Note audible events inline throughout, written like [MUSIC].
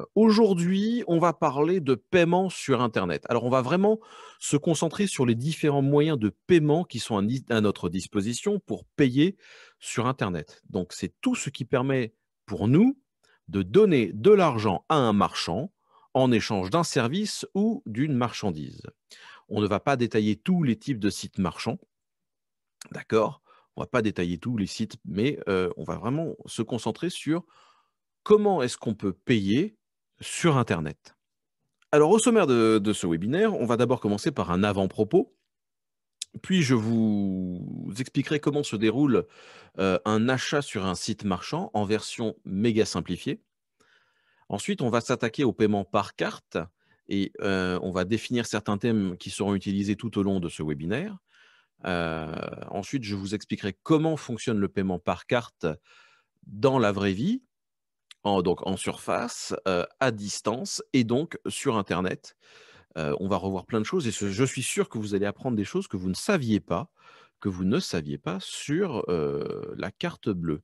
Euh, aujourd'hui, on va parler de paiement sur Internet. Alors, on va vraiment se concentrer sur les différents moyens de paiement qui sont à, notre disposition pour payer sur Internet. Donc, c'est tout ce qui permet pour nous de donner de l'argent à un marchand en échange d'un service ou d'une marchandise. On ne va pas détailler tous les types de sites marchands, d'accord On ne va pas détailler tous les sites, mais euh, on va vraiment se concentrer sur comment est-ce qu'on peut payer sur Internet. Alors, au sommaire de, ce webinaire, on va d'abord commencer par un avant-propos, puis je vous expliquerai comment se déroule euh, un achat sur un site marchand en version méga simplifiée. Ensuite, on va s'attaquer au paiement par carte et euh, on va définir certains thèmes qui seront utilisés tout au long de ce webinaire. Euh, ensuite, je vous expliquerai comment fonctionne le paiement par carte dans la vraie vie en, donc en surface, euh, à distance et donc sur Internet. Euh, on va revoir plein de choses et je suis sûr que vous allez apprendre des choses que vous ne saviez pas, que vous ne saviez pas sur euh, la carte bleue.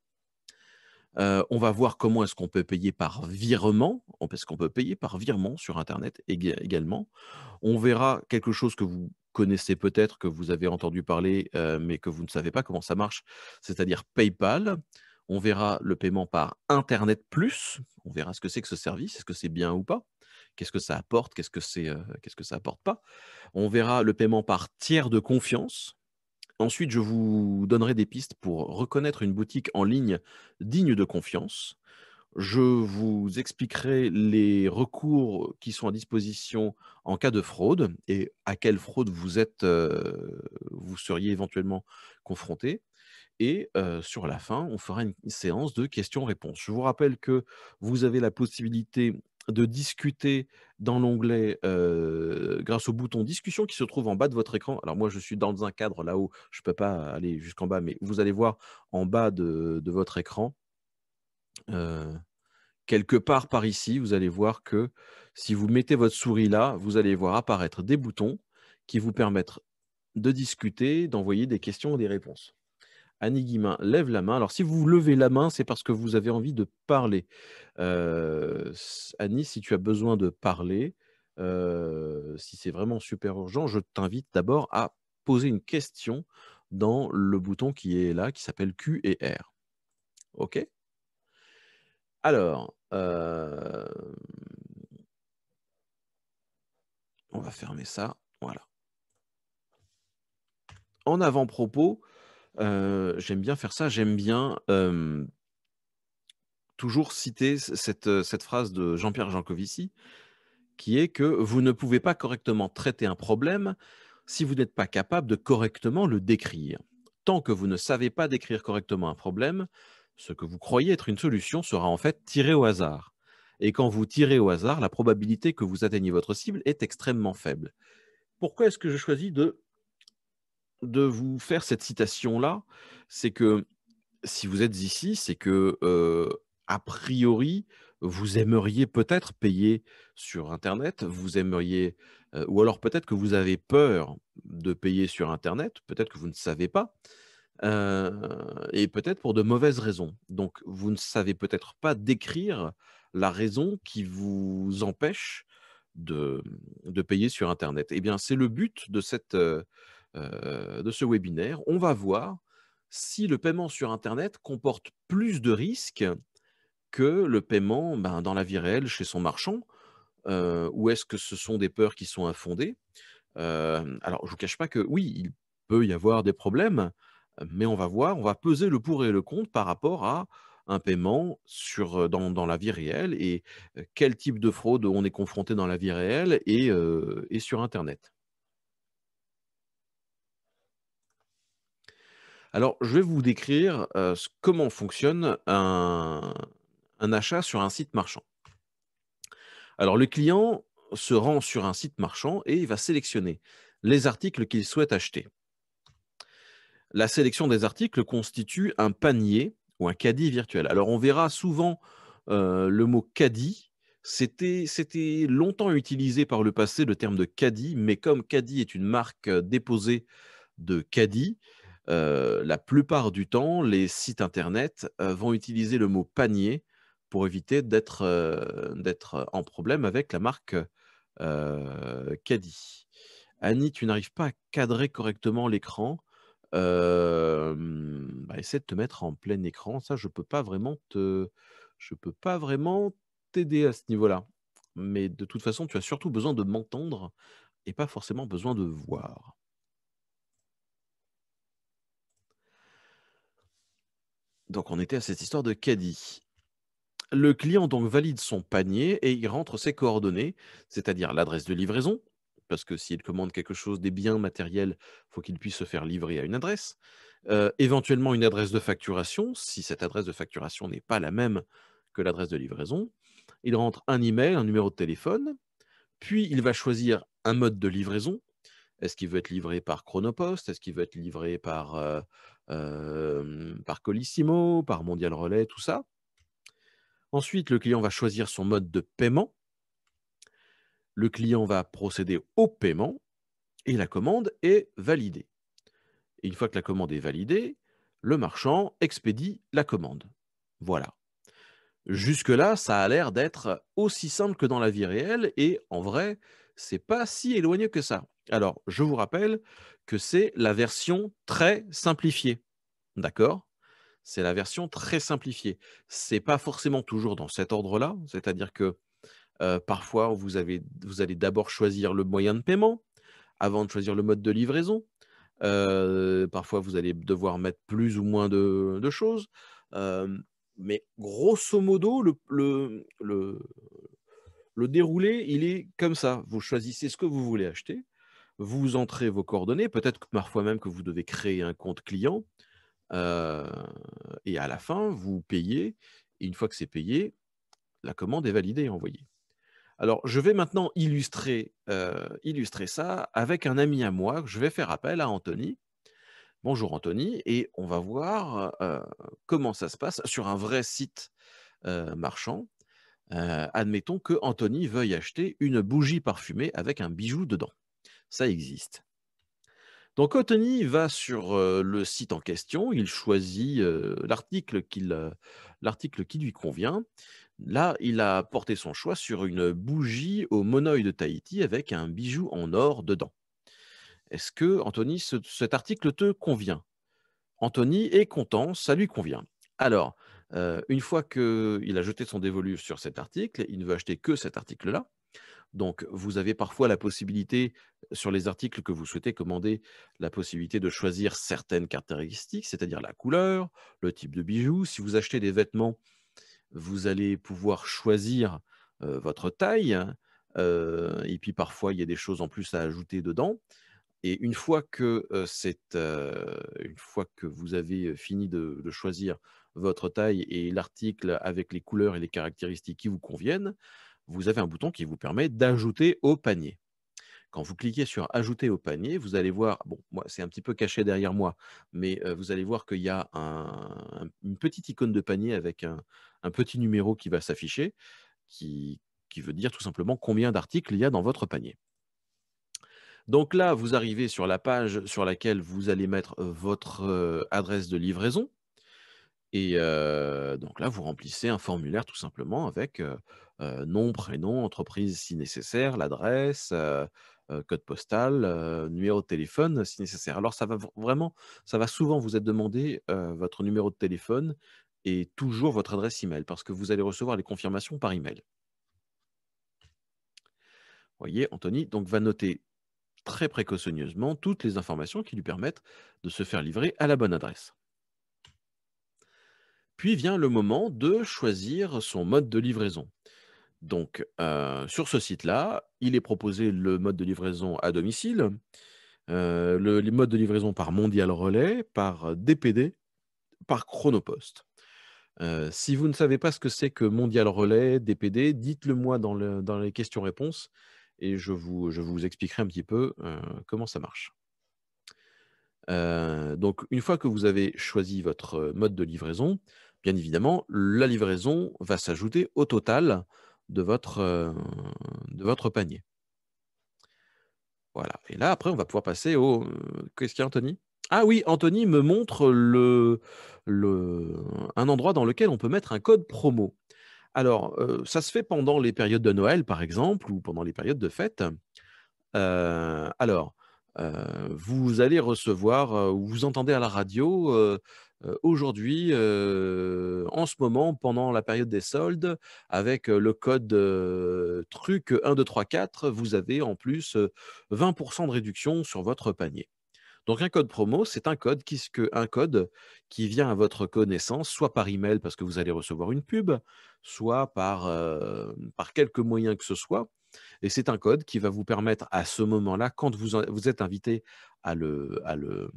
on va voir comment est-ce qu'on peut payer par virement, parce qu'on peut payer par virement sur Internet également. On verra quelque chose que vous connaissez peut-être, que vous avez entendu parler, mais que vous ne savez pas comment ça marche, c'est-à-dire PayPal. On verra le paiement par Internet Plus. On verra ce que c'est que ce service, est-ce que c'est bien ou pas. Qu'est-ce que ça apporte, qu'est-ce que, c'est, euh, qu'est-ce que ça apporte pas. On verra le paiement par tiers de confiance. Ensuite, je vous donnerai des pistes pour reconnaître une boutique en ligne digne de confiance. Je vous expliquerai les recours qui sont à disposition en cas de fraude et à quelle fraude vous êtes, euh, vous seriez éventuellement confronté. Et sur la fin, on fera une séance de questions-réponses. Je vous rappelle que vous avez la possibilité de discuter dans l'onglet grâce au bouton discussion qui se trouve en bas de votre écran. Alors moi je suis dans un cadre là-haut, je ne peux pas aller jusqu'en bas, mais vous allez voir en bas de, votre écran. quelque part par ici, vous allez voir que si vous mettez votre souris là, vous allez voir apparaître des boutons qui vous permettent de discuter, d'envoyer des questions ou des réponses. Annie Guimain, lève la main. Alors, si vous levez la main, c'est parce que vous avez envie de parler. Euh, Annie, si tu as besoin de parler, euh, si c'est vraiment super urgent, je t'invite d'abord à poser une question dans le bouton qui est là, qui s'appelle Q et R. OK Alors, euh, on va fermer ça. Voilà. En avant-propos, euh, j'aime bien faire ça, j'aime bien toujours citer euh, cette, phrase de Jean-Pierre Jancovici, qui est que vous ne pouvez pas correctement traiter un problème si vous n'êtes pas capable de correctement le décrire. Tant que vous ne savez pas décrire correctement un problème, ce que vous croyez être une solution sera en fait tiré au hasard. Et quand vous tirez au hasard, la probabilité que vous atteigniez votre cible est extrêmement faible. Pourquoi est-ce que je choisis de de vous faire cette citation-là, c'est que si vous êtes ici, c'est que, euh, a priori, vous aimeriez peut-être payer sur Internet, vous aimeriez, euh, ou alors peut-être que vous avez peur de payer sur Internet, peut-être que vous ne savez pas, euh, et peut-être pour de mauvaises raisons. Donc, vous ne savez peut-être pas décrire la raison qui vous empêche de, payer sur Internet. Eh bien, c'est le but de cette... Euh, de ce webinaire, on va voir si le paiement sur Internet comporte plus de risques que le paiement ben, dans la vie réelle chez son marchand, euh, ou est-ce que ce sont des peurs qui sont infondées euh, Alors, je ne vous cache pas que oui, il peut y avoir des problèmes, mais on va voir, on va peser le pour et le contre par rapport à un paiement dans, la vie réelle et quel type de fraude on est confronté dans la vie réelle et sur Internet. Alors, je vais vous décrire comment fonctionne un, achat sur un site marchand. Alors, le client se rend sur un site marchand et il va sélectionner les articles qu'il souhaite acheter. La sélection des articles constitue un panier ou un caddie virtuel. Alors, on verra souvent le mot caddie. C'était, longtemps utilisé par le passé le terme de caddie, mais comme caddie est une marque déposée de caddie, euh, la plupart du temps, les sites Internet euh, vont utiliser le mot panier pour éviter d'être euh, en problème avec la marque Caddy. Annie, tu n'arrives pas à cadrer correctement l'écran. Essaye bah, essaie de te mettre en plein écran. Ça, je ne peux vraiment peux pas vraiment t'aider à ce niveau-là. Mais de toute façon, tu as surtout besoin de m'entendre et pas forcément besoin de voir. Donc on était à cette histoire de caddie. Le client donc valide son panier et il rentre ses coordonnées, c'est-à-dire l'adresse de livraison, parce que s'il commande quelque chose, des biens matériels, faut qu'il puisse se faire livrer à une adresse. Euh, éventuellement une adresse de facturation, si cette adresse de facturation n'est pas la même que l'adresse de livraison. Il rentre un email, un numéro de téléphone, puis il va choisir un mode de livraison. Est-ce qu'il veut être livré par Chronopost Est-ce qu'il veut être livré par euh, euh, par Colissimo, par Mondial Relais, tout ça. Ensuite, le client va choisir son mode de paiement. Le client va procéder au paiement et la commande est validée. une fois que la commande est validée, le marchand expédie la commande. Voilà. Jusque-là, ça a l'air d'être aussi simple que dans la vie réelle et en vrai, c'est pas si éloigné que ça. Alors, je vous rappelle que c'est la version très simplifiée. D'accord C'est la version très simplifiée. Ce n'est pas forcément toujours dans cet ordre-là, c'est-à-dire que euh, parfois, vous, avez, vous allez d'abord choisir le moyen de paiement avant de choisir le mode de livraison. Euh, parfois, vous allez devoir mettre plus ou moins de, choses. Euh, mais grosso modo, le, le, déroulé, il est comme ça. Vous choisissez ce que vous voulez acheter vous entrez vos coordonnées, peut-être parfois même que vous devez créer un compte client, euh, et à la fin, vous payez, et une fois que c'est payé, la commande est validée et envoyée. Alors, je vais maintenant illustrer, euh, illustrer ça avec un ami à moi, je vais faire appel à Anthony. Bonjour Anthony, et on va voir euh, comment ça se passe sur un vrai site marchand. admettons que Anthony veuille acheter une bougie parfumée avec un bijou dedans ça existe. Donc Anthony va sur euh, le site en question, il choisit euh, l'article qui, euh, qui lui convient. Là, il a porté son choix sur une bougie au monoï de Tahiti avec un bijou en or dedans. Est-ce que, Anthony, cet article te convient Anthony est content, ça lui convient. Alors, une fois qu'il a jeté son dévolu sur cet article, il ne veut acheter que cet article-là. Donc, vous avez parfois la possibilité, sur les articles que vous souhaitez commander, la possibilité de choisir certaines caractéristiques, c'est-à-dire la couleur, le type de bijoux. Si vous achetez des vêtements, vous allez pouvoir choisir euh, votre taille. Hein, euh, et puis, parfois, il y a des choses en plus à ajouter dedans. Et une fois que, euh, une fois que vous avez fini de choisir votre taille et l'article avec les couleurs et les caractéristiques qui vous conviennent, vous avez un bouton qui vous permet d'ajouter au panier. Quand vous cliquez sur Ajouter au panier, vous allez voir, bon, moi c'est un petit peu caché derrière moi, mais euh, vous allez voir qu'il y a une petite icône de panier avec un, petit numéro qui va s'afficher, qui, veut dire tout simplement combien d'articles il y a dans votre panier. Donc là, vous arrivez sur la page sur laquelle vous allez mettre votre euh, adresse de livraison. Et euh, donc là, vous remplissez un formulaire tout simplement avec euh, nom, prénom, entreprise si nécessaire, l'adresse, euh, euh, code postal, numéro de téléphone si nécessaire. Alors ça va vraiment, ça va souvent vous être demandé votre numéro de téléphone et toujours votre adresse email parce que vous allez recevoir les confirmations par email. Vous voyez, Anthony donc va noter très précautionneusement toutes les informations qui lui permettent de se faire livrer à la bonne adresse. Puis vient le moment de choisir son mode de livraison. Donc, euh, sur ce site-là, il est proposé le mode de livraison à domicile, euh, le, mode de livraison par Mondial Relais, par DPD, par Chronopost. Euh, si vous ne savez pas ce que c'est que Mondial Relais, DPD, dites-le moi dans, les questions-réponses et je vous, expliquerai un petit peu comment ça marche. donc, une fois que vous avez choisi votre mode de livraison, bien évidemment, la livraison va s'ajouter au total de votre, euh, de votre panier. Voilà. Et là, après, on va pouvoir passer au. Euh, qu'est-ce qu'il y a, Anthony Ah oui, Anthony me montre le, le, un endroit dans lequel on peut mettre un code promo. Alors, euh, ça se fait pendant les périodes de Noël, par exemple, ou pendant les périodes de fête. alors, vous allez recevoir, ou vous entendez à la radio, euh, aujourd'hui, euh, en ce moment, pendant la période des soldes, avec euh, le code euh, truc 1234, vous avez en plus 20% de réduction sur votre panier. Donc un code promo, c'est un code qui, un code qui vient à votre connaissance, soit par email parce que vous allez recevoir une pub, soit par, par quelques moyens que ce soit. Et c'est un code qui va vous permettre à ce moment-là, quand vous, vous êtes invité à le, à le,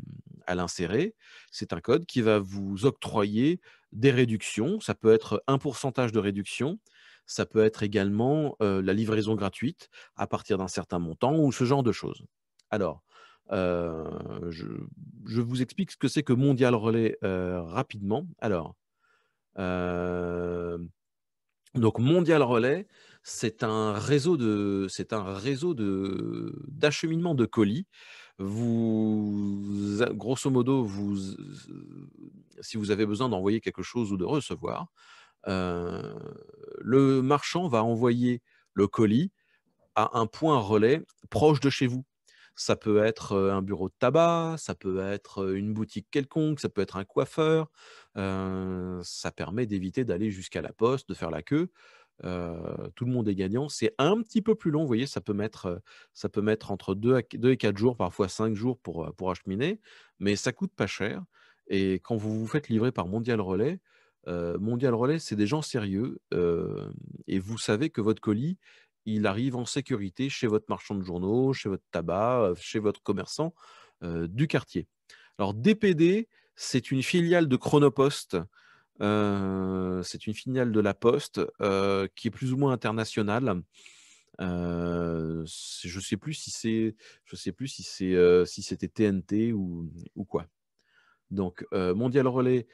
à l'insérer. C'est un code qui va vous octroyer des réductions. Ça peut être un pourcentage de réduction. Ça peut être également euh, la livraison gratuite à partir d'un certain montant ou ce genre de choses. Alors, euh, je, vous explique ce que c'est que Mondial Relais euh, rapidement. Alors, donc Mondial Relais, c'est un réseau de, c'est un réseau de d'acheminement de colis vous, grosso modo, vous, euh, si vous avez besoin d'envoyer quelque chose ou de recevoir, euh, le marchand va envoyer le colis à un point relais proche de chez vous. Ça peut être euh, un bureau de tabac, ça peut être une boutique quelconque, ça peut être un coiffeur. ça permet d'éviter d'aller jusqu'à la poste, de faire la queue tout le monde est gagnant. C'est un petit peu plus long, vous voyez, ça peut mettre, ça peut mettre entre 2, et 4 jours, parfois 5 jours pour, acheminer, mais ça coûte pas cher. Et quand vous vous faites livrer par Mondial Relais, Mondial Relais, c'est des gens sérieux et vous savez que votre colis, il arrive en sécurité chez votre marchand de journaux, chez votre tabac, chez votre commerçant du quartier. Alors DPD, c'est une filiale de Chronopost euh, c'est une finale de La Poste euh, qui est plus ou moins internationale. je sais plus je sais plus si euh, c'était TNT ou, quoi. Donc Mondial Relais,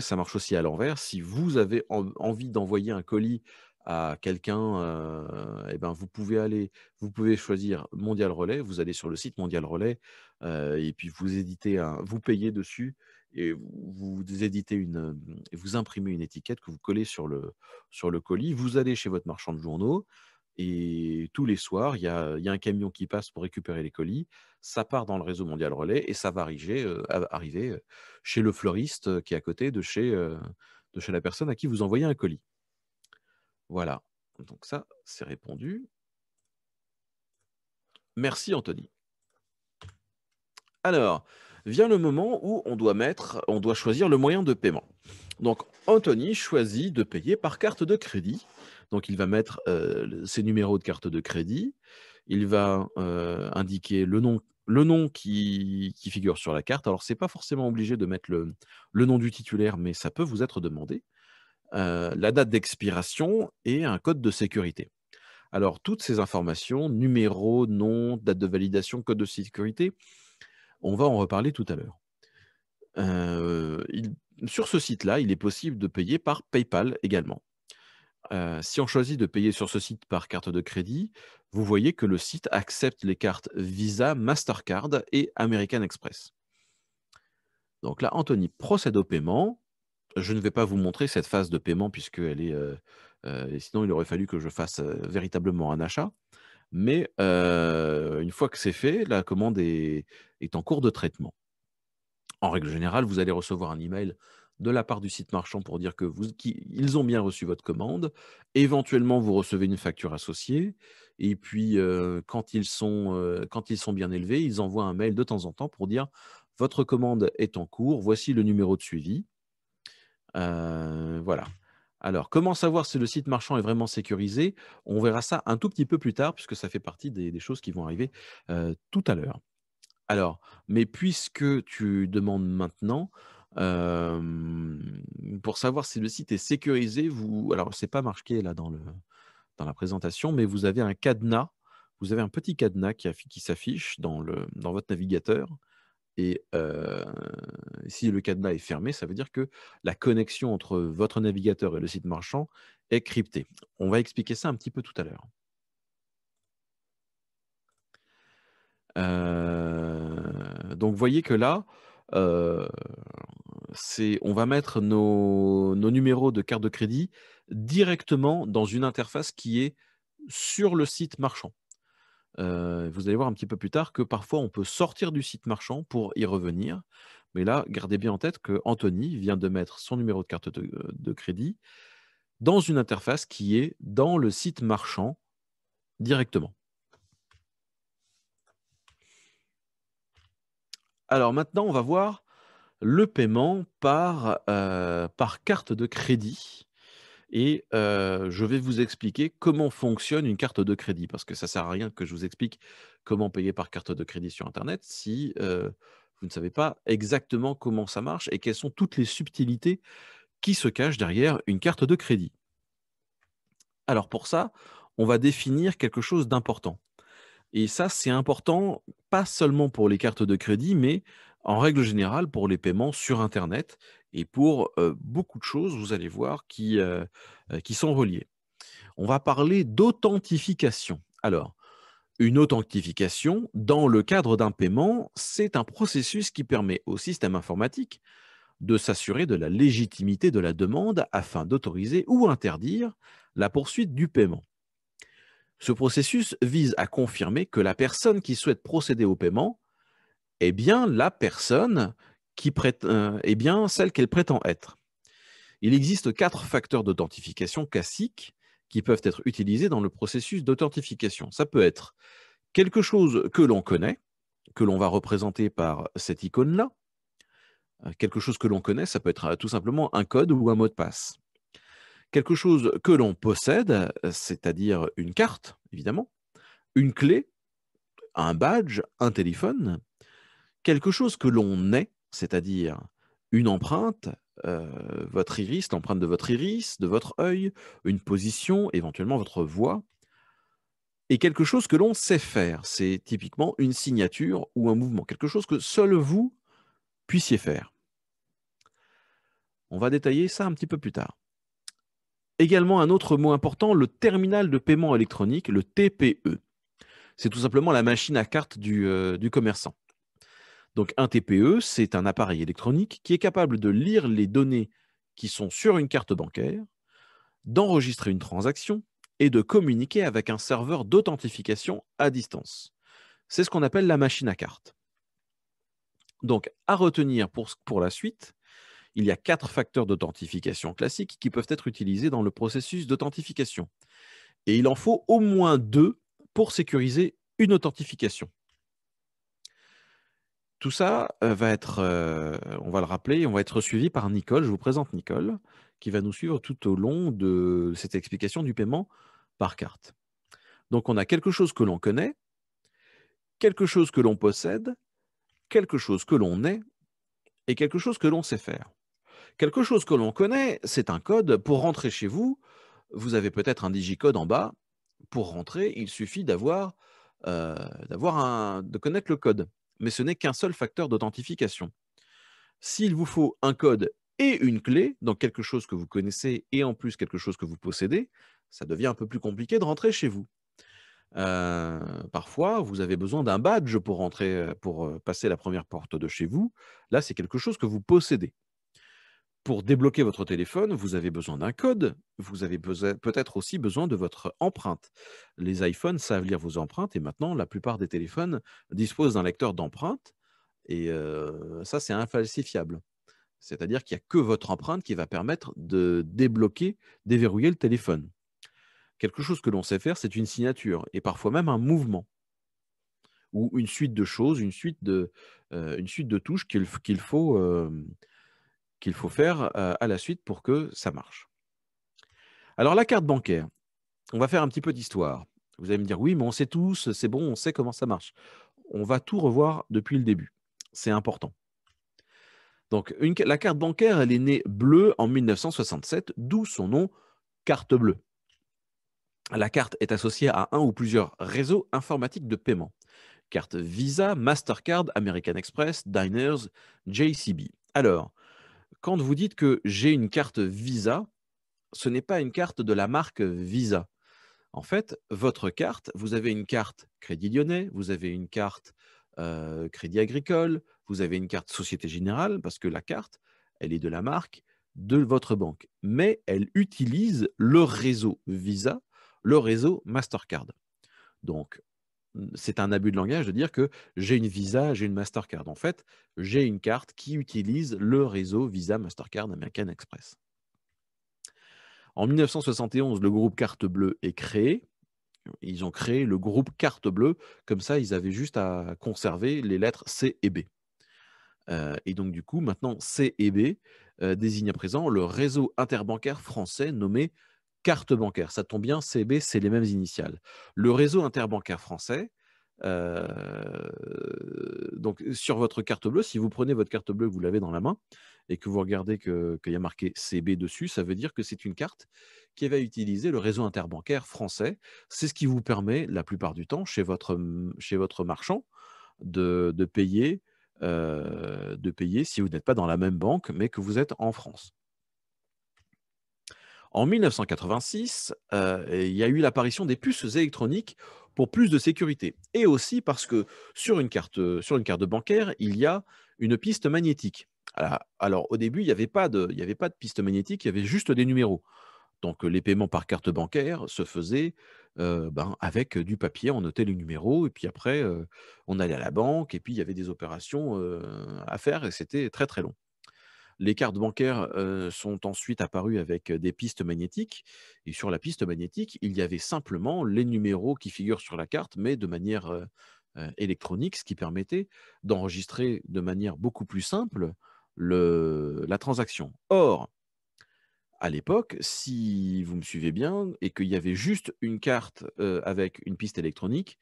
ça marche aussi à l'envers. Si vous avez envie d'envoyer un colis à quelqu'un, eh ben vous pouvez aller, vous pouvez choisir Mondial Relais. Vous allez sur le site Mondial Relais et puis vous éditez, vous payez dessus et vous éditez une, euh, vous imprimez une étiquette que vous collez sur le, sur le colis. Vous allez chez votre marchand de journaux et tous les soirs, il y a, y a, un camion qui passe pour récupérer les colis. Ça part dans le réseau mondial relais et ça va euh, arriver, arriver euh, chez le fleuriste qui est à côté de chez, de chez la personne à qui vous envoyez un colis. Voilà. Donc ça, c'est répondu. Merci Anthony. Alors, vient le moment où on doit mettre, on doit choisir le moyen de paiement. Donc Anthony choisit de payer par carte de crédit. Donc il va mettre euh, ses numéros de carte de crédit, il va euh, indiquer le nom, qui, figure sur la carte. Alors ce n'est pas forcément obligé de mettre le, nom du titulaire, mais ça peut vous être demandé. Euh, la date d'expiration et un code de sécurité. Alors toutes ces informations, numéro, nom, date de validation, code de sécurité, on va en reparler tout à l'heure. Euh, sur ce site-là, il est possible de payer par PayPal également. Euh, si on choisit de payer sur ce site par carte de crédit, vous voyez que le site accepte les cartes Visa, Mastercard et American Express. Donc là, Anthony procède au paiement. Je ne vais pas vous montrer cette phase de paiement elle est... Euh, sinon, il aurait fallu que je fasse véritablement un achat. Mais une fois que c'est fait, la commande est, en cours de traitement. En règle générale, vous allez recevoir un email de la part du site marchand pour dire qu'ils ont bien reçu votre commande. Éventuellement, vous recevez une facture associée. Et puis, quand, ils sont, bien élevés, ils envoient un mail de temps en temps pour dire votre commande est en cours, voici le numéro de suivi. voilà. Alors, comment savoir si le site marchand est vraiment sécurisé On verra ça un tout petit peu plus tard, puisque ça fait partie des, choses qui vont arriver tout à l'heure. Alors, mais puisque tu demandes maintenant, pour savoir si le site est sécurisé, vous, alors n'est pas marqué là dans, dans la présentation, mais vous avez un cadenas, vous avez un petit cadenas qui, s'affiche dans votre navigateur et euh, si le cadenas est fermé, ça veut dire que la connexion entre votre navigateur et le site marchand est cryptée. On va expliquer ça un petit peu tout à l'heure. Euh, donc, vous voyez que là, euh, on va mettre nos, numéros de carte de crédit directement dans une interface qui est sur le site marchand vous allez voir un petit peu plus tard que parfois on peut sortir du site marchand pour y revenir. Mais là, gardez bien en tête que Anthony vient de mettre son numéro de carte de, crédit dans une interface qui est dans le site marchand directement. Alors maintenant, on va voir le paiement par carte de crédit et je vais vous expliquer comment fonctionne une carte de crédit, parce que ça ne sert à rien que je vous explique comment payer par carte de crédit sur Internet si vous ne savez pas exactement comment ça marche et quelles sont toutes les subtilités qui se cachent derrière une carte de crédit. Alors pour ça, on va définir quelque chose d'important. Et ça, c'est important, pas seulement pour les cartes de crédit, mais en règle générale pour les paiements sur Internet et pour beaucoup de choses, vous allez voir, qui, sont reliées. On va parler d'authentification. Alors, une authentification dans le cadre d'un paiement, c'est un processus qui permet au système informatique de s'assurer de la légitimité de la demande afin d'autoriser ou interdire la poursuite du paiement. Ce processus vise à confirmer que la personne qui souhaite procéder au paiement est bien la personne euh, eh bien celle qu'elle prétend être. Il existe quatre facteurs d'authentification classiques qui peuvent être utilisés dans le processus d'authentification. Ça peut être quelque chose que l'on connaît, que l'on va représenter par cette icône-là. Euh, quelque chose que l'on connaît, ça peut être euh, tout simplement un code ou un mot de passe. Quelque chose que l'on possède, c'est-à-dire une carte, évidemment, une clé, un badge, un téléphone. Quelque chose que l'on est, c'est-à-dire une empreinte, euh, votre iris, l'empreinte de votre iris, de votre œil, une position, éventuellement votre voix, et quelque chose que l'on sait faire. C'est typiquement une signature ou un mouvement, quelque chose que seul vous puissiez faire. On va détailler ça un petit peu plus tard. Également un autre mot important, le terminal de paiement électronique, le TPE. C'est tout simplement la machine à carte euh, du commerçant. Donc un TPE, c'est un appareil électronique qui est capable de lire les données qui sont sur une carte bancaire, d'enregistrer une transaction et de communiquer avec un serveur d'authentification à distance. C'est ce qu'on appelle la machine à carte. Donc à retenir pour, pour la suite, il y a quatre facteurs d'authentification classiques qui peuvent être utilisés dans le processus d'authentification. Et il en faut au moins deux pour sécuriser une authentification. Tout ça euh, va être, euh, on va le rappeler, on va être suivi par Nicole. Je vous présente Nicole, qui va nous suivre tout au long de cette explication du paiement par carte. Donc on a quelque chose que l'on connaît, quelque chose que l'on possède, quelque chose que l'on est et quelque chose que l'on sait faire. Quelque chose que l'on connaît, c'est un code. Pour rentrer chez vous, vous avez peut-être un digicode en bas. Pour rentrer, il suffit d'avoir, euh, d'avoir un, de connaître le code mais ce n'est qu'un seul facteur d'authentification. S'il vous faut un code et une clé dans quelque chose que vous connaissez et en plus quelque chose que vous possédez, ça devient un peu plus compliqué de rentrer chez vous. Euh, parfois, vous avez besoin d'un badge pour rentrer, euh, pour euh, passer la première porte de chez vous. Là, c'est quelque chose que vous possédez pour débloquer votre téléphone, vous avez besoin d'un code, vous avez peut-être aussi besoin de votre empreinte. Les iPhones savent lire vos empreintes et maintenant la plupart des téléphones disposent d'un lecteur d'empreintes et euh, ça c'est infalsifiable. C'est-à-dire qu'il n'y a que votre empreinte qui va permettre de débloquer, déverrouiller le téléphone. Quelque chose que l'on sait faire, c'est une signature et parfois même un mouvement ou une suite de choses, une suite de, euh, touches qu'il faut... Euh, qu'il faut faire euh, à la suite pour que ça marche. Alors la carte bancaire, on va faire un petit peu d'histoire. Vous allez me dire, oui, mais on sait tous, c'est bon, on sait comment ça marche. On va tout revoir depuis le début. C'est important. Donc la carte bancaire, elle est née bleue en 1967, d'où son nom carte bleue. La carte est associée à un ou plusieurs réseaux informatiques de paiement. Carte Visa, Mastercard, American Express, Diners, JCB. Alors, quand vous dites que j'ai une carte Visa, ce n'est pas une carte de la marque Visa. En fait, votre carte, vous avez une carte Crédit Lyonnais, vous avez une carte euh, Crédit Agricole, vous avez une carte Société Générale, parce que la carte, elle est de la marque de votre banque, mais elle utilise le réseau Visa, le réseau Mastercard. Donc, Mmh, c'est un abus de langage de dire que j'ai une Visa, j'ai une Mastercard. En fait, j'ai une carte qui utilise le réseau Visa, Mastercard, American Express. En 1971, le groupe Carte Bleue est créé. Ils ont créé le groupe Carte Bleue. Comme ça, ils avaient juste à conserver les lettres C et B. Euh, et donc, du coup, maintenant, C et B euh, désignent à présent le réseau interbancaire français nommé carte bancaire. Ça tombe bien, CB, c'est les mêmes initiales. Le réseau interbancaire français, euh, donc sur votre carte bleue, si vous prenez votre carte bleue que vous l'avez dans la main et que vous regardez qu'il y a marqué CB dessus, ça veut dire que c'est une carte qui va utiliser le réseau interbancaire français. C'est ce qui vous permet, la plupart du temps, chez votre, chez votre marchand, de, payer, euh, de payer si vous n'êtes pas dans la même banque, mais que vous êtes en France. En 1986, euh, il y a eu l'apparition des puces électroniques pour plus de sécurité. Et aussi parce que sur une carte, euh, sur une carte bancaire, il y a une piste magnétique. Alors, au début, il n'y avait, pas de, avait pas de piste magnétique, il y avait juste des numéros. Donc euh, les paiements par carte bancaire se faisaient ben, avec du papier, on notait les numéros, et puis après, on allait à la banque, et puis il y avait des opérations à faire, et c'était très très long. Les cartes bancaires sont ensuite apparues avec des pistes magnétiques. Et sur la piste magnétique, il y avait simplement les numéros qui figurent sur la carte, mais de manière électronique, ce qui permettait d'enregistrer de manière beaucoup plus simple la transaction. Or, à l'époque, si vous me suivez bien, et qu'il y avait juste une carte avec une piste électronique,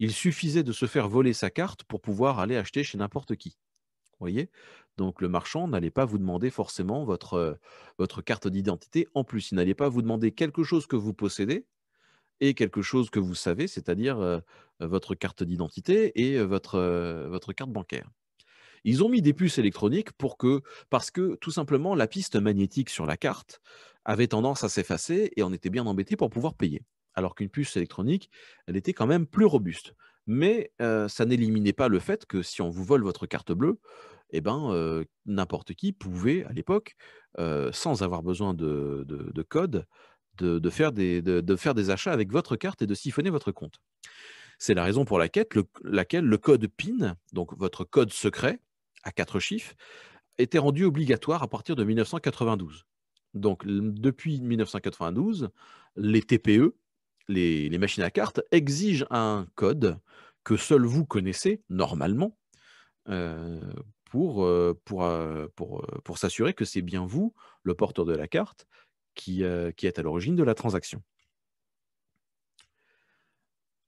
il suffisait de se faire voler sa carte pour pouvoir aller acheter chez n'importe qui voyez donc le marchand n'allait pas vous demander forcément votre, carte d'identité en plus. Il n'allait pas vous demander quelque chose que vous possédez et quelque chose que vous savez, c'est-à-dire votre carte d'identité et votre, votre carte bancaire. Ils ont mis des puces électroniques pour que, parce que tout simplement la piste magnétique sur la carte avait tendance à s'effacer et on était bien embêté pour pouvoir payer. Alors qu'une puce électronique, elle était quand même plus robuste mais ça n'éliminait pas le fait que si on vous vole votre carte bleue, eh ben, n'importe qui pouvait, à l'époque, sans avoir besoin de, code, de, faire des, de, faire des achats avec votre carte et de siphonner votre compte. C'est la raison pour laquelle le, laquelle le code PIN, donc votre code secret à quatre chiffres, était rendu obligatoire à partir de 1992. Donc depuis 1992, les TPE, les, machines à cartes exigent un code que seul vous connaissez normalement euh, euh, euh, pour, s'assurer que c'est bien vous, le porteur de la carte, qui, êtes est à l'origine de la transaction.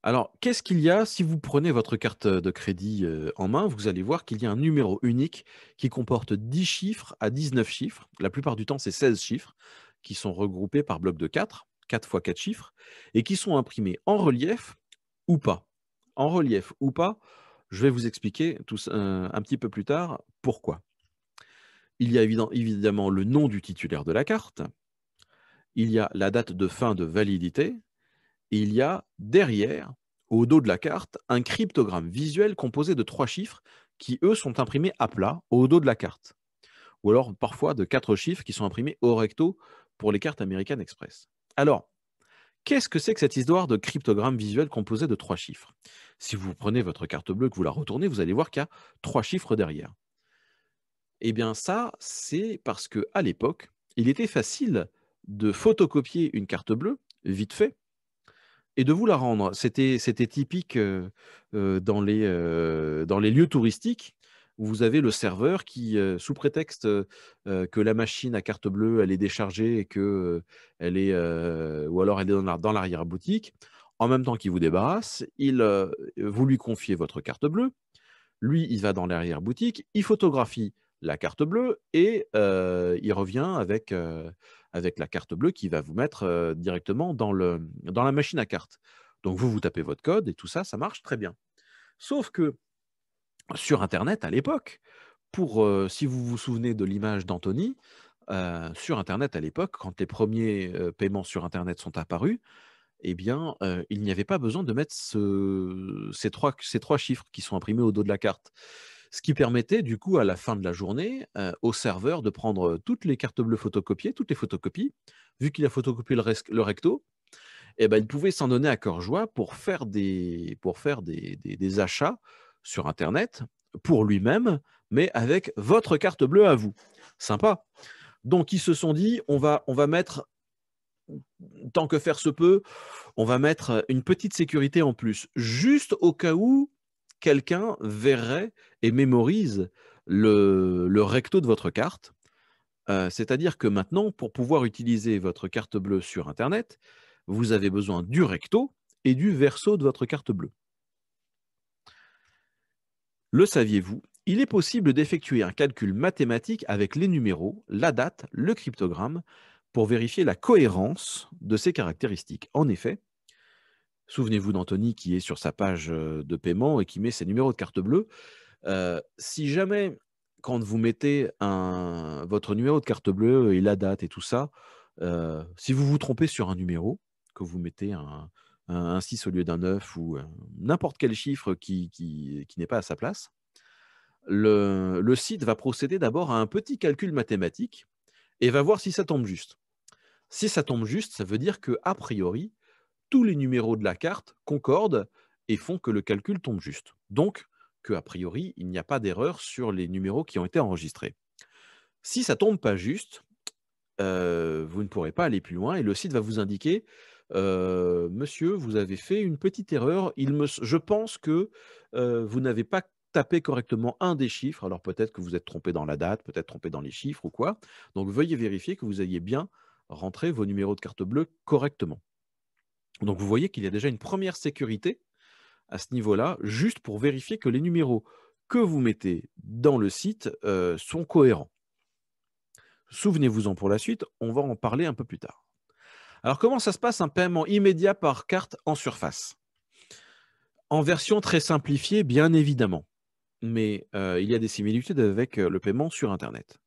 Alors, qu'est-ce qu'il y a si vous prenez votre carte de crédit en main Vous allez voir qu'il y a un numéro unique qui comporte 10 chiffres à 19 chiffres. La plupart du temps, c'est 16 chiffres qui sont regroupés par bloc de 4. 4 fois 4 chiffres, et qui sont imprimés en relief ou pas. En relief ou pas, je vais vous expliquer tout, euh, un petit peu plus tard pourquoi. Il y a évidemment le nom du titulaire de la carte, il y a la date de fin de validité, et il y a derrière, au dos de la carte, un cryptogramme visuel composé de trois chiffres qui, eux, sont imprimés à plat au dos de la carte. Ou alors parfois de quatre chiffres qui sont imprimés au recto pour les cartes American express. Alors, qu'est-ce que c'est que cette histoire de cryptogramme visuel composé de trois chiffres Si vous prenez votre carte bleue et que vous la retournez, vous allez voir qu'il y a trois chiffres derrière. Eh bien, ça, c'est parce que à l'époque, il était facile de photocopier une carte bleue, vite fait, et de vous la rendre. C'était typique euh, euh, euh, dans les lieux touristiques vous avez le serveur qui, euh, sous prétexte euh, euh, que la machine à carte bleue, elle est déchargée et que elle est, ou alors elle est dans l'arrière-boutique, en même temps qu'il vous débarrasse, il, vous lui confiez votre carte bleue. Lui, il va dans l'arrière-boutique, il photographie la carte bleue et il revient avec, avec la carte bleue qui va vous mettre directement dans, le, dans la machine à carte. Donc vous, vous tapez votre code et tout ça, ça marche très bien. Sauf que sur Internet à l'époque. Pour, euh, si vous vous souvenez de l'image d'Anthony, euh, sur Internet à l'époque, quand les premiers euh, paiements sur Internet sont apparus, eh bien, il n'y avait pas besoin de mettre ces, trois, chiffres qui sont imprimés au dos de la carte. Ce qui permettait, du coup, à la fin de la journée, au serveur de prendre toutes les cartes bleues photocopiées, toutes les photocopies, vu qu'il a photocopié le, recto, eh ben, il pouvait s'en donner à cœur joie pour faire pour faire des achats sur Internet pour lui-même, mais avec votre carte bleue à vous. Sympa. Donc ils se sont dit, on va, on va mettre, tant que faire se peut, on va mettre une petite sécurité en plus, juste au cas où quelqu'un verrait et mémorise le, recto de votre carte. Euh, c'est-à-dire que maintenant, pour pouvoir utiliser votre carte bleue sur Internet, vous avez besoin du recto et du verso de votre carte bleue. Le saviez-vous Il est possible d'effectuer un calcul mathématique avec les numéros, la date, le cryptogramme, pour vérifier la cohérence de ces caractéristiques. En effet, souvenez-vous d'Anthony qui est sur sa page euh, de paiement et qui met ses numéros de carte bleue. Euh, si jamais, quand vous mettez votre numéro de carte bleue et la date et tout ça, euh, si vous vous trompez sur un numéro, que vous mettez un, un 6 au lieu d'un 9 ou euh, n'importe quel chiffre qui, n'est pas à sa place, le, site va procéder d'abord à un petit calcul mathématique et va voir si ça tombe juste. Si ça tombe juste, ça veut dire que a priori, tous les numéros de la carte concordent et font que le calcul tombe juste. Donc, que a priori, il n'y a pas d'erreur sur les numéros qui ont été enregistrés. Si ça tombe pas juste, euh, vous ne pourrez pas aller plus loin et le site va vous indiquer Monsieur, vous avez fait une petite erreur. je pense que vous n'avez pas tapé correctement un des chiffres. Alors peut-être que vous êtes trompé dans la date, peut-être trompé dans les chiffres ou quoi. Donc veuillez vérifier que vous ayez bien rentré vos numéros de carte bleue correctement. Donc vous voyez qu'il y a déjà une première sécurité à ce niveau-là, juste pour vérifier que les numéros que vous mettez dans le site sont cohérents. Souvenez-vous-en pour la suite, on va en parler un peu plus tard. Alors comment ça se passe un paiement immédiat par carte en surface En version très simplifiée, bien évidemment, mais euh, il y a des similitudes avec euh, le paiement sur Internet.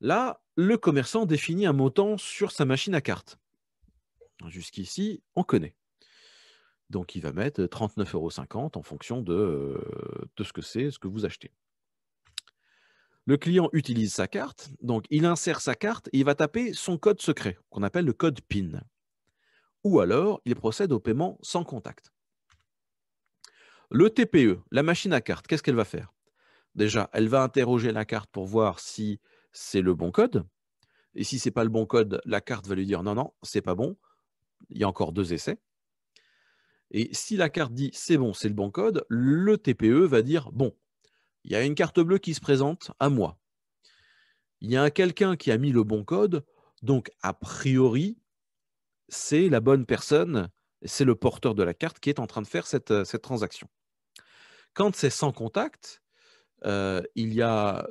Là, le commerçant définit un montant sur sa machine à carte. Jusqu'ici, on connaît. Donc il va mettre 39,50 euros en fonction de, euh, de ce que c'est, ce que vous achetez. Le client utilise sa carte, donc il insère sa carte et il va taper son code secret, qu'on appelle le code PIN. Ou alors, il procède au paiement sans contact. Le TPE, la machine à carte, qu'est-ce qu'elle va faire Déjà, elle va interroger la carte pour voir si c'est le bon code. Et si ce n'est pas le bon code, la carte va lui dire non, non, c'est pas bon. Il y a encore deux essais. Et si la carte dit c'est bon, c'est le bon code, le TPE va dire bon, il y a une carte bleue qui se présente à moi. Il y a quelqu'un qui a mis le bon code, donc a priori, c'est la bonne personne, c'est le porteur de la carte qui est en train de faire cette, transaction. Quand c'est sans contact, euh, il y a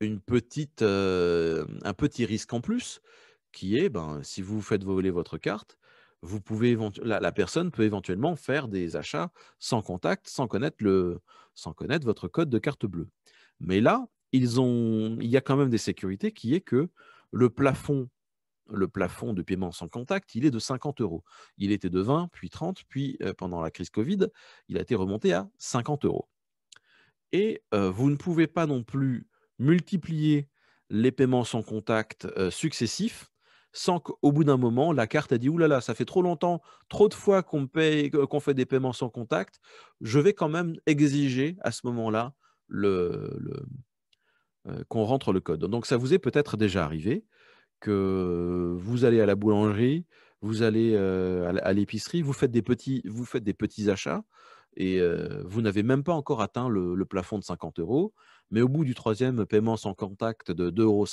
une petite, euh, un petit risque en plus, qui est, ben, si vous faites voler votre carte, vous pouvez la, personne peut éventuellement faire des achats sans contact, sans connaître, le, sans connaître votre code de carte bleue. Mais là, il y a quand même des sécurités qui est que le plafond, le plafond de paiement sans contact, il est de 50 euros. Il était de 20, puis 30, puis euh, pendant la crise Covid, il a été remonté à 50 euros. Et euh, vous ne pouvez pas non plus multiplier les paiements sans contact euh, successifs sans qu'au bout d'un moment, la carte a dit Ouh là là, ça fait trop longtemps, trop de fois qu'on fait des paiements sans contact, je vais quand même exiger à ce moment-là euh, qu'on rentre le code. Donc ça vous est peut-être déjà arrivé que vous allez à la boulangerie, vous allez euh, à l'épicerie, vous, faites des petits, achats et euh, vous n'avez même pas encore atteint le, le, plafond de 50 euros, mais au bout du troisième paiement sans contact de 2,50 euros,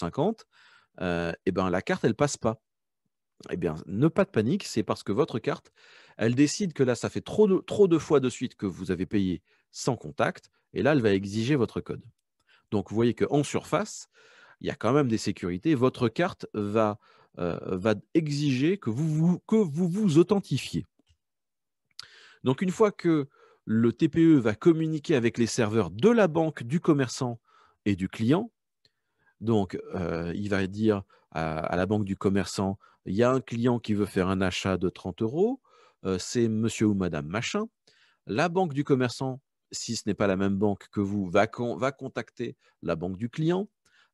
et euh, eh ben, la carte, elle passe pas. Eh bien, ne pas de panique, c'est parce que votre carte, elle décide que là, ça fait trop de, fois de suite que vous avez payé sans contact, et là, elle va exiger votre code. Donc, vous voyez qu'en surface, il y a quand même des sécurités. Votre carte va, euh, exiger que vous vous authentifiez. Donc, une fois que le TPE va communiquer avec les serveurs de la banque, du commerçant et du client, donc, euh, il va dire à, la banque du commerçant, il y a un client qui veut faire un achat de 30 euros, euh, c'est monsieur ou madame machin. La banque du commerçant, si ce n'est pas la même banque que vous, va, contacter la banque du client.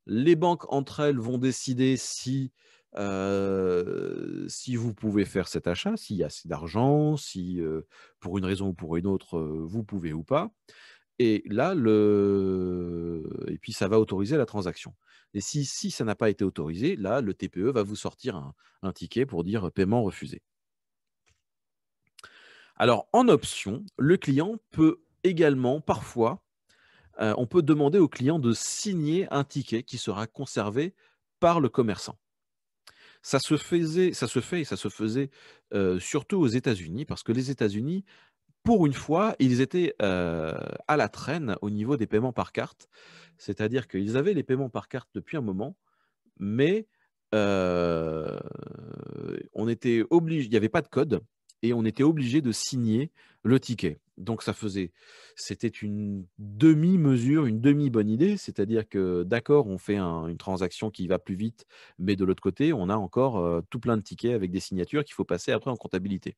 Les banques entre elles vont décider si euh, vous pouvez faire cet achat, s'il y a assez d'argent, si pour une raison ou pour une autre, vous pouvez ou pas. Et là, et puis ça va autoriser la transaction. Et si, ça n'a pas été autorisé, là, le TPE va vous sortir un, ticket pour dire paiement refusé. Alors, en option, le client peut également, parfois, on peut demander au client de signer un ticket qui sera conservé par le commerçant. Ça se faisait, ça se fait et ça se faisait surtout aux États-Unis, parce que les États-Unis pour une fois, ils étaient euh, à la traîne au niveau des paiements par carte. C'est-à-dire qu'ils avaient les paiements par carte depuis un moment, mais euh, on était obligé, il n'y avait pas de code et on était obligé de signer le ticket. Donc ça faisait, c'était une demi-mesure, une demi-bonne idée, c'est-à-dire que d'accord, on fait une transaction qui va plus vite, mais de l'autre côté, on a encore euh, tout plein de tickets avec des signatures qu'il faut passer après en comptabilité.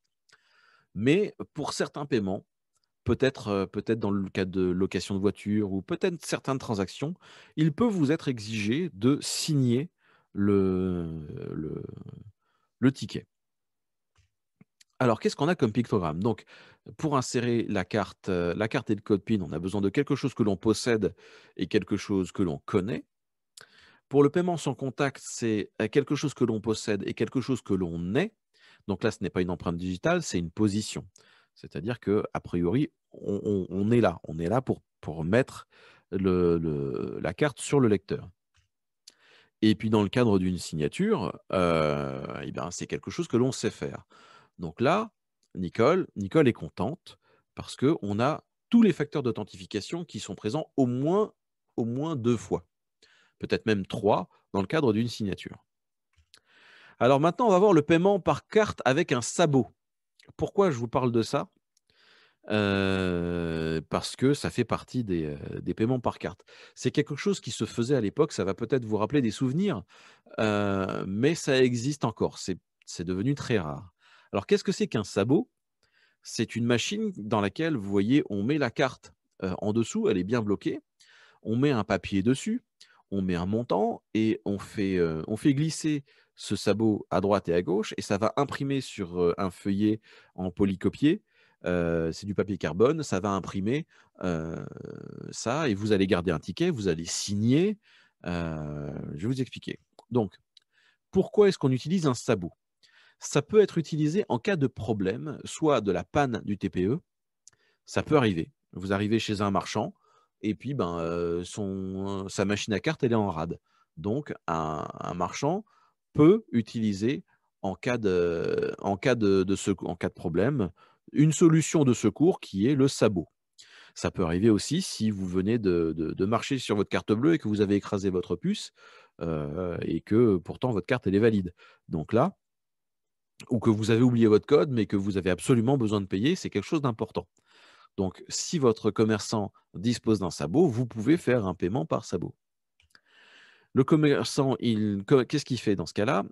Mais pour certains paiements, peut-être euh, peut dans le cas de location de voiture ou peut-être certaines transactions, il peut vous être exigé de signer le, ticket. Alors, qu'est-ce qu'on a comme pictogramme Donc, pour insérer la carte, euh, la carte et le code PIN, on a besoin de quelque chose que l'on possède et quelque chose que l'on connaît. Pour le paiement sans contact, c'est euh, quelque chose que l'on possède et quelque chose que l'on est. Donc là, ce n'est pas une empreinte digitale, c'est une position. C'est-à-dire que a priori, on, est là, on est là pour, pour mettre le, la carte sur le lecteur. Et puis dans le cadre d'une signature, euh, eh ben, c'est quelque chose que l'on sait faire. Donc là, Nicole, Nicole est contente parce qu'on a tous les facteurs d'authentification qui sont présents au moins, au moins deux fois, peut-être même trois dans le cadre d'une signature. Alors maintenant, on va voir le paiement par carte avec un sabot. Pourquoi je vous parle de ça euh, parce que ça fait partie euh, des, paiements par carte. C'est quelque chose qui se faisait à l'époque, ça va peut-être vous rappeler des souvenirs, euh, mais ça existe encore, c'est devenu très rare. Alors qu'est-ce que c'est qu'un sabot C'est une machine dans laquelle, vous voyez, on met la carte en dessous, elle est bien bloquée, on met un papier dessus, on met un montant et on fait glisser ce sabot à droite et à gauche, et ça va imprimer sur un feuillet en polycopier. c'est du papier carbone, ça va imprimer ça, et vous allez garder un ticket, vous allez signer. je vais vous expliquer. Donc, pourquoi est-ce qu'on utilise un sabot Ça peut être utilisé en cas de problème, soit de la panne du TPE, ça peut arriver. Vous arrivez chez un marchand, et puis ben, sa machine à carte, elle est en rade. Donc, un marchand peut utiliser en cas de, en cas de, ce, en cas de problème une solution de secours qui est le sabot. Ça peut arriver aussi si vous venez de, marcher sur votre carte bleue et que vous avez écrasé votre puce euh, et que pourtant votre carte est valide. Donc là, ou que vous avez oublié votre code mais que vous avez absolument besoin de payer, c'est quelque chose d'important. Donc si votre commerçant dispose d'un sabot, vous pouvez faire un paiement par sabot. Le commerçant, qu'est-ce qu'il fait dans ce cas-là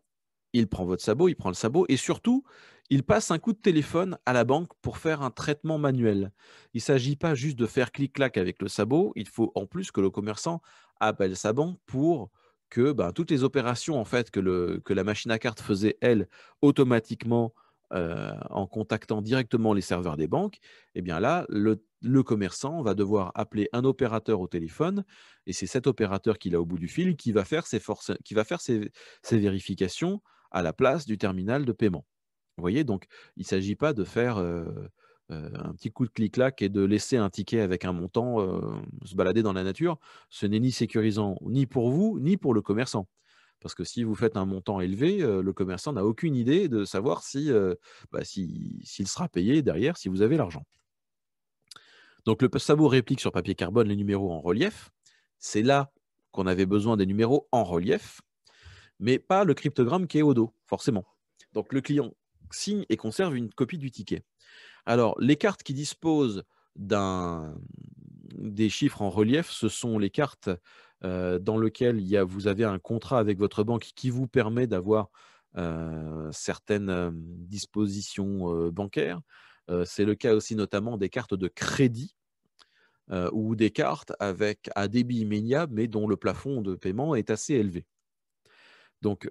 Il prend votre sabot, il prend le sabot et surtout, il passe un coup de téléphone à la banque pour faire un traitement manuel. Il ne s'agit pas juste de faire clic-clac avec le sabot, il faut en plus que le commerçant appelle sa banque pour que ben, toutes les opérations en fait que, la machine à cartes faisait elle automatiquement euh, en contactant directement les serveurs des banques, eh bien là, le, commerçant va devoir appeler un opérateur au téléphone, et c'est cet opérateur qu'il a au bout du fil qui va faire ses, vérifications à la place du terminal de paiement. Vous voyez, donc il ne s'agit pas de faire euh, euh, un petit coup de clic-clac et de laisser un ticket avec un montant se balader dans la nature. Ce n'est ni sécurisant ni pour vous, ni pour le commerçant. Parce que si vous faites un montant élevé, euh, le commerçant n'a aucune idée de savoir euh, bah, s'il si, sera payé derrière, si vous avez l'argent. Donc le sabot réplique sur papier carbone les numéros en relief. C'est là qu'on avait besoin des numéros en relief, mais pas le cryptogramme qui est au dos, forcément. Donc le client signe et conserve une copie du ticket. Alors les cartes qui disposent des chiffres en relief, ce sont les cartes euh, dans lequel vous avez un contrat avec votre banque qui vous permet d'avoir euh, certaines euh, dispositions bancaires. C'est le cas aussi notamment des cartes de crédit ou des cartes avec à débit immédiat, mais dont le plafond de paiement est assez élevé. Donc,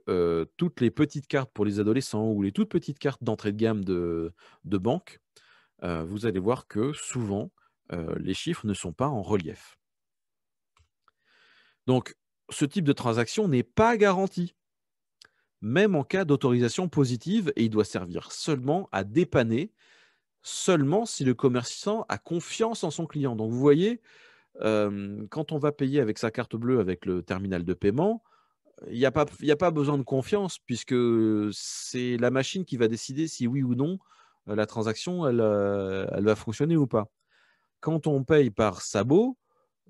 toutes les petites cartes pour les adolescents ou les toutes petites cartes d'entrée de gamme de, banque, vous allez voir que souvent, les chiffres ne sont pas en relief. Donc, ce type de transaction n'est pas garanti, même en cas d'autorisation positive, et il doit servir seulement à dépanner, seulement si le commerçant a confiance en son client. Donc, vous voyez, euh, quand on va payer avec sa carte bleue, avec le terminal de paiement, il n'y a, pas besoin de confiance, puisque c'est la machine qui va décider si oui ou non euh, la transaction, euh, elle va fonctionner ou pas. Quand on paye par sabot,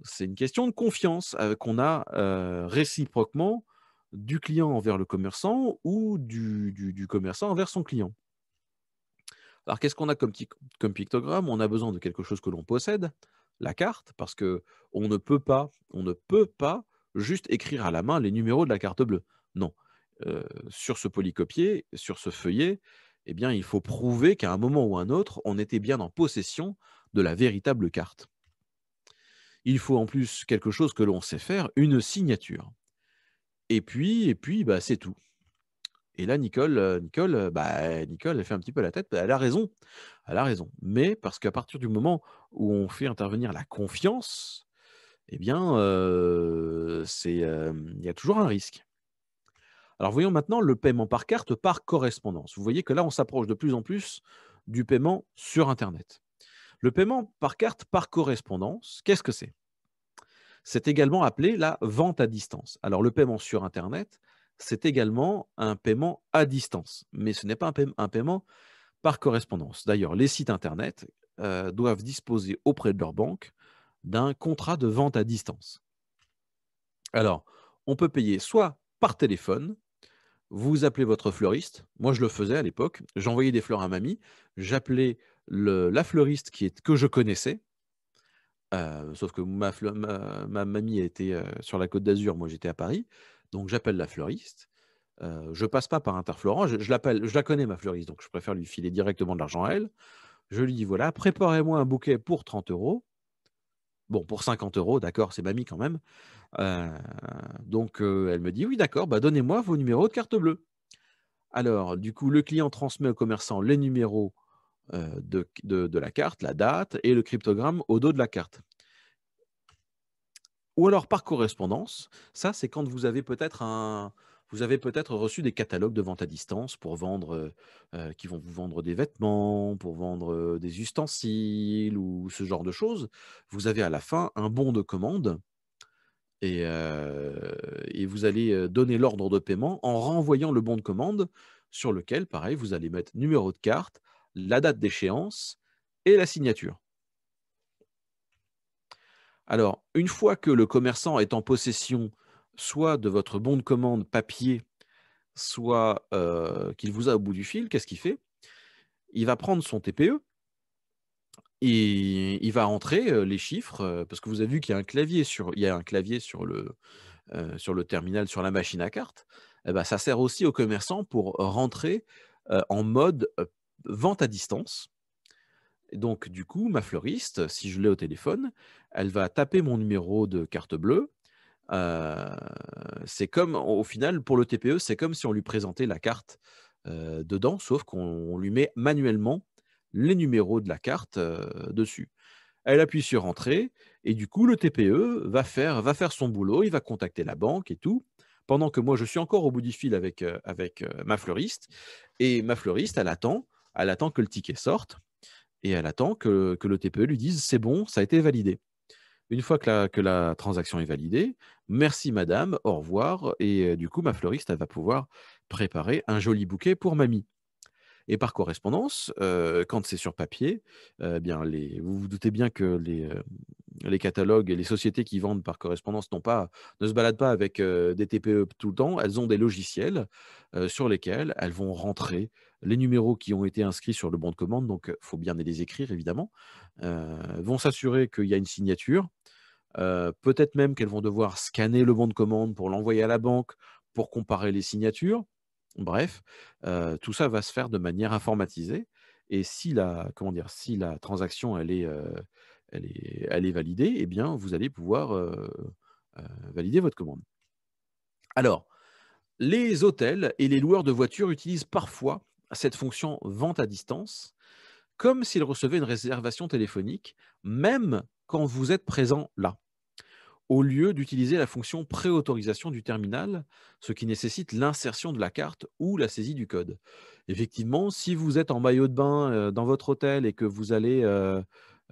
c'est une question de confiance euh, qu'on a euh, réciproquement du client envers le commerçant ou du, commerçant envers son client. Alors qu'est-ce qu'on a comme, pictogramme On a besoin de quelque chose que l'on possède, la carte, parce qu'on on ne peut pas, on ne peut pas juste écrire à la main les numéros de la carte bleue. Non. Euh, sur ce polycopier, sur ce feuillet, eh bien, il faut prouver qu'à un moment ou un autre, on était bien en possession de la véritable carte il faut en plus quelque chose que l'on sait faire, une signature. Et puis, et puis bah, c'est tout. Et là, Nicole, euh, Nicole, euh, bah, Nicole, elle fait un petit peu la tête. Bah, elle a raison. Elle a raison. Mais parce qu'à partir du moment où on fait intervenir la confiance, eh bien, euh, c'est, il y a toujours un risque. Alors, voyons maintenant le paiement par carte par correspondance. Vous voyez que là, on s'approche de plus en plus du paiement sur Internet. Le paiement par carte par correspondance, qu'est-ce que c'est C'est également appelé la vente à distance. Alors le paiement sur Internet, c'est également un paiement à distance, mais ce n'est pas un, paiement par correspondance. D'ailleurs, les sites Internet euh, doivent disposer auprès de leur banque d'un contrat de vente à distance. Alors, on peut payer soit par téléphone, vous appelez votre fleuriste, moi je le faisais à l'époque, j'envoyais des fleurs à mamie, j'appelais la fleuriste qui est, que je connaissais, euh, sauf que ma, ma, ma, mamie était euh, sur la côte d'Azur, moi j'étais à Paris, donc j'appelle la fleuriste. Euh, je passe pas par Interflorent, je, l'appelle, je la connais ma fleuriste, donc je préfère lui filer directement de l'argent à elle. Je lui dis voilà, préparez-moi un bouquet pour 30 euros. Bon, pour 50 euros, d'accord, c'est mamie quand même. Euh, donc elle me dit oui, d'accord, bah donnez-moi vos numéros de carte bleue. Alors, du coup, le client transmet au commerçant les numéros euh, de, la carte, la date et le cryptogramme au dos de la carte. Ou alors par correspondance, ça c'est quand vous avez peut-être un, vous avez peut-être reçu des catalogues de vente à distance pour vendre, euh, qui vont vous vendre des vêtements, pour vendre euh, des ustensiles ou ce genre de choses. Vous avez à la fin un bon de commande et, et vous allez donner l'ordre de paiement en renvoyant le bon de commande sur lequel, pareil, vous allez mettre numéro de carte, la date d'échéance et la signature. Alors, une fois que le commerçant est en possession soit de votre bon de commande papier, soit euh, qu'il vous a au bout du fil, qu'est-ce qu'il fait Il va prendre son TPE, et il va rentrer euh, les chiffres, euh, parce que vous avez vu qu'il y a un clavier sur, il un clavier sur le, sur le terminal, sur la machine à carte. Eh ben, ça sert aussi au commerçant pour rentrer en mode vente à distance. donc, du coup, ma fleuriste, si je l'ai au téléphone, elle va taper mon numéro de carte bleue. Euh, c'est comme, au final, pour le TPE, c'est comme si on lui présentait la carte euh, dedans, sauf qu'on lui met manuellement les numéros de la carte euh, dessus. Elle appuie sur Entrée, et du coup, le TPE va faire, va faire son boulot, il va contacter la banque et tout pendant que moi je suis encore au bout du fil avec, avec ma fleuriste. Et ma fleuriste, elle attend elle attend que le ticket sorte et elle attend que, le TPE lui dise c'est bon, ça a été validé. Une fois que la, que la transaction est validée, merci madame, au revoir. Et euh, du coup, ma fleuriste, elle va pouvoir préparer un joli bouquet pour mamie. Et par correspondance, euh, quand c'est sur papier, euh, eh bien les, vous vous doutez bien que euh, les, catalogues et les sociétés qui vendent par correspondance pas, ne se baladent pas avec des TPE tout le temps. Elles ont des logiciels sur lesquels elles vont rentrer les numéros qui ont été inscrits sur le bon de commande, donc il faut bien les écrire évidemment, euh, vont s'assurer qu'il y a une signature. Peut-être même qu'elles vont devoir scanner le bon de commande pour l'envoyer à la banque pour comparer les signatures. Bref, tout ça va se faire de manière informatisée. Et si la, comment dire, si la transaction elle est, elle est, elle est validée, eh bien, vous allez pouvoir valider votre commande. Alors, les hôtels et les loueurs de voitures utilisent parfois cette fonction vente à distance comme s'ils recevaient une réservation téléphonique, même quand vous êtes présent là au lieu d'utiliser la fonction préautorisation du terminal, ce qui nécessite l'insertion de la carte ou la saisie du code. Effectivement, si vous êtes en maillot de bain euh, dans votre hôtel et que vous allez euh,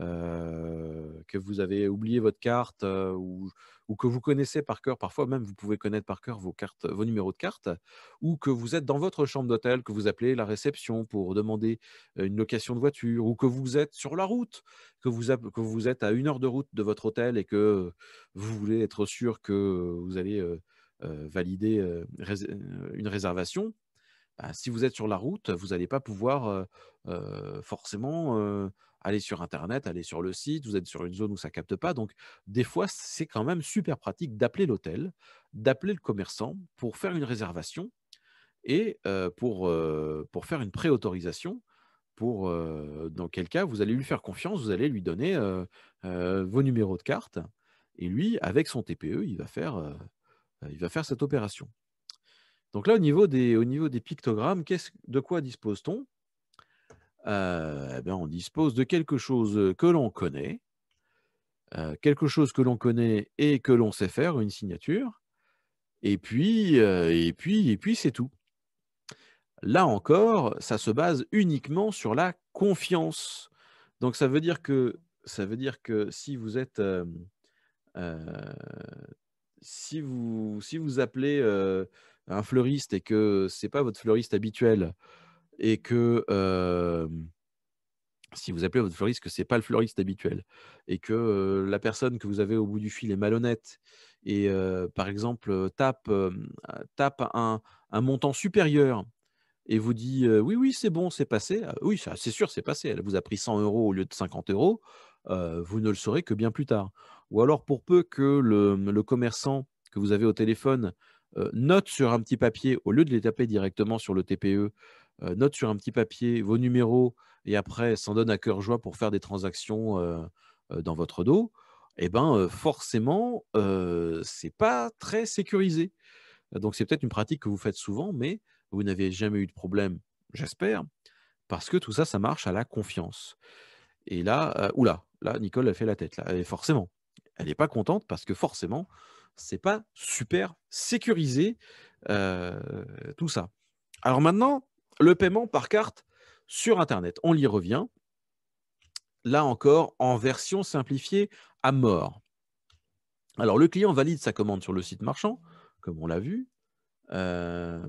euh, que vous avez oublié votre carte euh, ou, que vous connaissez par cœur, parfois même vous pouvez connaître par cœur vos, cartes, vos numéros de carte, ou que vous êtes dans votre chambre d'hôtel, que vous appelez la réception pour demander euh, une location de voiture, ou que vous êtes sur la route, que vous, êtes à une heure de route de votre hôtel et que vous voulez être sûr que vous allez valider une réservation. Bah, si vous êtes sur la route, vous n'allez pas pouvoir forcément aller sur Internet, aller sur le site, vous êtes sur une zone où ça capte pas. Donc, des fois, c'est quand même super pratique d'appeler l'hôtel, d'appeler le commerçant pour faire une réservation et pour, faire une préautorisation. Pour, dans quel cas, vous allez lui faire confiance, vous allez lui donner vos numéros de carte. Et lui, avec son TPE, il va faire, il va faire cette opération. Donc là, au niveau des, au niveau des pictogrammes, de quoi dispose-t-on euh, eh ben, on dispose de quelque chose euh, que l'on connaît, euh, quelque chose que l'on connaît et que l'on sait faire, une signature, et puis, et puis, et puis c'est tout. Là encore, ça se base uniquement sur la confiance. Donc ça veut dire que, ça veut dire que si vous êtes... si, vous, si vous appelez un fleuriste et que ce n'est pas votre fleuriste habituel, et que euh, si vous appelez votre fleuriste, que ce n'est pas le fleuriste habituel, et que euh, la personne que vous avez au bout du fil est malhonnête, et euh, par exemple tape, un, montant supérieur, et vous dit oui, oui, c'est bon, c'est passé, oui, c'est sûr, c'est passé, elle vous a pris 100 euros au lieu de 50 euros, vous ne le saurez que bien plus tard. Ou alors pour peu que le commerçant que vous avez au téléphone note sur un petit papier, au lieu de les taper directement sur le TPE, euh, note sur un petit papier vos numéros et après s'en donne à cœur joie pour faire des transactions euh, euh, dans votre dos, eh ben, forcément, ce n'est pas très sécurisé. Donc, c'est peut-être une pratique que vous faites souvent, mais vous n'avez jamais eu de problème, j'espère, parce que tout ça, ça marche à la confiance. Et là, oula, là, Nicole, elle fait la tête. Là. est forcément, elle n'est pas contente parce que forcément, c'est pas super sécurisé tout ça. Alors maintenant, le paiement par carte sur Internet, on y revient. Là encore, en version simplifiée à mort. Alors, le client valide sa commande sur le site marchand, comme on l'a vu. Euh,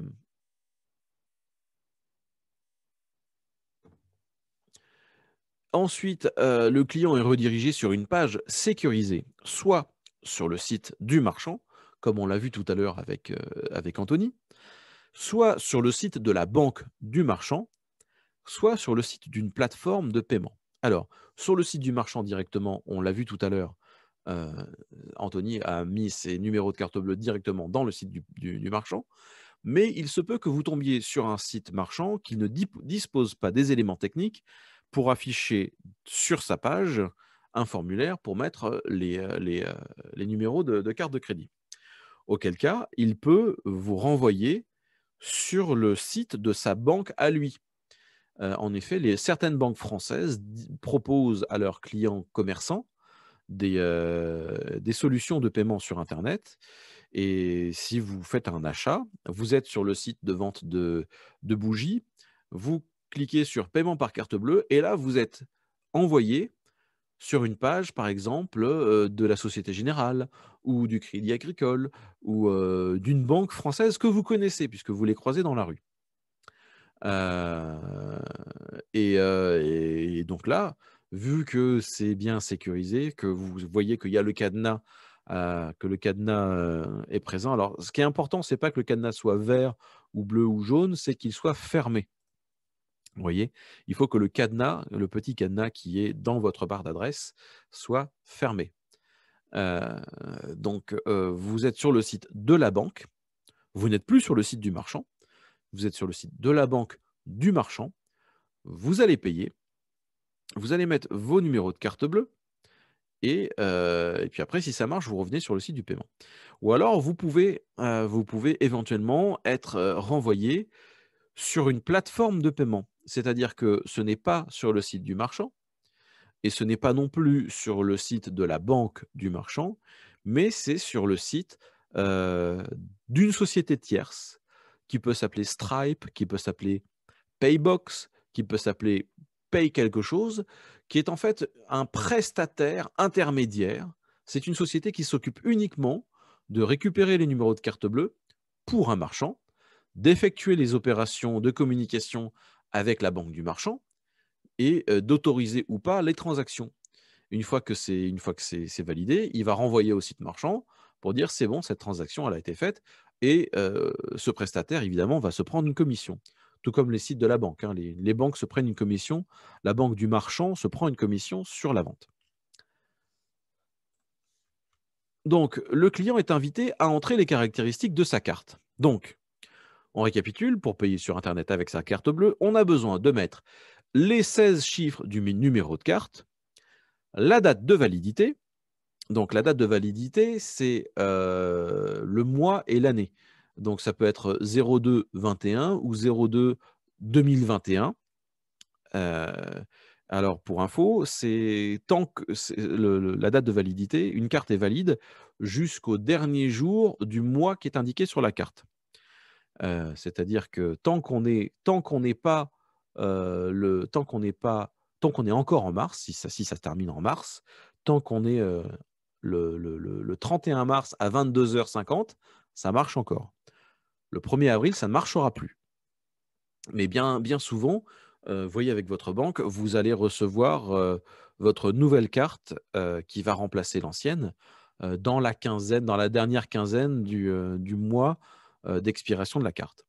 ensuite, euh, le client est redirigé sur une page sécurisée, soit sur le site du marchand, comme on l'a vu tout à l'heure avec, euh, avec Anthony, soit sur le site de la banque du marchand, soit sur le site d'une plateforme de paiement. Alors, sur le site du marchand directement, on l'a vu tout à l'heure, euh, Anthony a mis ses numéros de carte bleue directement dans le site du, marchand, mais il se peut que vous tombiez sur un site marchand qui ne dispose pas des éléments techniques pour afficher sur sa page un formulaire pour mettre les, numéros de, carte de crédit. Auquel cas, il peut vous renvoyer sur le site de sa banque à lui. Euh, en effet, certaines banques françaises proposent à leurs clients commerçants euh, des, solutions de paiement sur Internet. Et si vous faites un achat, vous êtes sur le site de vente de bougies, vous cliquez sur paiement par carte bleue et là, vous êtes envoyé sur une page, par exemple, de la Société Générale ou du Crédit Agricole ou d'une banque française que vous connaissez puisque vous les croisez dans la rue. et, et, donc là, vu que c'est bien sécurisé, que vous voyez qu'il y a le cadenas, que le cadenas est présent. Alors, ce qui est important, c'est pas que le cadenas soit vert ou bleu ou jaune, c'est qu'il soit fermé. Vous voyez, il faut que le cadenas, le petit cadenas qui est dans votre barre d'adresse, soit fermé. Euh, donc, euh, vous êtes sur le site de la banque, vous n'êtes plus sur le site du marchand, vous êtes sur le site de la banque du marchand, vous allez payer, vous allez mettre vos numéros de carte bleue, et, euh, et, puis après, si ça marche, vous revenez sur le site du paiement. Ou alors, vous pouvez, vous pouvez éventuellement être renvoyé sur une plateforme de paiement c'est-à-dire que ce n'est pas sur le site du marchand, et ce n'est pas non plus sur le site de la banque du marchand, mais c'est sur le site euh, d'une société tierce qui peut s'appeler Stripe, qui peut s'appeler Paybox, qui peut s'appeler Pay quelque chose, qui est en fait un prestataire intermédiaire. C'est une société qui s'occupe uniquement de récupérer les numéros de carte bleue pour un marchand, d'effectuer les opérations de communication avec la banque du marchand et euh, d'autoriser ou pas les transactions. Une fois que c'est validé, il va renvoyer au site marchand pour dire c'est bon, cette transaction elle a été faite et euh, ce prestataire évidemment va se prendre une commission. Tout comme les sites de la banque. Hein, les, les, banques se prennent une commission, la banque du marchand se prend une commission sur la vente. Donc, le client est invité à entrer les caractéristiques de sa carte. Donc, on récapitule, pour payer sur Internet avec sa carte bleue, on a besoin de mettre les 16 chiffres du numéro de carte, la date de validité. Donc la date de validité, c'est euh, le mois et l'année. Donc ça peut être 02-21 ou 02-2021. Euh, alors pour info, c'est tant que la date de validité, une carte est valide jusqu'au dernier jour du mois qui est indiqué sur la carte. Euh, c'est-à-dire que euh, tant qu'on n'est pas tant qu'on est encore en mars, si ça, si ça termine en mars, tant qu'on est euh, le, 31 mars à 22h50, ça marche encore. Le 1er avril, ça ne marchera plus. Mais bien, bien souvent, voyez avec votre banque, vous allez recevoir votre nouvelle carte qui va remplacer l'ancienne dans la quinzaine, dans la dernière quinzaine du mois euh, d'expiration de la carte.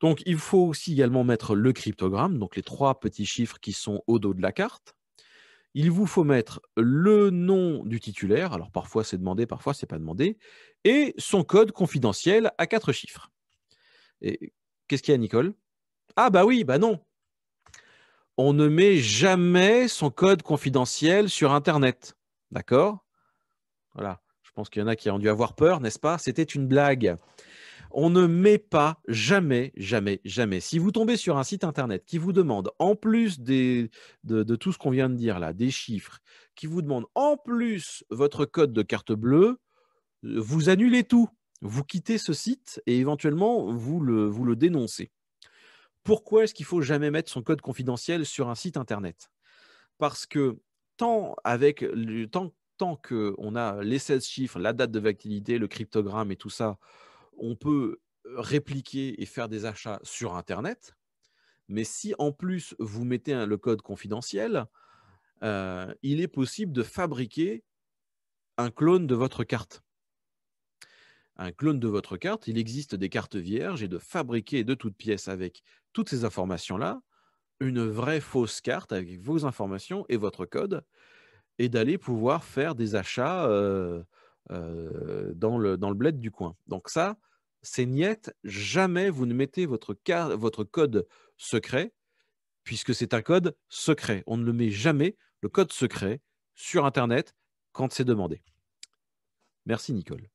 Donc, il faut aussi également mettre le cryptogramme, donc les trois petits chiffres qui sont au dos de la carte. Il vous faut mettre le nom du titulaire, alors parfois c'est demandé, parfois c'est pas demandé, et son code confidentiel à quatre chiffres. Et qu'est-ce qu'il y a, Nicole Ah bah oui, bah non. On ne met jamais son code confidentiel sur Internet, d'accord Voilà. Je pense qu'il y en a qui ont dû avoir peur, n'est-ce pas C'était une blague. On ne met pas jamais, jamais, jamais. Si vous tombez sur un site internet qui vous demande, en plus de, de, tout ce qu'on vient de dire là, des chiffres, qui vous demande en plus votre code de carte bleue, euh, vous annulez tout. Vous quittez ce site et éventuellement vous le, vous le dénoncez. Pourquoi est-ce qu'il faut jamais mettre son code confidentiel sur un site internet Parce que tant avec tant qu'on a les 16 chiffres, la date de validité, le cryptogramme et tout ça, on peut euh, répliquer et faire des achats sur Internet. Mais si en plus vous mettez le code confidentiel, euh, il est possible de fabriquer un clone de votre carte. Un clone de votre carte, il existe des cartes vierges et de fabriquer de toutes pièces avec toutes ces informations-là une vraie fausse carte avec vos informations et votre code et d'aller pouvoir faire des achats euh, euh, dans, le, dans bled du coin. Donc ça, c'est niette, jamais vous ne mettez votre, votre code secret, puisque c'est un code secret. On ne le met jamais, le code secret, sur Internet quand c'est demandé. Merci Nicole.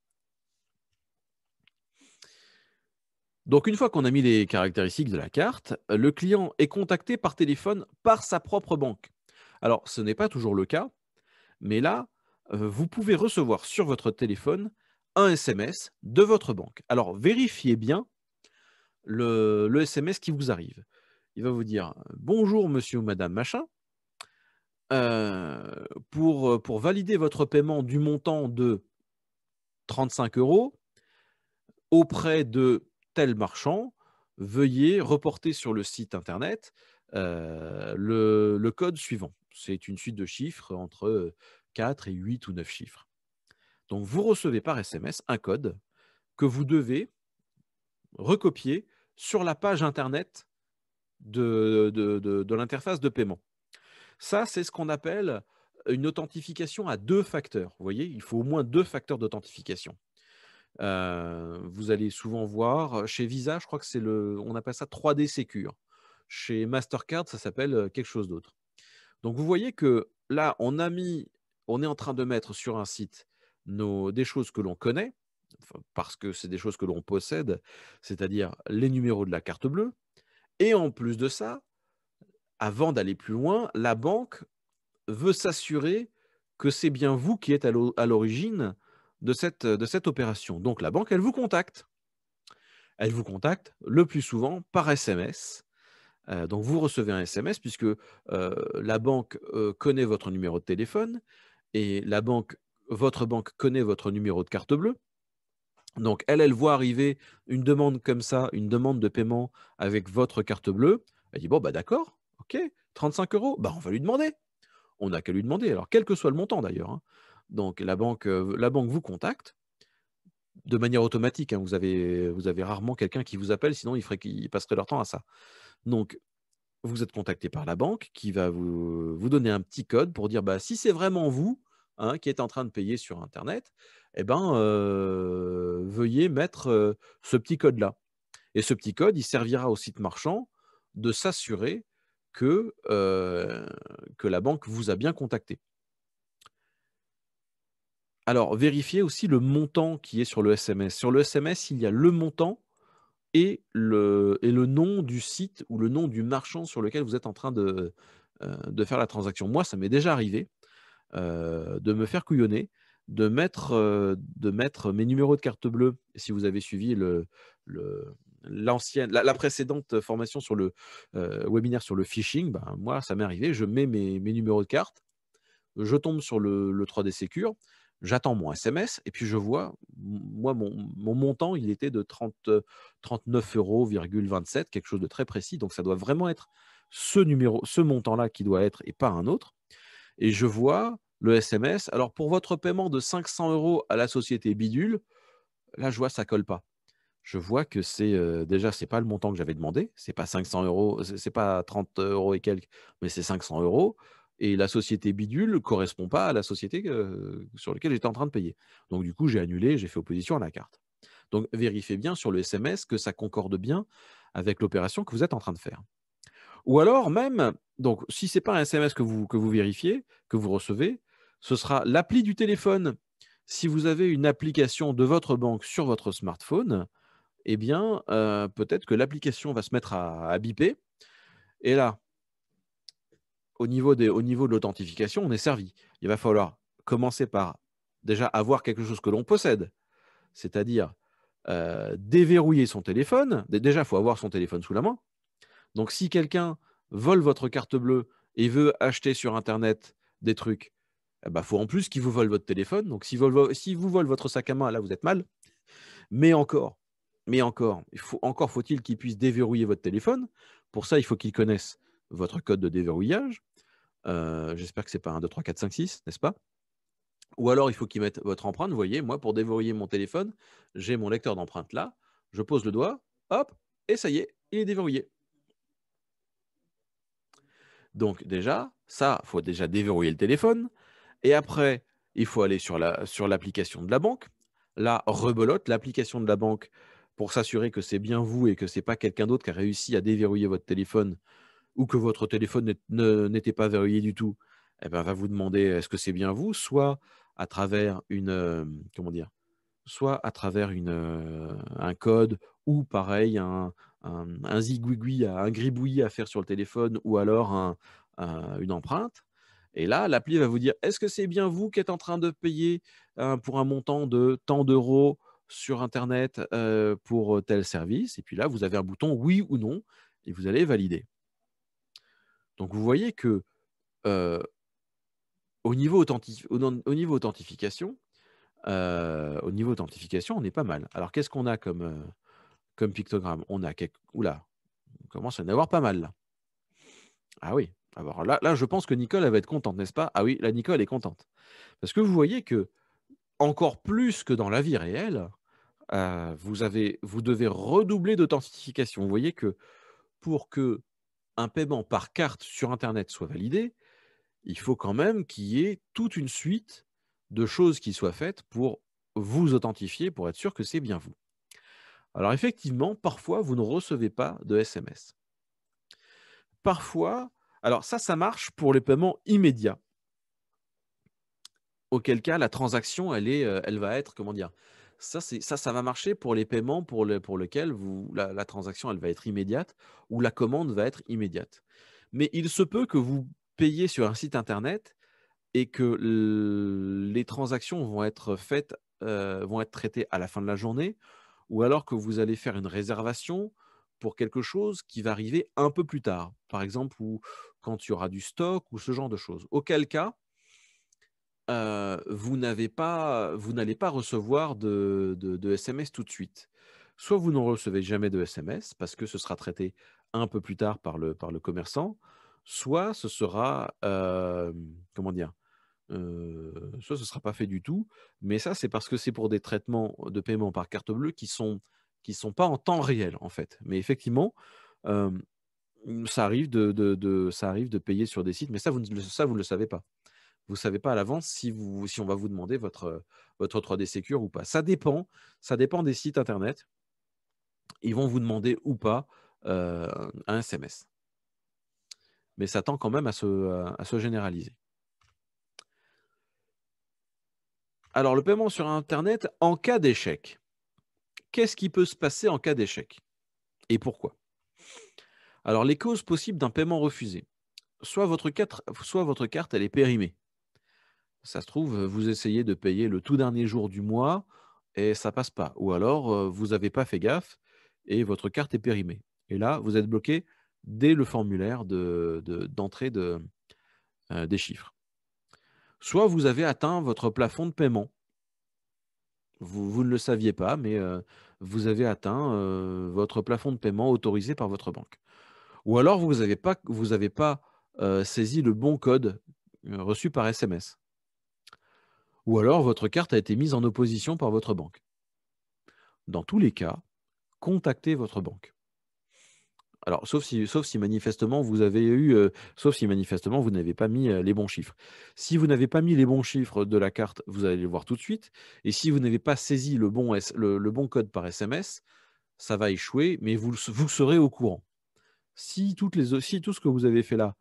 Donc une fois qu'on a mis les caractéristiques de la carte, le client est contacté par téléphone par sa propre banque. Alors ce n'est pas toujours le cas, mais là, euh, vous pouvez recevoir sur votre téléphone un SMS de votre banque. Alors vérifiez bien le, SMS qui vous arrive. Il va vous dire Bonjour monsieur ou madame machin. Euh, pour, valider votre paiement du montant de 35 euros auprès de tel marchand, veuillez reporter sur le site internet euh, le, code suivant. C'est une suite de chiffres entre 4 euh, et 8 ou 9 chiffres. Donc vous recevez par SMS un code que vous devez recopier sur la page Internet de, l'interface de paiement. Ça, c'est ce qu'on appelle une authentification à deux facteurs. Vous voyez, il faut au moins deux facteurs d'authentification. Euh, vous allez souvent voir chez Visa, je crois que c'est le, on appelle ça 3D Secure. Chez Mastercard, ça s'appelle euh, quelque chose d'autre. Donc vous voyez que là, on a mis, on est en train de mettre sur un site des choses que l'on connaît, parce que c'est des choses que l'on possède, c'est-à-dire les numéros de la carte bleue. Et en plus de ça, avant d'aller plus loin, la banque veut s'assurer que c'est bien vous qui êtes à l'origine de cette, de cette opération. Donc la banque, elle vous contacte. Elle vous contacte le plus souvent par SMS donc vous recevez un SMS puisque la banque connaît votre numéro de téléphone et votre banque connaît votre numéro de carte bleue. Donc elle, elle voit arriver une demande comme ça, une demande de paiement avec votre carte bleue. Elle dit bon bah d'accord, ok, 35 euros, bah on va lui demander. On n'a qu'à lui demander. Alors quel que soit le montant d'ailleurs. Hein. Donc la banque, la banque vous contacte de manière automatique. Hein, vous, avez, rarement quelqu'un qui vous appelle, sinon il feraient, ils passeraient leur temps à ça. Donc, vous êtes contacté par la banque qui va vous, donner un petit code pour dire bah, si c'est vraiment vous hein, qui êtes en train de payer sur Internet, eh ben, euh, veuillez mettre euh, ce petit code-là. Et ce petit code, il servira au site marchand de s'assurer que, euh, que la banque vous a bien contacté. Alors, vérifiez aussi le montant qui est sur le SMS. Sur le SMS, il y a le montant et le, nom du site ou le nom du marchand sur lequel vous êtes en train de, euh, faire la transaction. Moi, ça m'est déjà arrivé euh, de me faire couillonner, euh, de mettre, mes numéros de carte bleue, si vous avez suivi la, précédente formation sur le webinaire sur le phishing, ben, moi, ça m'est arrivé, je mets mes, numéros de carte, je tombe sur le, le 3D Secure, j'attends mon SMS et puis je vois, moi, mon, montant, il était de 39,27 euh, euros, quelque chose de très précis. Donc, ça doit vraiment être ce numéro, ce montant-là qui doit être et pas un autre. Et je vois le SMS. Alors, pour votre paiement de 500 euros à la société Bidule, là, je vois, ça colle pas. Je vois que c'est euh, déjà, c'est pas le montant que j'avais demandé. C'est pas 500 euros, c'est pas 30 euros et quelques, mais c'est 500 euros et la société bidule correspond pas à la société euh, sur laquelle j'étais en train de payer. Donc du coup, j'ai annulé, j'ai fait opposition à la carte. Donc vérifiez bien sur le SMS que ça concorde bien avec l'opération que vous êtes en train de faire. Ou alors même, donc si ce n'est pas un SMS que vous, que vous vérifiez, que vous recevez, ce sera l'appli du téléphone. Si vous avez une application de votre banque sur votre smartphone, eh bien, euh, peut-être que l'application va se mettre à, à biper. Et là, au niveau, des, niveau de l'authentification, on est servi. Il va falloir commencer par déjà avoir quelque chose que l'on possède, c'est-à-dire euh, déverrouiller son téléphone. Déjà, il faut avoir son téléphone sous la main. Donc, si quelqu'un vole votre carte bleue et veut acheter sur Internet des trucs, il eh ben, faut en plus qu'il vous vole votre téléphone. Donc, s'il si vous vole votre sac à main, là, vous êtes mal. Mais encore, mais encore, faut, encore faut-il qu'il puisse déverrouiller votre téléphone. Pour ça, il faut qu'il connaisse votre code de déverrouillage. Euh, j'espère que ce n'est pas un 2, 3, 4, 5, 6, n'est-ce pas Ou alors, il faut qu'ils mette votre empreinte. Vous voyez, moi, pour déverrouiller mon téléphone, j'ai mon lecteur d'empreinte là. Je pose le doigt, hop, et ça y est, il est déverrouillé. Donc déjà, ça, il faut déjà déverrouiller le téléphone. Et après, il faut aller sur l'application de la banque. Là, rebelote l'application de la banque pour s'assurer que c'est bien vous et que ce n'est pas quelqu'un d'autre qui a réussi à déverrouiller votre téléphone ou que votre téléphone n'était pas verrouillé du tout, eh ben, va vous demander euh, est-ce que c'est bien vous, soit à travers une euh, comment dire, soit à travers une, euh, un code ou pareil un, un, un zigouigoui, un gribouillis à faire sur le téléphone ou alors une empreinte. Et là, l'appli va vous dire est-ce que c'est bien vous qui êtes en train de payer pour un montant de tant d'euros sur Internet pour tel service Et puis là, vous avez un bouton oui ou non et vous allez valider. Donc vous voyez que euh, au, niveau au, niveau authentification, euh, au niveau on est pas mal. Alors qu'est-ce qu'on a comme, euh, comme pictogramme On a commence à en avoir pas mal Ah oui. Alors là, là, je pense que Nicole va être contente, n'est-ce pas Ah oui, la Nicole est contente. Parce que vous voyez que, encore plus que dans la vie réelle, vous, avez, vous devez redoubler d'authentification. Vous voyez que pour que un paiement par carte sur Internet soit validé, il faut quand même qu'il y ait toute une suite de choses qui soient faites pour vous authentifier, pour être sûr que c'est bien vous. Alors effectivement, parfois, vous ne recevez pas de SMS. Parfois, alors ça, ça marche pour les paiements immédiats, auquel cas la transaction, elle, est, euh, elle va être, comment dire, ça, ça, va marcher pour les paiements pour, lesquels la, transaction elle va être immédiate ou la commande va être immédiate. Mais il se peut que vous payiez sur un site internet et que les transactions vont être faites, euh, vont être traitées à la fin de la journée, ou alors que vous allez faire une réservation pour quelque chose qui va arriver un peu plus tard, par exemple, ou quand il y aura du stock ou ce genre de choses. Auquel cas, vous n'avez pas, vous n'allez pas recevoir de, SMS tout de suite. Soit vous n'en recevez jamais de SMS parce que ce sera traité un peu plus tard par le, par le commerçant, soit ce sera, comment dire, soit ce sera pas fait du tout. Mais ça, c'est parce que c'est pour des traitements de paiement par carte bleue qui sont qui sont pas en temps réel en fait. Mais effectivement, ça arrive de, ça arrive de payer sur des sites, mais ça vous ça vous ne le savez pas vous ne savez pas à l'avance si, on va vous demander votre, euh, votre 3D Secure ou pas. Ça dépend, ça dépend des sites internet. Ils vont vous demander ou pas euh, un SMS. Mais ça tend quand même à se, euh, à se généraliser. Alors, le paiement sur Internet en cas d'échec. Qu'est-ce qui peut se passer en cas d'échec Et pourquoi Alors, les causes possibles d'un paiement refusé. Soit votre, carte, soit votre carte, elle est périmée. Ça se trouve, vous essayez de payer le tout dernier jour du mois et ça passe pas. Ou alors, euh, vous n'avez pas fait gaffe et votre carte est périmée. Et là, vous êtes bloqué dès le formulaire d'entrée de, de, euh, des chiffres. Soit vous avez atteint votre plafond de paiement. Vous, ne le saviez pas, mais euh, vous avez atteint votre plafond de paiement autorisé par votre banque. Ou alors, vous n'avez pas, vous avez pas saisi le bon code reçu par SMS ou alors votre carte a été mise en opposition par votre banque. Dans tous les cas, contactez votre banque. Alors, sauf si, manifestement vous avez eu, euh, sauf si manifestement vous n'avez pas mis euh, les bons chiffres. Si vous n'avez pas mis les bons chiffres de la carte, vous allez le voir tout de suite. Et si vous n'avez pas saisi le bon, le, bon, code par SMS, ça va échouer, mais vous, vous serez au courant. si tout ce que vous avez fait là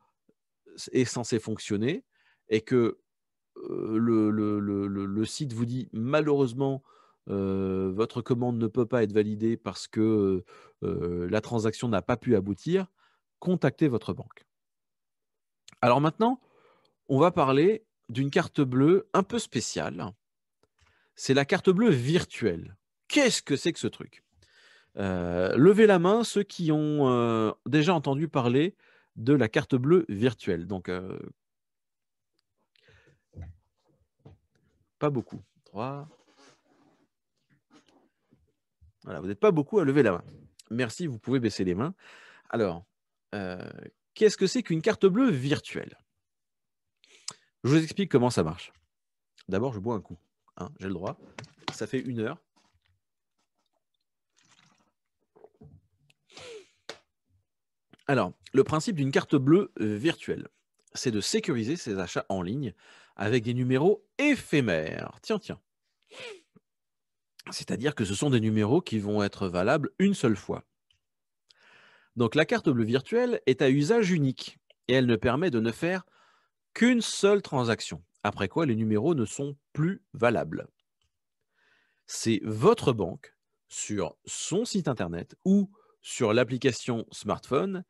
euh, est censé fonctionner et que euh, le, site vous dit malheureusement euh, votre commande ne peut pas être validée parce que euh, la transaction n'a pas pu aboutir, contactez votre banque. Alors maintenant, on va parler d'une carte bleue un peu spéciale. C'est la carte bleue virtuelle. Qu'est-ce que c'est que ce truc Levez la main ceux qui ont déjà entendu parler de la carte bleue virtuelle. Donc, beaucoup. Voilà, vous n'êtes pas beaucoup à lever la main. Merci, vous pouvez baisser les mains. Alors, euh, qu'est-ce que c'est qu'une carte bleue virtuelle Je vous explique comment ça marche. D'abord, je bois un coup. Hein, j'ai le droit. Ça fait une heure. Alors, le principe d'une carte bleue euh, virtuelle, c'est de sécuriser ses achats en ligne avec des numéros éphémères. Tiens, tiens. C'est-à-dire que ce sont des numéros qui vont être valables une seule fois. Donc la carte bleue virtuelle est à usage unique et elle ne permet de ne faire qu'une seule transaction, après quoi les numéros ne sont plus valables. C'est votre banque sur son site internet ou sur l'application smartphone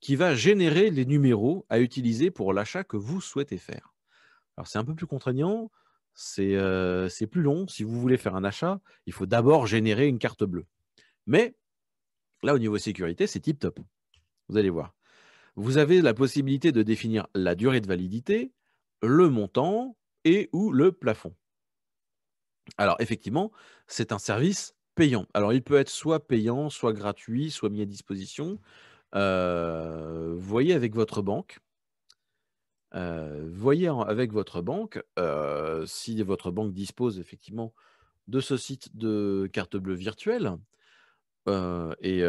qui va générer les numéros à utiliser pour l'achat que vous souhaitez faire. Alors c'est un peu plus contraignant, euh, c'est plus long. Si vous voulez faire un achat, il faut d'abord générer une carte bleue. Mais là, au niveau sécurité, c'est tip top. Vous allez voir. Vous avez la possibilité de définir la durée de validité, le montant et ou le plafond. Alors effectivement, c'est un service payant. Alors il peut être soit payant, soit gratuit, soit mis à disposition. Euh, vous voyez avec votre banque voyez avec votre banque, si votre banque dispose effectivement de ce site de carte bleue virtuelle, et,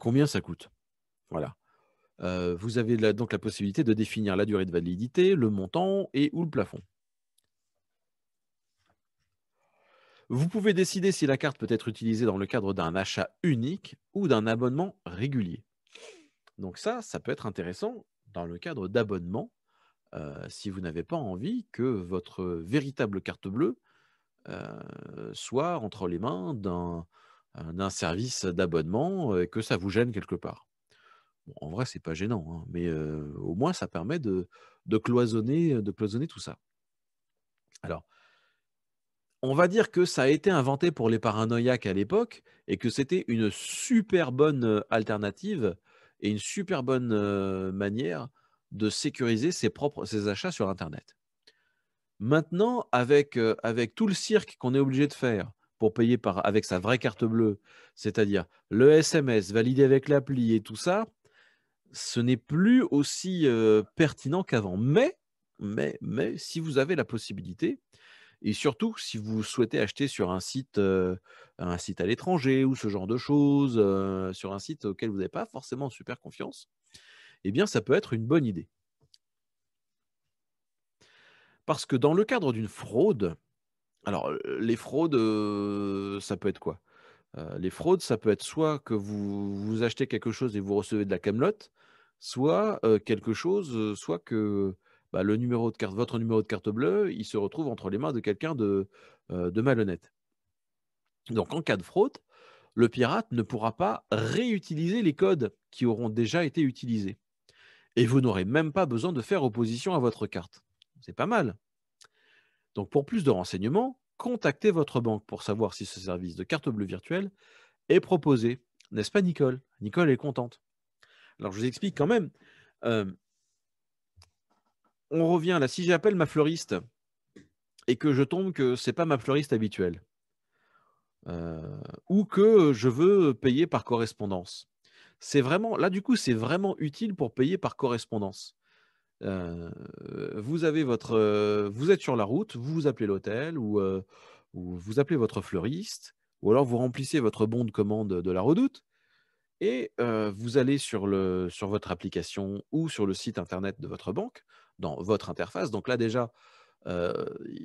combien ça coûte. Voilà. vous avez donc la possibilité de définir la durée de validité, le montant et ou le plafond. Vous pouvez décider si la carte peut être utilisée dans le cadre d'un achat unique ou d'un abonnement régulier. Donc ça, ça peut être intéressant dans le cadre d'abonnement, euh, si vous n'avez pas envie que votre véritable carte bleue euh, soit entre les mains d'un euh, service d'abonnement et que ça vous gêne quelque part. en vrai, ce n'est pas gênant, hein, mais au moins ça permet de, cloisonner, de cloisonner tout ça. Alors, on va dire que ça a été inventé pour les paranoïaques à l'époque et que c'était une super bonne alternative et une super bonne manière de sécuriser ses propres ses achats sur Internet. Maintenant, avec, avec tout le cirque qu'on est obligé de faire pour payer par, avec sa vraie carte bleue, c'est-à-dire le SMS validé avec l'appli et tout ça, ce n'est plus aussi pertinent qu'avant. Mais, mais, mais si vous avez la possibilité, et surtout, si vous souhaitez acheter sur un site, un site à l'étranger ou ce genre de choses, sur un site auquel vous n'avez pas forcément super confiance, eh bien, ça peut être une bonne idée. Parce que dans le cadre d'une fraude, alors les fraudes, ça peut être quoi Les fraudes, ça peut être soit que vous, vous achetez quelque chose et vous recevez de la camelote, soit quelque chose, soit que bah, le numéro de carte, votre numéro de carte bleue, il se retrouve entre les mains de quelqu'un euh, de, malhonnête. Donc en cas de fraude, le pirate ne pourra pas réutiliser les codes qui auront déjà été utilisés. Et vous n'aurez même pas besoin de faire opposition à votre carte. C'est pas mal. Donc pour plus de renseignements, contactez votre banque pour savoir si ce service de carte bleue virtuelle est proposé. N'est-ce pas Nicole Nicole est contente. Alors je vous explique quand même, euh, on revient là. Si j'appelle ma fleuriste et que je tombe que c'est pas ma fleuriste habituelle, euh, ou que je veux payer par correspondance, c'est vraiment là du coup c'est vraiment utile pour payer par correspondance. Euh, vous avez votre, euh, vous êtes sur la route, vous, vous appelez l'hôtel ou, ou, vous appelez votre fleuriste, ou alors vous remplissez votre bon de commande de la Redoute et vous allez sur le sur votre application ou sur le site internet de votre banque dans votre interface. Donc là déjà, euh,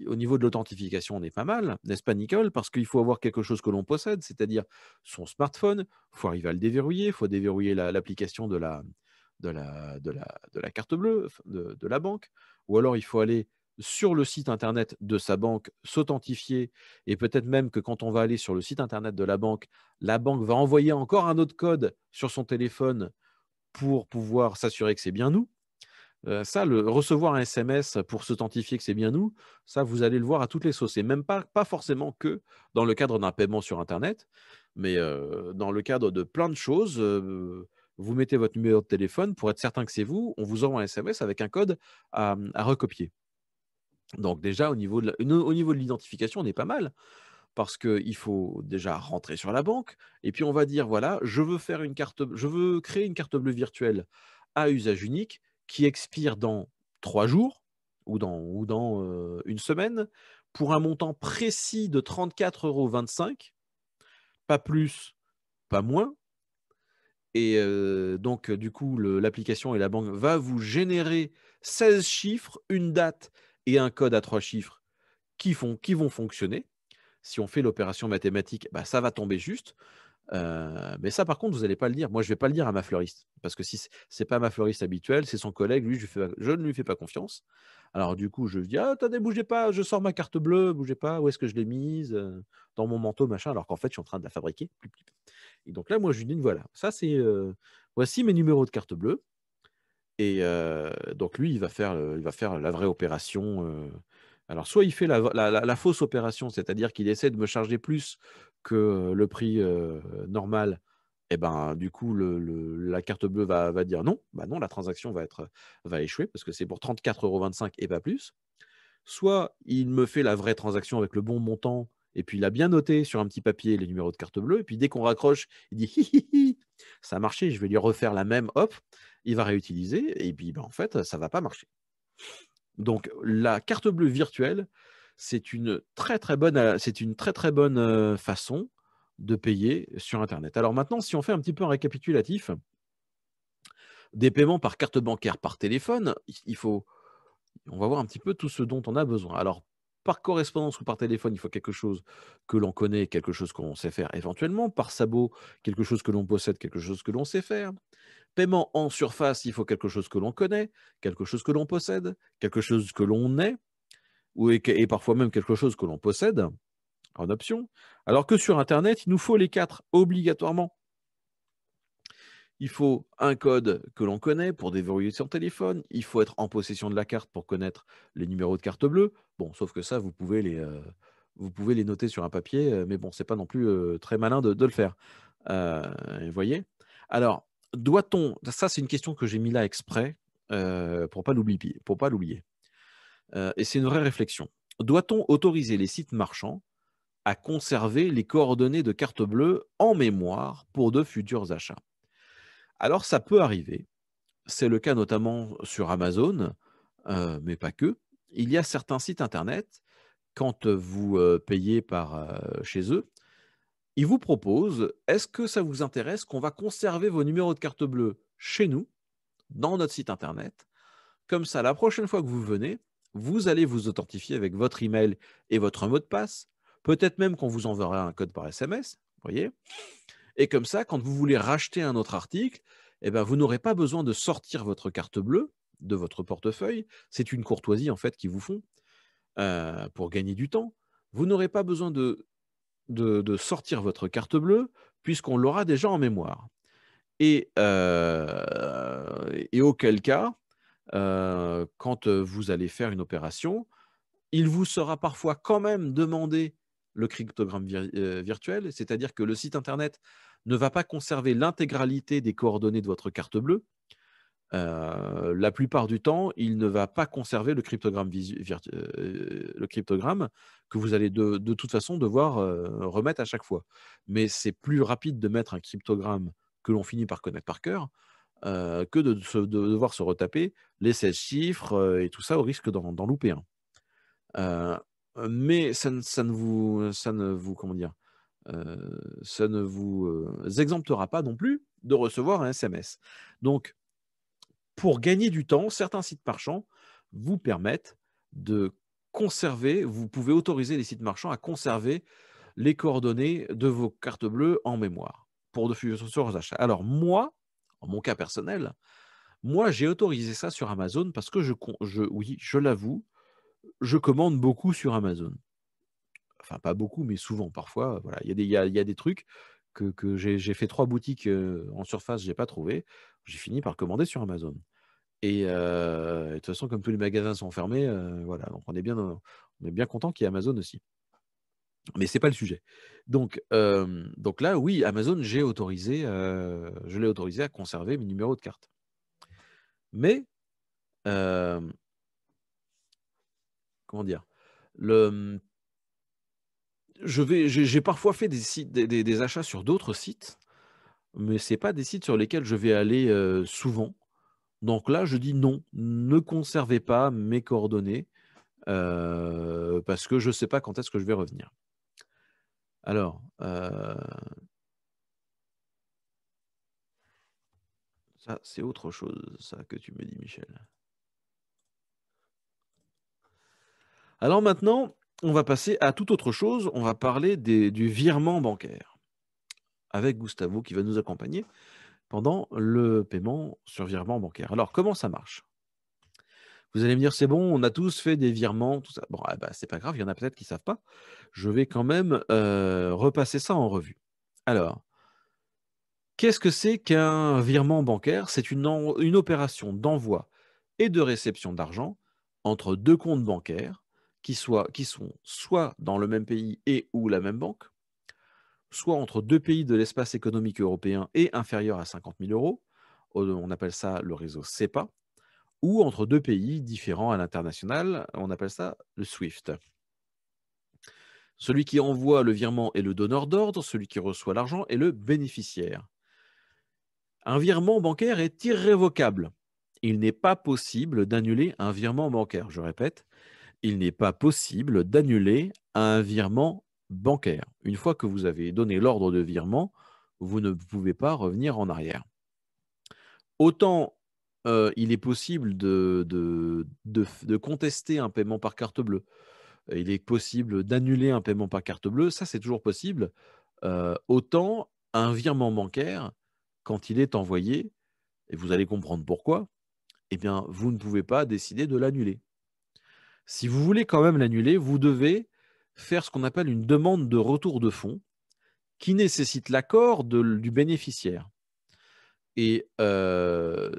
au niveau de l'authentification, on est pas mal, n'est-ce pas Nicole Parce qu'il faut avoir quelque chose que l'on possède, c'est-à-dire son smartphone, il faut arriver à le déverrouiller, il faut déverrouiller l'application de, la, de, la, de, la, carte bleue de, la banque, ou alors il faut aller sur le site internet de sa banque, s'authentifier, et peut-être même que quand on va aller sur le site internet de la banque, la banque va envoyer encore un autre code sur son téléphone pour pouvoir s'assurer que c'est bien nous ça, le recevoir un SMS pour s'authentifier que c'est bien nous, ça, vous allez le voir à toutes les sauces. Et même pas, forcément que dans le cadre d'un paiement sur Internet, mais dans le cadre de plein de choses. vous mettez votre numéro de téléphone pour être certain que c'est vous, on vous envoie un SMS avec un code à, recopier. Donc déjà, au niveau de l'identification, on est pas mal parce qu'il faut déjà rentrer sur la banque, et puis on va dire, voilà, je veux, faire une carte, je veux créer une carte bleue virtuelle à usage unique, qui expire dans trois jours ou dans, euh, une semaine pour un montant précis de 34,25 euros, pas plus, pas moins. Et euh, donc, euh, du coup, l'application et la banque va vous générer 16 chiffres, une date et un code à trois chiffres qui, font, qui vont fonctionner. Si on fait l'opération mathématique, bah, ça va tomber juste. Euh, mais ça, par contre, vous n'allez pas le dire. Moi, je ne vais pas le dire à ma fleuriste. Parce que si ce n'est pas ma fleuriste habituelle, c'est son collègue, lui, je, ne lui fais pas confiance. Alors, du coup, je lui dis ah, Attendez, bougez pas, je sors ma carte bleue, bougez pas, où est-ce que je l'ai mise euh, Dans mon manteau, machin, alors qu'en fait, je suis en train de la fabriquer. Et donc là, moi, je lui dis Voilà, ça, c'est. Euh, voici mes numéros de carte bleue. Et donc, lui, il va, faire, il va faire la vraie opération. alors, soit il fait la fausse opération, c'est-à-dire qu'il essaie de me charger plus euh, le prix euh, normal, et eh ben, du coup, la carte bleue va, dire non, bah non, la transaction va, être, va échouer parce que c'est pour 34,25€ et pas plus. Soit il me fait la vraie transaction avec le bon montant et puis il a bien noté sur un petit papier les numéros de carte bleue. Et puis dès qu'on raccroche, il dit ça a marché, je vais lui refaire la même, hop, il va réutiliser. Et puis ben, en fait, ça ne va pas marcher. Donc la carte bleue virtuelle, c'est une très très bonne, euh, c'est une très très bonne euh, façon de payer sur Internet. Alors maintenant, si on fait un petit peu un récapitulatif des paiements par carte bancaire, par téléphone, il faut, on va voir un petit peu tout ce dont on a besoin. Alors par correspondance ou par téléphone, il faut quelque chose que l'on connaît, quelque chose qu'on sait faire éventuellement. Par sabot, quelque chose que l'on possède, quelque chose que l'on sait faire. Paiement en surface, il faut quelque chose que l'on connaît, quelque chose que l'on possède, quelque chose que l'on est et, parfois même quelque chose que l'on possède en option, alors que sur Internet, il nous faut les quatre obligatoirement. Il faut un code que l'on connaît pour déverrouiller son téléphone. Il faut être en possession de la carte pour connaître les numéros de carte bleue. Bon, sauf que ça, vous pouvez les, euh, vous pouvez les noter sur un papier, euh, mais bon, c'est pas non plus euh, très malin de, le faire. Vous voyez Alors, doit-on. Ça, c'est une question que j'ai mis là exprès pour pas l'oublier. Pour pas l'oublier. Euh, et c'est une vraie réflexion. Doit-on autoriser les sites marchands à conserver les coordonnées de carte bleue en mémoire pour de futurs achats Alors ça peut arriver, c'est le cas notamment sur Amazon, euh, mais pas que. Il y a certains sites internet, quand vous euh, payez par chez eux, ils vous proposent, est-ce que ça vous intéresse qu'on va conserver vos numéros de carte bleue chez nous, dans notre site internet Comme ça, la prochaine fois que vous venez, vous allez vous authentifier avec votre email et votre mot de passe. Peut-être même qu'on vous enverra un code par SMS, voyez. Et comme ça, quand vous voulez racheter un autre article, eh ben, vous n'aurez pas besoin de sortir votre carte bleue de votre portefeuille. C'est une courtoisie en fait qu'ils vous font euh, pour gagner du temps. Vous n'aurez pas besoin de, sortir votre carte bleue puisqu'on l'aura déjà en mémoire. et euh, auquel cas, euh, quand euh, vous allez faire une opération, il vous sera parfois quand même demandé le cryptogramme euh, virtuel, c'est-à-dire que le site Internet ne va pas conserver l'intégralité des coordonnées de votre carte bleue. la plupart du temps, il ne va pas conserver le cryptogramme, le cryptogramme que vous allez de, toute façon devoir remettre à chaque fois. Mais c'est plus rapide de mettre un cryptogramme que l'on finit par connaître par cœur euh, que de, devoir se retaper les 16 chiffres euh, et tout ça au risque d'en louper un. Euh, mais ça ne, ça ne, vous, ça ne vous, comment dire, ça ne vous exemptera pas non plus de recevoir un SMS. Donc, pour gagner du temps, certains sites marchands vous permettent de conserver, vous pouvez autoriser les sites marchands à conserver les coordonnées de vos cartes bleues en mémoire pour de futurs achats. Alors moi, en mon cas personnel, moi, j'ai autorisé ça sur Amazon parce que je, oui, je l'avoue, je commande beaucoup sur Amazon. Enfin, pas beaucoup, mais souvent, parfois. Voilà, il y, a, des trucs que, j'ai fait trois boutiques euh, en surface, je n'ai pas trouvé. J'ai fini par commander sur Amazon. Euh, et, de toute façon, comme tous les magasins sont fermés, euh, voilà, donc on est bien, on est bien content qu'il y ait Amazon aussi. Mais ce n'est pas le sujet. Donc, euh, donc là, oui, Amazon, j'ai autorisé, euh, je l'ai autorisé à conserver mes numéros de carte. Mais, euh, comment dire, je vais, j'ai parfois fait des, achats sur d'autres sites, mais ce c'est pas des sites sur lesquels je vais aller souvent. Donc là, je dis non, ne conservez pas mes coordonnées parce que je ne sais pas quand est-ce que je vais revenir. Alors, euh, ça, c'est autre chose, ça, que tu me dis, Michel. Alors maintenant, on va passer à tout autre chose. On va parler du virement bancaire avec Gustavo qui va nous accompagner pendant le paiement sur virement bancaire. Alors, comment ça marche vous allez me dire, c'est bon, on a tous fait des virements, tout ça. Bon, ah bah, c'est pas grave, il y en a peut-être qui ne savent pas. Je vais quand même euh, repasser ça en revue. Alors, qu'est-ce que c'est qu'un virement bancaire C'est une, opération d'envoi et de réception d'argent entre deux comptes bancaires qui, qui sont soit dans le même pays et ou la même banque, soit entre deux pays de l'espace économique européen et inférieur à 50 000 euros. On appelle ça le réseau CEPA ou entre deux pays différents à l'international. On appelle ça le SWIFT. Celui qui envoie le virement est le donneur d'ordre, celui qui reçoit l'argent est le bénéficiaire. Un virement bancaire est irrévocable. Il n'est pas possible d'annuler un virement bancaire. Je répète, il n'est pas possible d'annuler un virement bancaire. Une fois que vous avez donné l'ordre de virement, vous ne pouvez pas revenir en arrière. Autant euh, il est possible de, contester un paiement par carte bleue. Il est possible d'annuler un paiement par carte bleue. Ça, c'est toujours possible. Euh, autant un virement bancaire, quand il est envoyé, et vous allez comprendre pourquoi, eh bien, vous ne pouvez pas décider de l'annuler. Si vous voulez quand même l'annuler, vous devez faire ce qu'on appelle une demande de retour de fonds qui nécessite l'accord du bénéficiaire. Et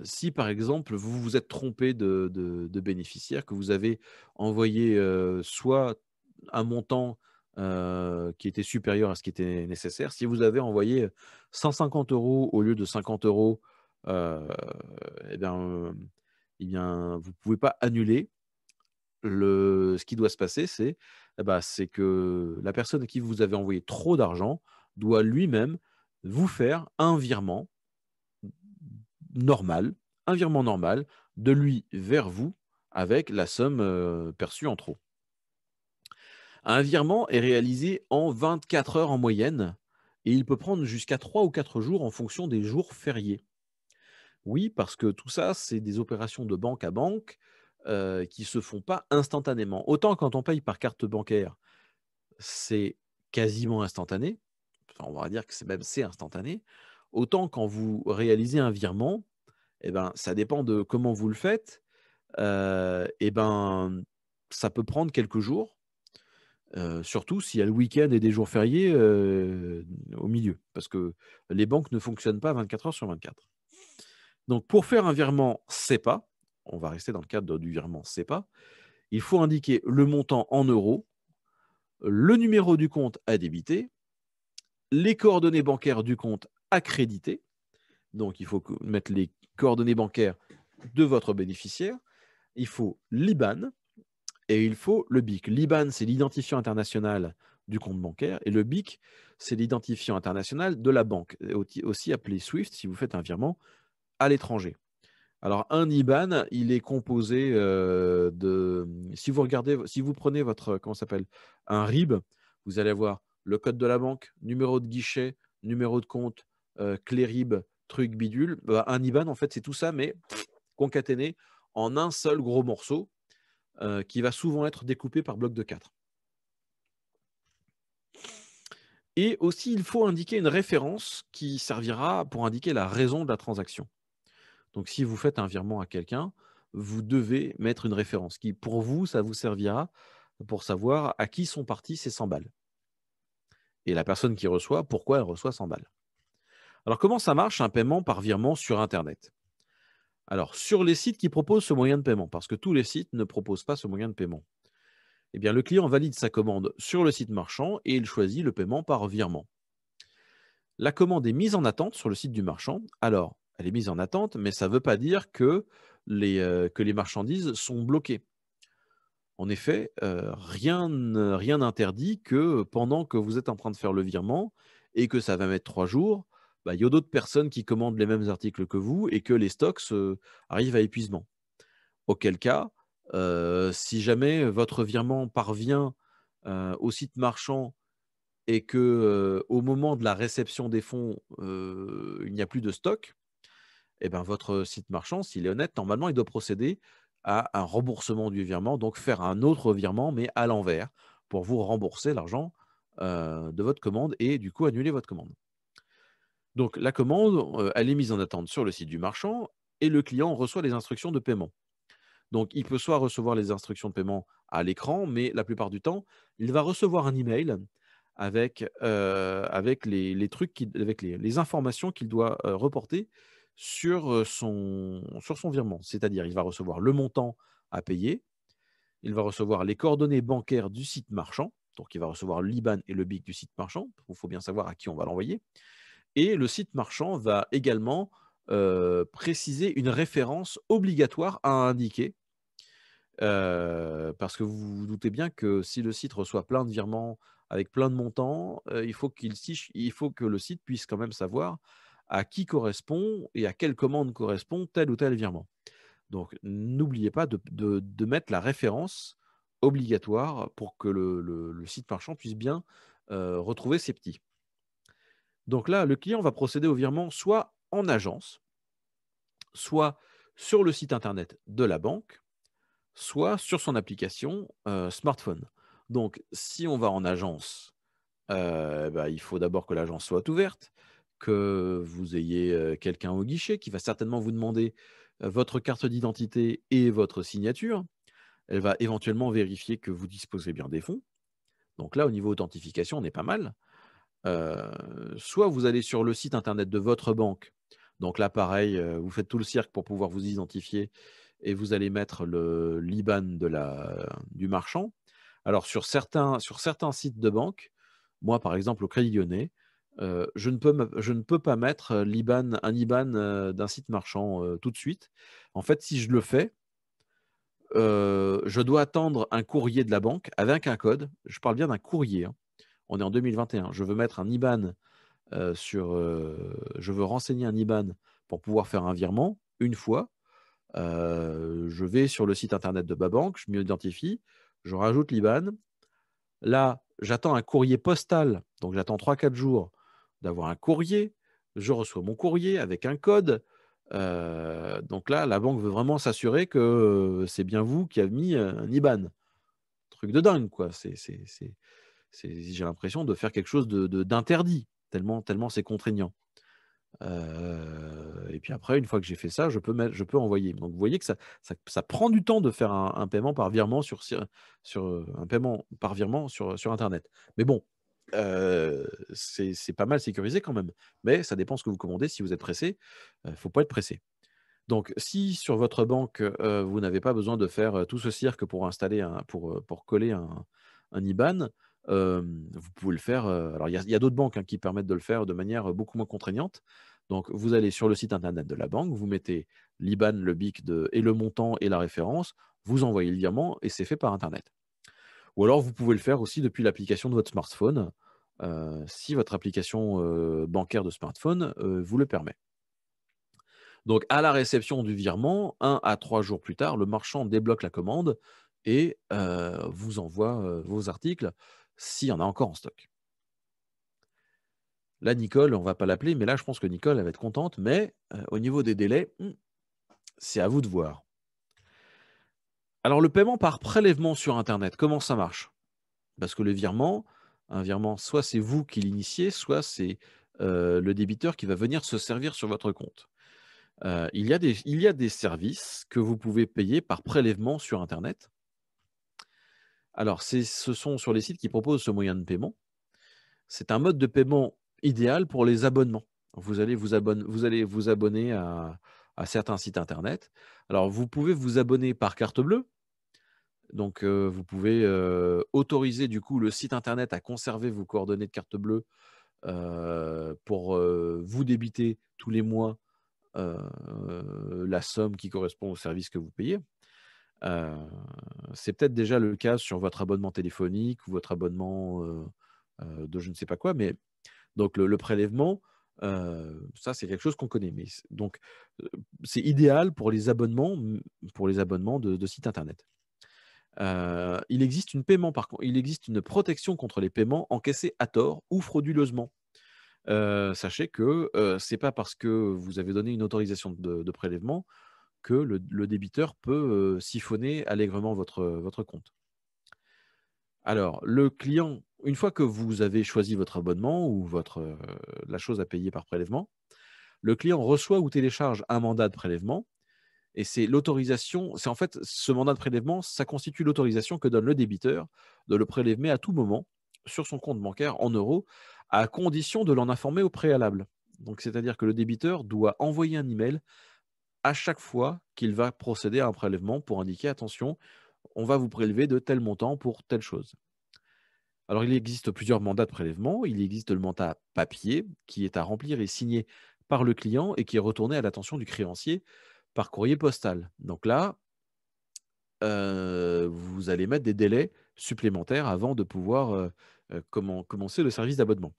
si, par exemple, vous vous êtes trompé de, bénéficiaire, que vous avez envoyé soit un montant qui était supérieur à ce qui était nécessaire, si vous avez envoyé 150 euros au lieu de 50 euros, eh bien, eh bien, vous ne pouvez pas annuler. Le, ce qui doit se passer, eh ben, c'est que la personne à qui vous avez envoyé trop d'argent doit lui-même vous faire un virement normal, un virement normal de lui vers vous avec la somme euh, perçue en trop. Un virement est réalisé en 24 heures en moyenne et il peut prendre jusqu'à 3 ou 4 jours en fonction des jours fériés. Oui, parce que tout ça, c'est des opérations de banque à banque euh, qui ne se font pas instantanément. Autant quand on paye par carte bancaire, c'est quasiment instantané. on va dire que c'est même c'est instantané. Autant quand vous réalisez un virement, eh ben, ça dépend de comment vous le faites. Euh, eh ben, ça peut prendre quelques jours, euh, surtout s'il y a le week-end et des jours fériés euh, au milieu, parce que les banques ne fonctionnent pas 24 heures sur 24. Donc pour faire un virement SEPA, on va rester dans le cadre du virement SEPA, il faut indiquer le montant en euros, le numéro du compte à débiter, les coordonnées bancaires du compte accrédité. Donc, il faut mettre les coordonnées bancaires de votre bénéficiaire. Il faut l'IBAN et il faut le BIC. L'IBAN, c'est l'identifiant international du compte bancaire et le BIC, c'est l'identifiant international de la banque, aussi appelé SWIFT si vous faites un virement à l'étranger. Alors, un IBAN, il est composé euh, de. Si vous regardez, si vous prenez votre. Comment s'appelle Un RIB, vous allez avoir le code de la banque, numéro de guichet, numéro de compte, euh, Clérib, truc bidule, bah, un IBAN, en fait, c'est tout ça, mais concaténé en un seul gros morceau euh, qui va souvent être découpé par bloc de 4. Et aussi, il faut indiquer une référence qui servira pour indiquer la raison de la transaction. Donc, si vous faites un virement à quelqu'un, vous devez mettre une référence qui, pour vous, ça vous servira pour savoir à qui sont partis ces 100 balles. Et la personne qui reçoit, pourquoi elle reçoit 100 balles. Alors, comment ça marche un paiement par virement sur Internet Alors, sur les sites qui proposent ce moyen de paiement, parce que tous les sites ne proposent pas ce moyen de paiement, eh bien, le client valide sa commande sur le site marchand et il choisit le paiement par virement. La commande est mise en attente sur le site du marchand. Alors, elle est mise en attente, mais ça ne veut pas dire que les, euh, que les marchandises sont bloquées. En effet, euh, rien n'interdit que pendant que vous êtes en train de faire le virement et que ça va mettre trois jours, bah, il y a d'autres personnes qui commandent les mêmes articles que vous et que les stocks arrivent à épuisement. Auquel cas, euh, si jamais votre virement parvient euh, au site marchand et que euh, au moment de la réception des fonds, il n'y a plus de stock, et eh ben, votre site marchand, s'il est honnête, normalement, il doit procéder à un remboursement du virement, donc faire un autre virement, mais à l'envers, pour vous rembourser l'argent de votre commande et du coup annuler votre commande. Donc la commande, euh, elle est mise en attente sur le site du marchand et le client reçoit les instructions de paiement. Donc il peut soit recevoir les instructions de paiement à l'écran, mais la plupart du temps, il va recevoir un email avec, euh, avec, les, trucs avec les, informations qu'il doit euh, reporter sur son, sur son virement. C'est-à-dire il va recevoir le montant à payer, il va recevoir les coordonnées bancaires du site marchand, donc il va recevoir l'IBAN et le BIC du site marchand, il faut bien savoir à qui on va l'envoyer. Et le site marchand va également euh, préciser une référence obligatoire à indiquer. Euh, parce que vous vous doutez bien que si le site reçoit plein de virements avec plein de montants, euh, il, faut qu'il, il faut que le site puisse quand même savoir à qui correspond et à quelle commande correspond tel ou tel virement. Donc n'oubliez pas de, mettre la référence obligatoire pour que le site marchand puisse bien retrouver ses petits. Donc là, le client va procéder au virement soit en agence, soit sur le site internet de la banque, soit sur son application euh, smartphone. Donc si on va en agence, euh, bah, il faut d'abord que l'agence soit ouverte, que vous ayez euh, quelqu'un au guichet qui va certainement vous demander votre carte d'identité et votre signature. Elle va éventuellement vérifier que vous disposez bien des fonds. Donc là, au niveau authentification, on est pas mal soit vous allez sur le site internet de votre banque. Donc là, pareil, vous faites tout le cirque pour pouvoir vous identifier et vous allez mettre le l'IBAN du marchand. Alors sur certains, sites de banque, moi par exemple au Crédit Lyonnais, je, ne peux, pas mettre l'IBAN, un IBAN d'un site marchand tout de suite. En fait, si je le fais, je dois attendre un courrier de la banque avec un code. Je parle bien d'un courrier. Hein on est en 2021, je veux mettre un IBAN euh, sur, euh, je veux renseigner un IBAN pour pouvoir faire un virement une fois. Euh, je vais sur le site internet de Babank, je identifie, je rajoute l'IBAN. Là, j'attends un courrier postal, donc j'attends 3-4 jours d'avoir un courrier. Je reçois mon courrier avec un code. donc là, la banque veut vraiment s'assurer que c'est bien vous qui avez mis un IBAN. Truc de dingue, quoi. C'est j'ai l'impression de faire quelque chose d'interdit, de, tellement, tellement c'est contraignant. Euh, et puis après, une fois que j'ai fait ça, je peux, je peux envoyer. Donc vous voyez que ça, ça, prend du temps de faire un, paiement par virement sur, sur un paiement par virement sur, sur Internet. Mais bon, euh, c'est pas mal sécurisé quand même. Mais ça dépend ce que vous commandez. Si vous êtes pressé, il euh, ne faut pas être pressé. Donc, si sur votre banque, vous n'avez pas besoin de faire tout ce cirque pour installer, un, pour, pour coller un, un IBAN, vous pouvez le faire. il y a, d'autres banques hein, qui permettent de le faire de manière beaucoup moins contraignante. Donc, vous allez sur le site internet de la banque, vous mettez l'IBAN, le BIC et le montant et la référence, vous envoyez le virement et c'est fait par internet. Ou alors, vous pouvez le faire aussi depuis l'application de votre smartphone, si votre application bancaire de smartphone vous le permet. Donc, à la réception du virement, un à trois jours plus tard, le marchand débloque la commande et vous envoie vos articles s'il y en a encore en stock. Là, Nicole, on ne va pas l'appeler, mais là, je pense que Nicole, elle va être contente. Mais euh, au niveau des délais, hmm, c'est à vous de voir. Alors, le paiement par prélèvement sur Internet, comment ça marche Parce que le virement, un virement, soit c'est vous qui l'initiez, soit c'est euh, le débiteur qui va venir se servir sur votre compte. Euh, il, y a des, services que vous pouvez payer par prélèvement sur Internet. Alors, ce sont sur les sites qui proposent ce moyen de paiement. C'est un mode de paiement idéal pour les abonnements. Vous allez vous, vous, allez vous abonner à, certains sites internet. Alors, vous pouvez vous abonner par carte bleue. Donc, euh, vous pouvez euh, autoriser du coup le site internet à conserver vos coordonnées de carte bleue euh, pour vous débiter tous les mois la somme qui correspond au service que vous payez. Euh, c'est peut-être déjà le cas sur votre abonnement téléphonique ou votre abonnement euh, euh, de je ne sais pas quoi, mais donc le, prélèvement, ça c'est quelque chose qu'on connaît. Mais donc c'est idéal pour les abonnements, pour les abonnements de, sites internet. il existe une protection contre les paiements encaissés à tort ou frauduleusement. sachez que ce c'est pas parce que vous avez donné une autorisation de prélèvement que le, débiteur peut euh, siphonner allègrement euh, votre, compte. Alors, le client, une fois que vous avez choisi votre abonnement ou votre, euh, la chose à payer par prélèvement, le client reçoit ou télécharge un mandat de prélèvement. Et c'est l'autorisation, c'est en fait ce mandat de prélèvement, ça constitue l'autorisation que donne le débiteur de le prélèver à tout moment sur son compte bancaire en euros, à condition de l'en informer au préalable. Donc, c'est-à-dire que le débiteur doit envoyer un email à chaque fois qu'il va procéder à un prélèvement pour indiquer attention, on va vous prélever de tel montant pour telle chose. Alors il existe plusieurs mandats de prélèvement. Il existe le mandat papier qui est à remplir et signé par le client et qui est retourné à l'attention du créancier par courrier postal. Donc là, euh, vous allez mettre des délais supplémentaires avant de pouvoir euh, euh, commencer le service d'abonnement.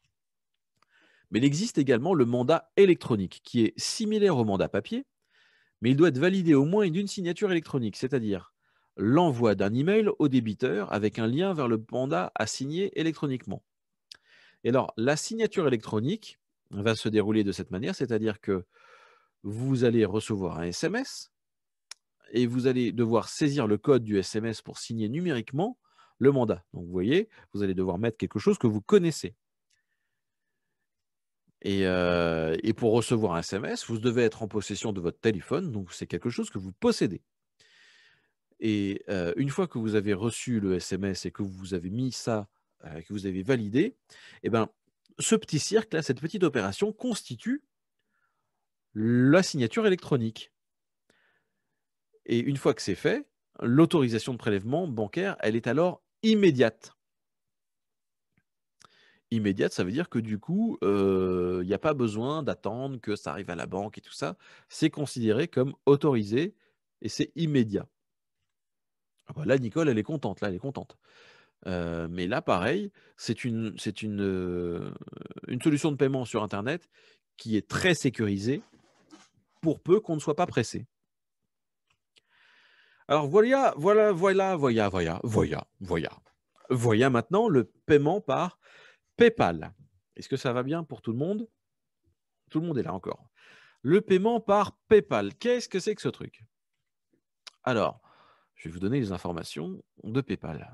Mais il existe également le mandat électronique qui est similaire au mandat papier, mais il doit être validé au moins d'une signature électronique, c'est-à-dire l'envoi d'un email au débiteur avec un lien vers le mandat à signer électroniquement. Et alors, la signature électronique va se dérouler de cette manière, c'est-à-dire que vous allez recevoir un SMS et vous allez devoir saisir le code du SMS pour signer numériquement le mandat. Donc, vous voyez, vous allez devoir mettre quelque chose que vous connaissez. Et, pour recevoir un SMS, vous devez être en possession de votre téléphone, donc c'est quelque chose que vous possédez. Et une fois que vous avez reçu le SMS et que vous avez mis ça, que vous avez validé, eh ben, ce petit cirque, hein, cette petite opération constitue la signature électronique. Et une fois que c'est fait, l'autorisation de prélèvement bancaire, elle est alors immédiate immédiate, ça veut dire que du coup, il n'y a pas besoin d'attendre que ça arrive à la banque et tout ça. C'est considéré comme autorisé et c'est immédiat. Ah bah là, Nicole, elle est contente. Là, elle est contente. mais là, pareil, c'est une, c'est une, une solution de paiement sur Internet qui est très sécurisée pour peu qu'on ne soit pas pressé. Alors voilà, voilà, voilà, voilà, voilà, voilà, voilà. Voilà maintenant le paiement par PayPal. Est-ce que ça va bien pour tout le monde Tout le monde est là encore. Le paiement par PayPal. Qu'est-ce que c'est que ce truc Alors, je vais vous donner les informations de PayPal.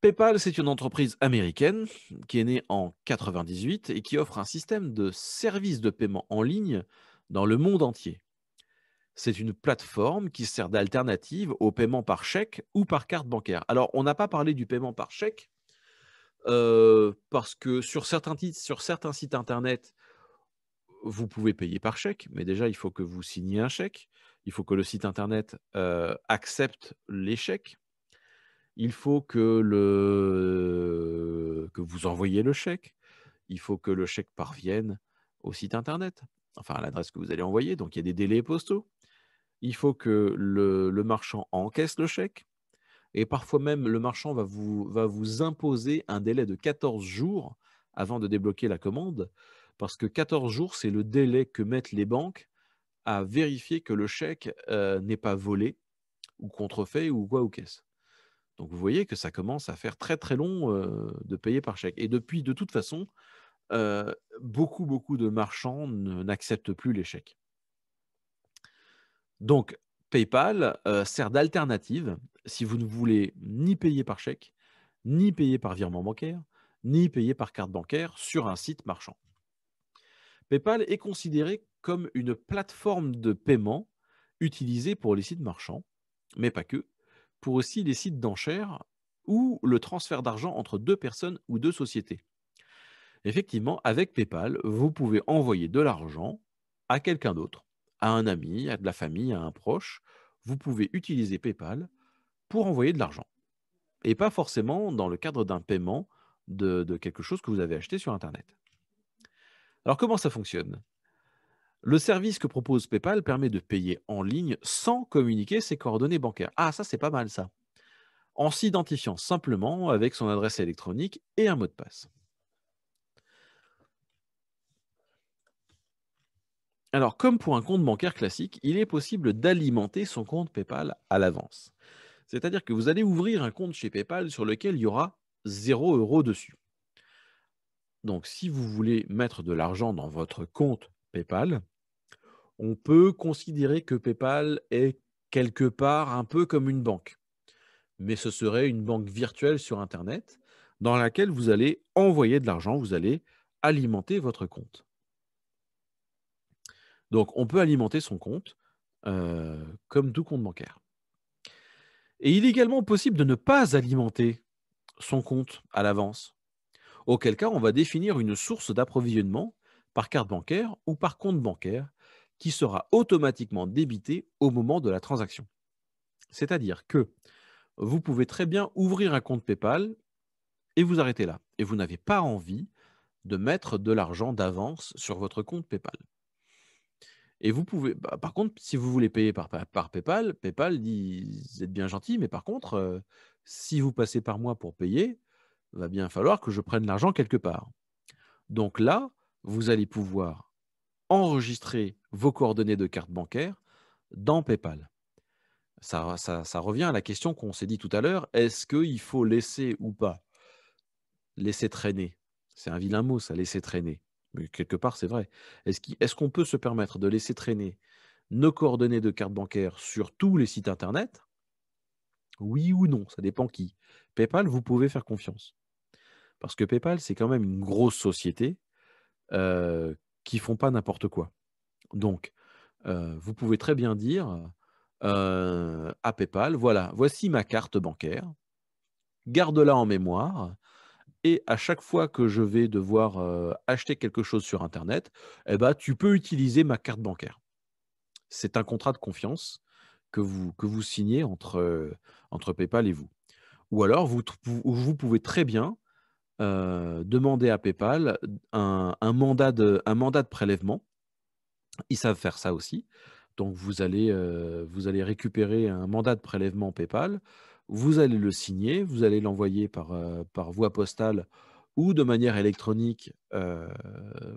PayPal, c'est une entreprise américaine qui est née en 1998 et qui offre un système de services de paiement en ligne dans le monde entier. C'est une plateforme qui sert d'alternative au paiement par chèque ou par carte bancaire. Alors, on n'a pas parlé du paiement par chèque parce que sur certains sites internet, vous pouvez payer par chèque, mais déjà il faut que vous signiez un chèque, il faut que le site internet accepte les chèques, il faut que vous envoyez le chèque, il faut que le chèque parvienne au site internet, enfin à l'adresse que vous allez envoyer, donc il y a des délais postaux. Il faut que le marchand encaisse le chèque, et parfois même, le marchand va vous, va vous imposer un délai de 14 jours avant de débloquer la commande, parce que 14 jours, c'est le délai que mettent les banques à vérifier que le chèque euh, n'est pas volé ou contrefait ou quoi ou qu'est-ce. Donc vous voyez que ça commence à faire très très long euh, de payer par chèque. Et depuis, de toute façon, euh, beaucoup beaucoup de marchands n'acceptent plus les chèques. Donc PayPal euh, sert d'alternative si vous ne voulez ni payer par chèque, ni payer par virement bancaire, ni payer par carte bancaire sur un site marchand. PayPal est considéré comme une plateforme de paiement utilisée pour les sites marchands, mais pas que, pour aussi les sites d'enchères ou le transfert d'argent entre deux personnes ou deux sociétés. Effectivement, avec PayPal, vous pouvez envoyer de l'argent à quelqu'un d'autre à un ami, à de la famille, à un proche, vous pouvez utiliser PayPal pour envoyer de l'argent. Et pas forcément dans le cadre d'un paiement de, quelque chose que vous avez acheté sur Internet. Alors comment ça fonctionne Le service que propose PayPal permet de payer en ligne sans communiquer ses coordonnées bancaires. Ah ça c'est pas mal ça. En s'identifiant simplement avec son adresse électronique et un mot de passe. Alors, comme pour un compte bancaire classique, il est possible d'alimenter son compte PayPal à l'avance. C'est-à-dire que vous allez ouvrir un compte chez PayPal sur lequel il y aura 0 euros dessus. Donc, si vous voulez mettre de l'argent dans votre compte PayPal, on peut considérer que PayPal est quelque part un peu comme une banque. Mais ce serait une banque virtuelle sur Internet dans laquelle vous allez envoyer de l'argent, vous allez alimenter votre compte. Donc, on peut alimenter son compte euh, comme tout compte bancaire. Et il est également possible de ne pas alimenter son compte à l'avance, auquel cas on va définir une source d'approvisionnement par carte bancaire ou par compte bancaire qui sera automatiquement débitée au moment de la transaction. C'est-à-dire que vous pouvez très bien ouvrir un compte PayPal et vous arrêter là. Et vous n'avez pas envie de mettre de l'argent d'avance sur votre compte PayPal. Et vous pouvez, bah, par contre, si vous voulez payer par, PayPal, PayPal dit vous êtes bien gentil, mais par contre, si vous passez par moi pour payer, va bien falloir que je prenne l'argent quelque part. Donc là, vous allez pouvoir enregistrer vos coordonnées de carte bancaire dans PayPal. Ça, ça revient à la question qu'on s'est dit tout à l'heure, est-ce qu'il faut laisser ou pas laisser traîner C'est un vilain mot, ça, laisser traîner. Mais quelque part, c'est vrai. Est-ce qu'on peut se permettre de laisser traîner nos coordonnées de carte bancaire sur tous les sites Internet Oui ou non, ça dépend qui. PayPal, vous pouvez faire confiance. Parce que PayPal, c'est quand même une grosse société qui qui font pas n'importe quoi. Donc, vous pouvez très bien dire à PayPal, voilà, voici ma carte bancaire, garde-la en mémoire, et à chaque fois que je vais devoir acheter quelque chose sur Internet, eh ben, tu peux utiliser ma carte bancaire. C'est un contrat de confiance que vous, que vous signez entre, entre PayPal et vous. Ou alors, vous, pouvez très bien demander à PayPal un, mandat de, un mandat de prélèvement. Ils savent faire ça aussi. Donc, vous allez, vous allez récupérer un mandat de prélèvement PayPal vous allez le signer, vous allez l'envoyer par, euh, voie postale ou de manière électronique euh,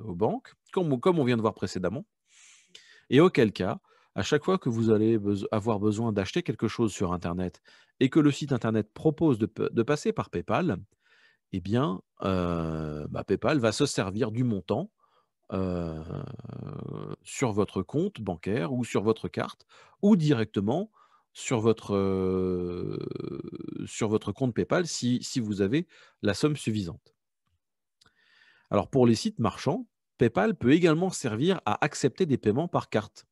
aux banques, comme, on vient de voir précédemment. Et auquel cas, à chaque fois que vous allez avoir besoin d'acheter quelque chose sur Internet et que le site Internet propose de, passer par PayPal, eh bien, euh, bah, PayPal va se servir du montant sur votre compte bancaire ou sur votre carte ou directement sur votre, sur votre compte PayPal si, vous avez la somme suffisante. Alors pour les sites marchands, PayPal peut également servir à accepter des paiements par carte.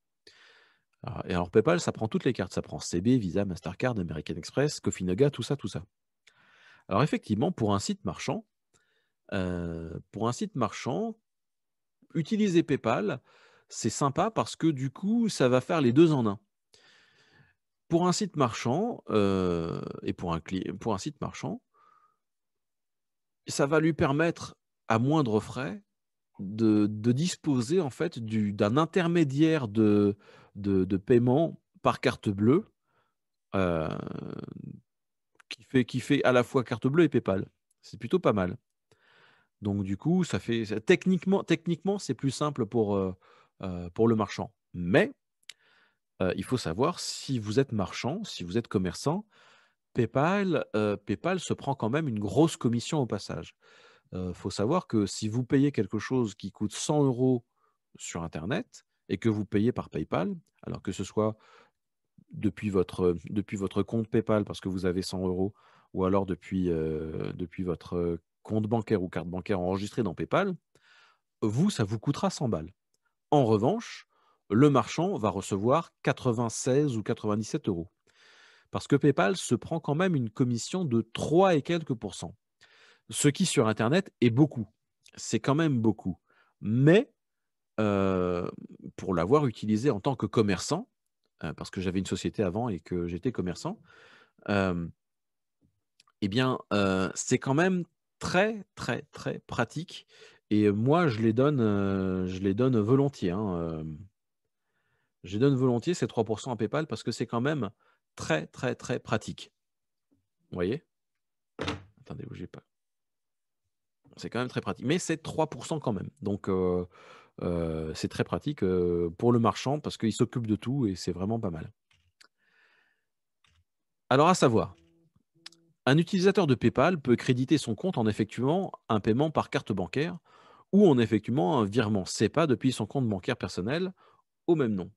Ah, et alors PayPal, ça prend toutes les cartes, ça prend CB, Visa, Mastercard, American Express, Cofinoga, tout ça, tout ça. Alors effectivement, pour un site marchand, pour un site marchand, utiliser PayPal, c'est sympa parce que du coup, ça va faire les deux en un pour un site marchand euh, et pour un, pour un site marchand, ça va lui permettre à moindre frais de, disposer en fait d'un intermédiaire de, paiement par carte bleue euh, qui, fait, qui fait à la fois carte bleue et PayPal. C'est plutôt pas mal. Donc du coup, ça fait techniquement, techniquement c'est plus simple pour, euh, pour le marchand. Mais il faut savoir si vous êtes marchand, si vous êtes commerçant, PayPal, se prend quand même une grosse commission au passage. Il faut savoir que si vous payez quelque chose qui coûte 100 euros sur Internet et que vous payez par PayPal, alors que ce soit depuis votre, depuis votre compte PayPal parce que vous avez 100 euros ou alors depuis, depuis votre compte bancaire ou carte bancaire enregistrée dans PayPal, vous, ça vous coûtera 100 balles. En revanche, le marchand va recevoir 96 ou 97 euros. Parce que PayPal se prend quand même une commission de 3 et quelques pourcents. Ce qui sur Internet est beaucoup. C'est quand même beaucoup. Mais euh, pour l'avoir utilisé en tant que commerçant, euh, parce que j'avais une société avant et que j'étais commerçant, euh, eh bien, c'est quand même très, très, très pratique. Et moi, je les donne, je les donne volontiers. Hein, je donne volontiers ces 3% à PayPal parce que c'est quand même très, très, très pratique. Vous voyez Attendez, bougez pas. C'est quand même très pratique. Mais c'est 3% quand même. Donc, euh, euh, c'est très pratique euh, pour le marchand parce qu'il s'occupe de tout et c'est vraiment pas mal. Alors, à savoir, un utilisateur de PayPal peut créditer son compte en effectuant un paiement par carte bancaire ou en effectuant un virement SEPA depuis son compte bancaire personnel au même nom.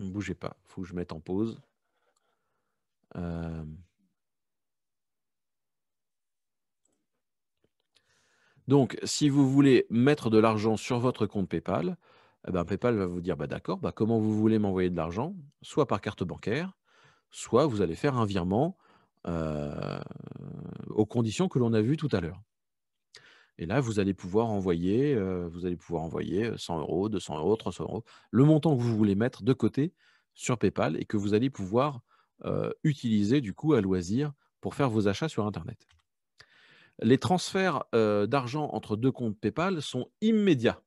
Ne bougez pas, il faut que je mette en pause. Euh. Donc, si vous voulez mettre de l'argent sur votre compte PayPal, eh ben, PayPal va vous dire bah, d'accord, bah, comment vous voulez m'envoyer de l'argent Soit par carte bancaire, soit vous allez faire un virement euh, aux conditions que l'on a vues tout à l'heure. Et là, vous allez pouvoir envoyer, euh, vous allez pouvoir envoyer 100 euh, euros, 200 euros, 300 euros, le montant que vous voulez mettre de côté sur PayPal et que vous allez pouvoir euh, utiliser du coup à loisir pour faire vos achats sur Internet. Les transferts d'argent entre deux comptes PayPal sont immédiats.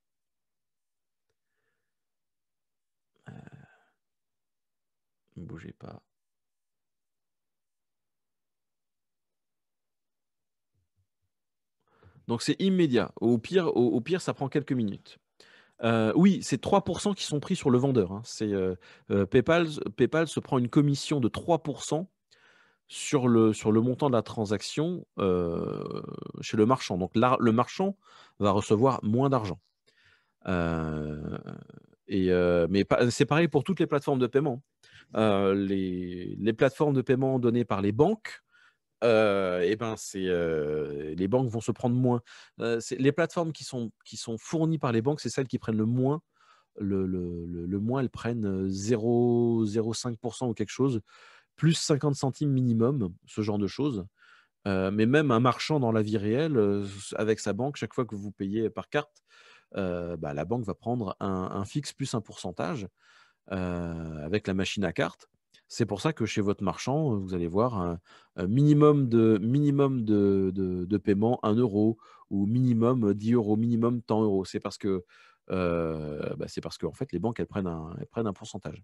Ne bougez pas. Donc c'est immédiat. Au pire, au, pire, ça prend quelques minutes. Euh, oui, c'est 3% qui sont pris sur le vendeur. Hein. C'est, euh, euh, PayPal, PayPal se prend une commission de 3% sur le, sur le montant de la transaction chez le marchand. Donc le marchand va recevoir moins d'argent. mais c'est pareil pour toutes les plateformes de paiement. Hein. Les, les, plateformes de paiement données par les banques eh ben c'est les banques vont se prendre moins. les plateformes qui sont, fournies par les banques, c'est celles qui prennent le moins. Le, moins, elles prennent 0,05% ou quelque chose, plus 50 centimes minimum, ce genre de choses. mais même un marchand dans la vie réelle, avec sa banque, chaque fois que vous payez par carte, bah, la banque va prendre un, un, fixe plus un pourcentage avec la machine à carte. C'est pour ça que chez votre marchand, vous allez voir un, minimum, de, minimum de, paiement 1 euro ou minimum 10 euros, minimum tant euros. C'est parce que, euh, bah, parce en fait, les banques, elles prennent un, pourcentage.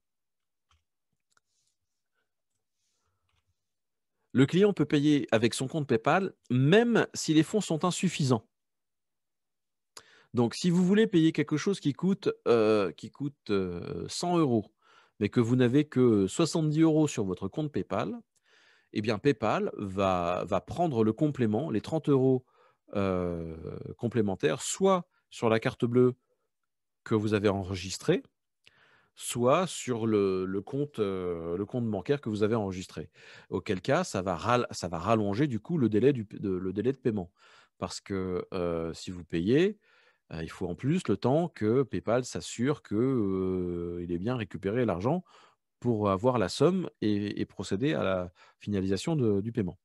Le client peut payer avec son compte PayPal même si les fonds sont insuffisants. Donc, si vous voulez payer quelque chose qui coûte, euh, qui coûte 100 euh, euros, mais que vous n'avez que 70 euros sur votre compte PayPal, eh bien PayPal va, prendre le complément, les 30 euros euh, complémentaires, soit sur la carte bleue que vous avez enregistrée, soit sur le, compte, euh, le compte bancaire que vous avez enregistré. Auquel cas, ça va, rallonger du coup le délai, de, le délai de paiement. Parce que euh, si vous payez, il faut en plus le temps que PayPal s'assure qu'il ait bien récupéré l'argent pour avoir la somme et, procéder à la finalisation du paiement.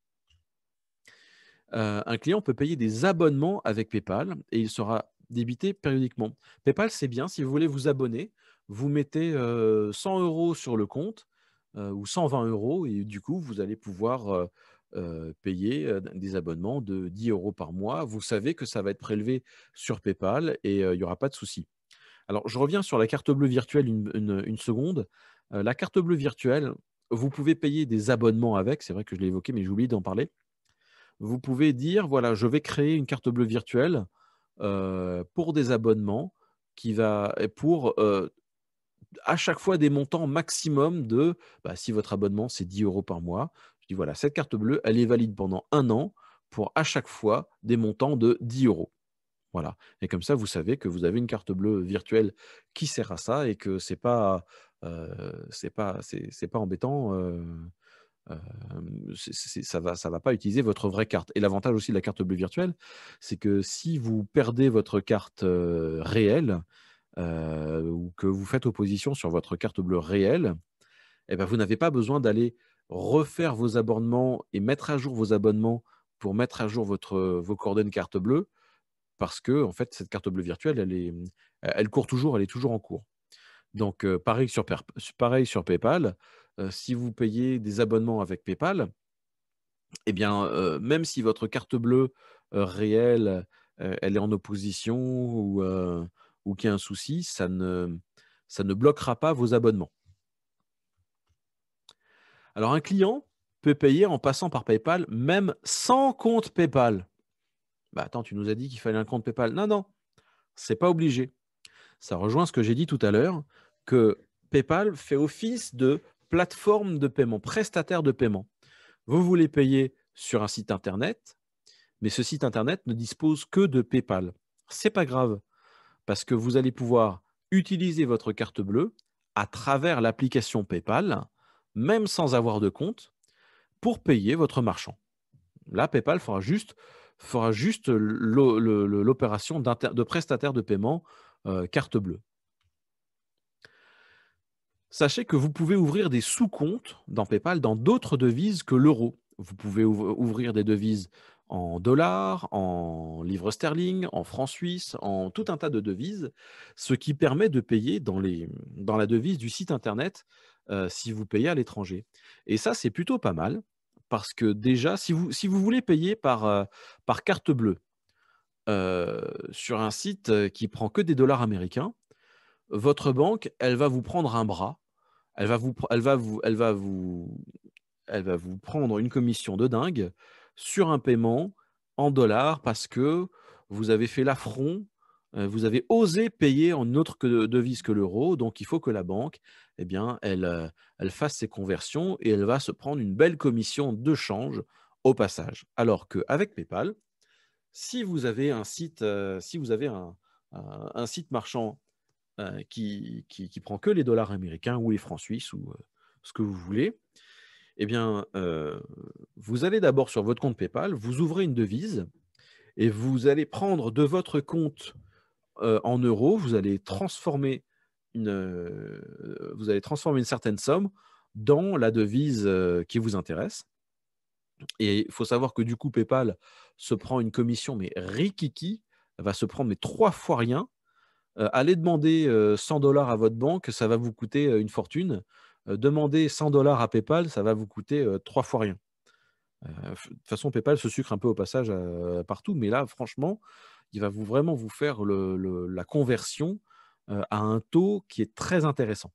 un client peut payer des abonnements avec PayPal et il sera débité périodiquement. PayPal, c'est bien, si vous voulez vous abonner, vous mettez 100 euros sur le compte ou 120 euros et du coup, vous allez pouvoir euh, payer euh, des abonnements de 10 euros par mois. Vous savez que ça va être prélevé sur PayPal et euh, il n'y aura pas de souci. Alors, je reviens sur la carte bleue virtuelle une, seconde. la carte bleue virtuelle, vous pouvez payer des abonnements avec. C'est vrai que je l'ai évoqué, mais j'ai oublié d'en parler. Vous pouvez dire, voilà, je vais créer une carte bleue virtuelle pour des abonnements qui va pour à chaque fois des montants maximum de, bah, si votre abonnement c'est 10 euros par mois, voilà, cette carte bleue, elle est valide pendant un an pour à chaque fois des montants de 10 euros. Voilà. Et comme ça, vous savez que vous avez une carte bleue virtuelle qui sert à ça et que c'est pas, euh, c'est pas, c'est pas embêtant. Euh, euh, ça va, ça va pas utiliser votre vraie carte. Et l'avantage aussi de la carte bleue virtuelle, c'est que si vous perdez votre carte réelle ou que vous faites opposition sur votre carte bleue réelle, et eh ben vous n'avez pas besoin d'aller refaire vos abonnements et mettre à jour vos abonnements pour mettre à jour votre, vos coordonnées carte bleue, parce que en fait, cette carte bleue virtuelle, elle, est, elle court toujours, elle est toujours en cours. Donc, euh, pareil, sur, pareil sur PayPal, euh, si vous payez des abonnements avec PayPal, eh bien, euh, même si votre carte bleue réelle, elle est en opposition ou, ou qu'il y a un souci, ça ne, ça ne bloquera pas vos abonnements. Alors, un client peut payer en passant par PayPal, même sans compte PayPal. Bah attends, tu nous as dit qu'il fallait un compte PayPal. Non, non, n'est pas obligé. Ça rejoint ce que j'ai dit tout à l'heure, que PayPal fait office de plateforme de paiement, prestataire de paiement. Vous voulez payer sur un site internet, mais ce site internet ne dispose que de PayPal. C'est pas grave, parce que vous allez pouvoir utiliser votre carte bleue à travers l'application PayPal même sans avoir de compte, pour payer votre marchand. Là, PayPal fera juste, fera juste l'opération de prestataire de paiement euh, carte bleue. Sachez que vous pouvez ouvrir des sous-comptes dans PayPal dans d'autres devises que l'euro. Vous pouvez ouvrir des devises en dollars, en livres sterling, en francs suisses, en tout un tas de devises, ce qui permet de payer dans, dans la devise du site internet euh, si vous payez à l'étranger. Et ça, c'est plutôt pas mal, parce que déjà, si vous, si vous voulez payer par, euh, par carte bleue euh, sur un site qui prend que des dollars américains, votre banque, elle va vous prendre un bras, elle va vous, elle va vous, elle va vous, elle va vous prendre une commission de dingue sur un paiement en dollars parce que vous avez fait l'affront vous avez osé payer en autre devise que l'euro, donc il faut que la banque, eh bien, elle, euh, elle fasse ses conversions et elle va se prendre une belle commission de change au passage. Alors qu'avec PayPal, si vous avez un site, euh, si vous avez un, site marchand euh, qui, qui, prend que les dollars américains ou les francs suisses ou ce que vous voulez, eh bien, vous allez d'abord sur votre compte PayPal, vous ouvrez une devise et vous allez prendre de votre compte en euros, vous allez transformer euh, vous allez transformer une certaine somme dans la devise euh, qui vous intéresse. Et il faut savoir que du coup, PayPal se prend une commission, mais Rikiki va se prendre mais trois fois rien. Euh, allez demander 100 dollars à votre banque, ça va vous coûter une fortune. demander 100 dollars à PayPal, ça va vous coûter trois fois rien. de toute façon, PayPal se sucre un peu au passage partout, mais là, franchement, il va vous vraiment vous faire la conversion euh, à un taux qui est très intéressant.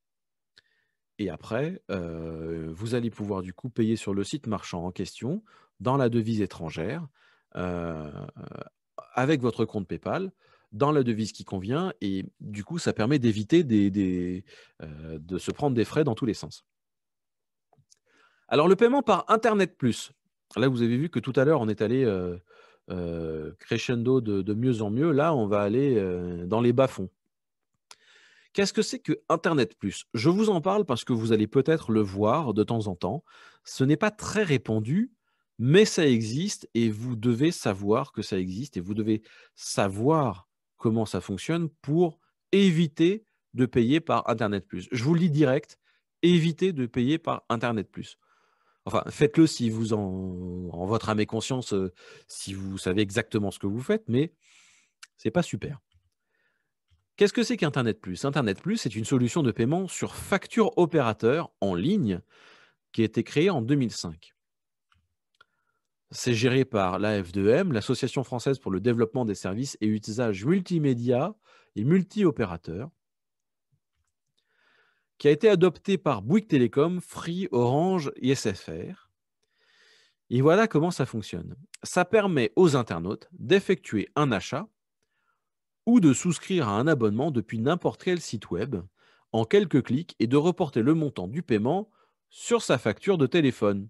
Et après, euh, vous allez pouvoir du coup payer sur le site marchand en question, dans la devise étrangère, euh, avec votre compte PayPal, dans la devise qui convient. Et du coup, ça permet d'éviter de se prendre des frais dans tous les sens. Alors le paiement par Internet Plus. Là, vous avez vu que tout à l'heure, on est allé crescendo de, mieux en mieux. Là, on va aller dans les bas-fonds. Qu'est-ce que c'est que Internet Plus Je vous en parle parce que vous allez peut-être le voir de temps en temps. Ce n'est pas très répandu, mais ça existe et vous devez savoir que ça existe et vous devez savoir comment ça fonctionne pour éviter de payer par Internet Plus. Je vous le dis direct, évitez de payer par Internet Plus. Enfin, faites-le si vous en, en votre âme et conscience, euh, si vous savez exactement ce que vous faites, mais ce n'est pas super. Qu'est-ce que c'est qu'Internet Plus Internet Plus, c'est une solution de paiement sur facture opérateur en ligne qui a été créée en 2005. C'est géré par l'AF2M, l'Association française pour le développement des services et usages multimédia et multi-opérateurs, qui a été adoptée par Bouygues Télécom, Free, Orange et SFR. Et voilà comment ça fonctionne. Ça permet aux internautes d'effectuer un achat ou de souscrire à un abonnement depuis n'importe quel site web en quelques clics et de reporter le montant du paiement sur sa facture de téléphone.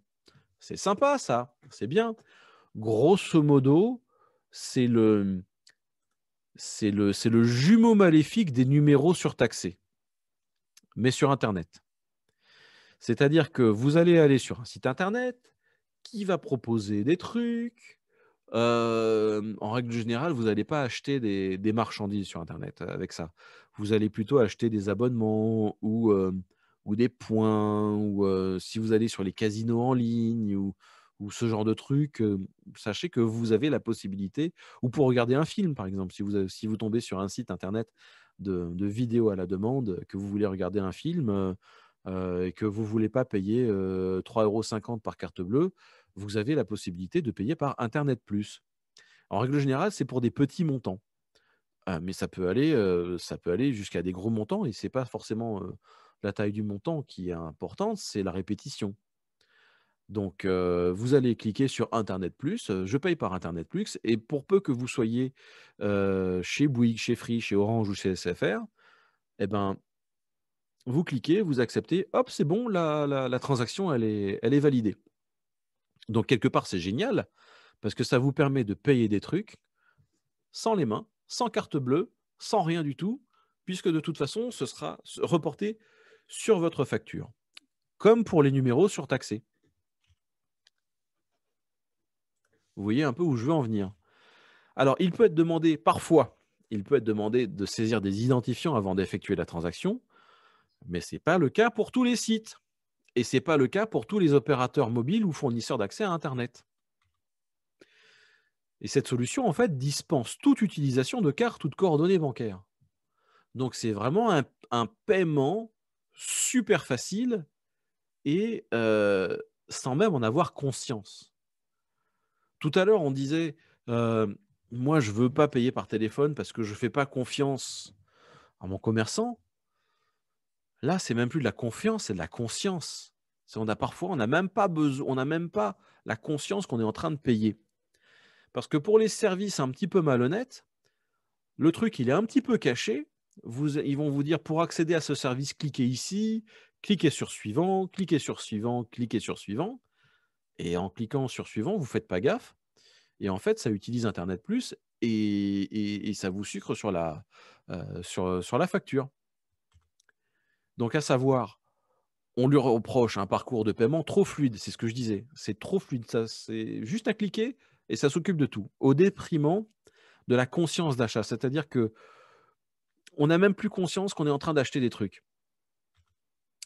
C'est sympa ça, c'est bien. Grosso modo, c'est le, c'est le, le jumeau maléfique des numéros surtaxés, mais sur Internet. C'est-à-dire que vous allez aller sur un site Internet qui va proposer des trucs, en règle générale, vous n'allez pas acheter des, marchandises sur Internet avec ça. Vous allez plutôt acheter des abonnements ou, des points, ou si vous allez sur les casinos en ligne ou, ce genre de trucs sachez que vous avez la possibilité, ou pour regarder un film par exemple, si vous, tombez sur un site Internet de, de vidéos à la demande, que vous voulez regarder un film et que vous ne voulez pas payer 3,50 euros par carte bleue, vous avez la possibilité de payer par Internet Plus. En règle générale, c'est pour des petits montants. Ah, mais ça peut aller, euh, aller jusqu'à des gros montants et c'est pas forcément euh, la taille du montant qui est importante, c'est la répétition. Donc, euh, vous allez cliquer sur Internet Plus, je paye par Internet Plus, et pour peu que vous soyez chez Bouygues, chez Free, chez Orange ou chez SFR, eh ben, vous cliquez, vous acceptez, hop, c'est bon, la, la transaction, elle est, elle est validée. Donc, quelque part, c'est génial parce que ça vous permet de payer des trucs sans les mains, sans carte bleue, sans rien du tout, puisque de toute façon, ce sera reporté sur votre facture, comme pour les numéros surtaxés. Vous voyez un peu où je veux en venir. Alors, il peut être demandé parfois, il peut être demandé de saisir des identifiants avant d'effectuer la transaction, mais ce n'est pas le cas pour tous les sites. Et ce n'est pas le cas pour tous les opérateurs mobiles ou fournisseurs d'accès à Internet. Et cette solution, en fait, dispense toute utilisation de cartes ou de coordonnées bancaires. Donc, c'est vraiment un, paiement super facile et euh, sans même en avoir conscience. Tout à l'heure, on disait, euh, moi, je ne veux pas payer par téléphone parce que je ne fais pas confiance à mon commerçant. Là, c'est même plus de la confiance, c'est de la conscience. On a parfois, on n'a même pas besoin, on même pas la conscience qu'on est en train de payer. Parce que pour les services un petit peu malhonnêtes, le truc, il est un petit peu caché. ils vont vous dire pour accéder à ce service, cliquez ici, cliquez sur suivant, cliquez sur suivant, cliquez sur suivant. Et en cliquant sur suivant, vous faites pas gaffe. Et en fait, ça utilise Internet Plus et, ça vous sucre sur la euh, facture. Donc, à savoir, on lui reproche un parcours de paiement trop fluide, c'est ce que je disais. C'est trop fluide, ça, c'est juste à cliquer et ça s'occupe de tout, au déprimant de la conscience d'achat. C'est-à-dire que on n'a même plus conscience qu'on est en train d'acheter des trucs.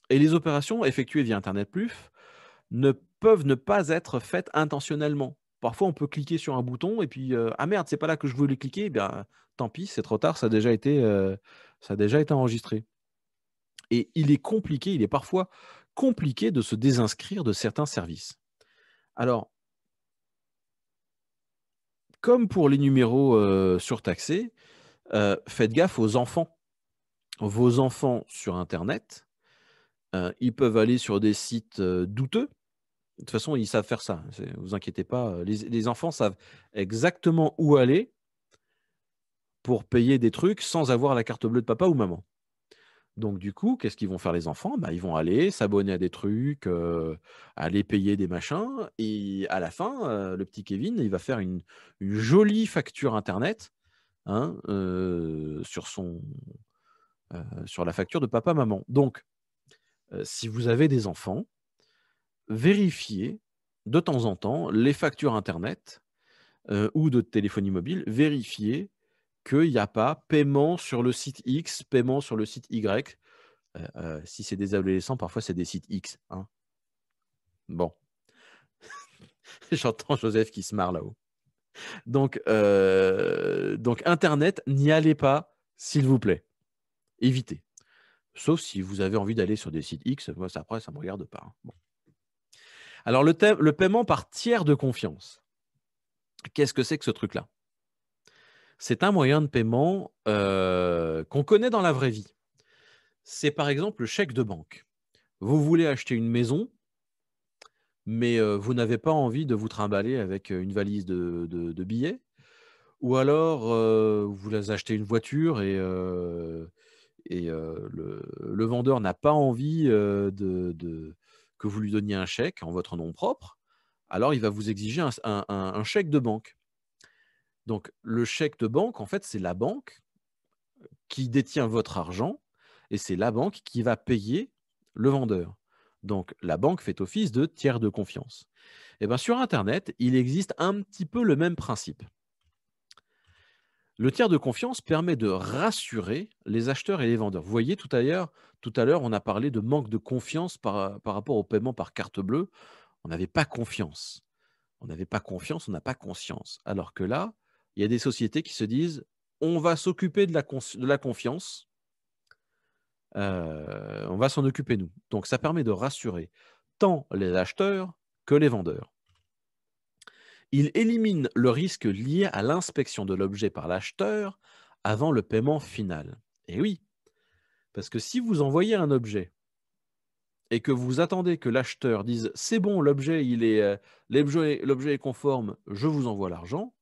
Et les opérations effectuées via Internet Plus ne peuvent ne pas être faites intentionnellement. Parfois, on peut cliquer sur un bouton et puis euh, ah merde, c'est pas là que je voulais cliquer. Eh bien, tant pis, c'est trop tard, ça a déjà été, euh, ça a déjà été enregistré et il est compliqué, il est parfois compliqué de se désinscrire de certains services. Alors, comme pour les numéros euh, surtaxés, euh, faites gaffe aux enfants. Vos enfants sur Internet, euh, ils peuvent aller sur des sites douteux. De toute façon, ils savent faire ça. Ne vous inquiétez pas. les, enfants savent exactement où aller pour payer des trucs sans avoir la carte bleue de papa ou maman. Donc, du coup, qu'est-ce qu'ils vont faire les enfants bah, Ils vont aller s'abonner à des trucs, aller payer des machins. Et à la fin, le petit Kevin, il va faire une, jolie facture Internet hein, sur, son, sur la facture de papa-maman. Donc, si vous avez des enfants, vérifiez de temps en temps les factures Internet ou de téléphonie mobile, vérifiez il n'y a pas paiement sur le site X, paiement sur le site Y. Euh, euh, si c'est des adolescents, parfois c'est des sites X. Hein. Bon. [LAUGHS] J'entends Joseph qui se marre là-haut. Donc, euh, donc Internet, n'y allez pas, s'il vous plaît. Évitez. Sauf si vous avez envie d'aller sur des sites X, moi, ça, après, ça me regarde pas. Hein. Bon. Alors, le, thème, le paiement par tiers de confiance. Qu'est-ce que c'est que ce truc-là c'est un moyen de paiement euh, qu'on connaît dans la vraie vie. C'est par exemple le chèque de banque. Vous voulez acheter une maison, mais euh, vous n'avez pas envie de vous trimballer avec euh, une valise de, billets. Ou alors, vous achetez une voiture et, le, vendeur n'a pas envie que vous lui donniez un chèque en votre nom propre. Alors, il va vous exiger un chèque de banque. Donc, le chèque de banque, en fait, c'est la banque qui détient votre argent et c'est la banque qui va payer le vendeur. Donc, la banque fait office de tiers de confiance. Et eh bien, sur Internet, il existe un petit peu le même principe. Le tiers de confiance permet de rassurer les acheteurs et les vendeurs. Vous voyez, tout à l'heure, tout à l'heure on a parlé de manque de confiance par, par rapport au paiement par carte bleue. On n'avait pas confiance. On n'avait pas confiance, on n'a pas conscience. Alors que là, il y a des sociétés qui se disent on va s'occuper de, la, confiance, euh, on va s'en occuper nous. Donc ça permet de rassurer tant les acheteurs que les vendeurs. Il élimine le risque lié à l'inspection de l'objet par l'acheteur avant le paiement final. Et eh oui, parce que si vous envoyez un objet et que vous attendez que l'acheteur dise c'est bon, l'objet il est euh, l'objet est conforme, je vous envoie l'argent,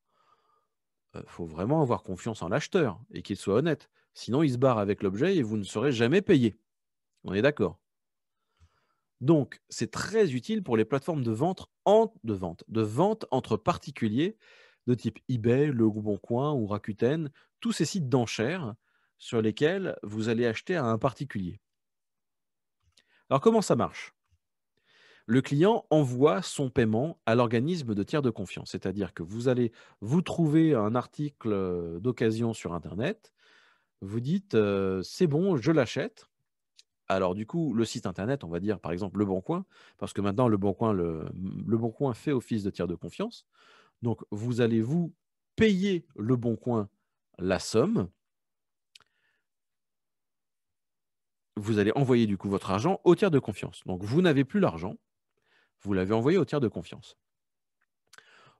il euh, faut vraiment avoir confiance en l'acheteur et qu'il soit honnête. Sinon, il se barre avec l'objet et vous ne serez jamais payé. On est d'accord. Donc, c'est très utile pour les plateformes de vente, de vente, de vente entre particuliers de type eBay, Le Gouboncoin ou Rakuten, tous ces sites d'enchères sur lesquels vous allez acheter à un particulier. Alors, comment ça marche le client envoie son paiement à l'organisme de tiers de confiance. C'est-à-dire que vous allez vous trouver un article euh, d'occasion sur Internet, vous dites euh, c'est bon, je l'achète. Alors du coup, le site internet, on va dire par exemple Le Bon Coin, parce que maintenant Le Bon Coin, le bon Coin fait office de tiers de confiance. Donc vous allez vous payer Le Bon Coin la somme. Vous allez envoyer du coup votre argent au tiers de confiance. Donc vous n'avez plus l'argent, vous l'avez envoyé au tiers de confiance.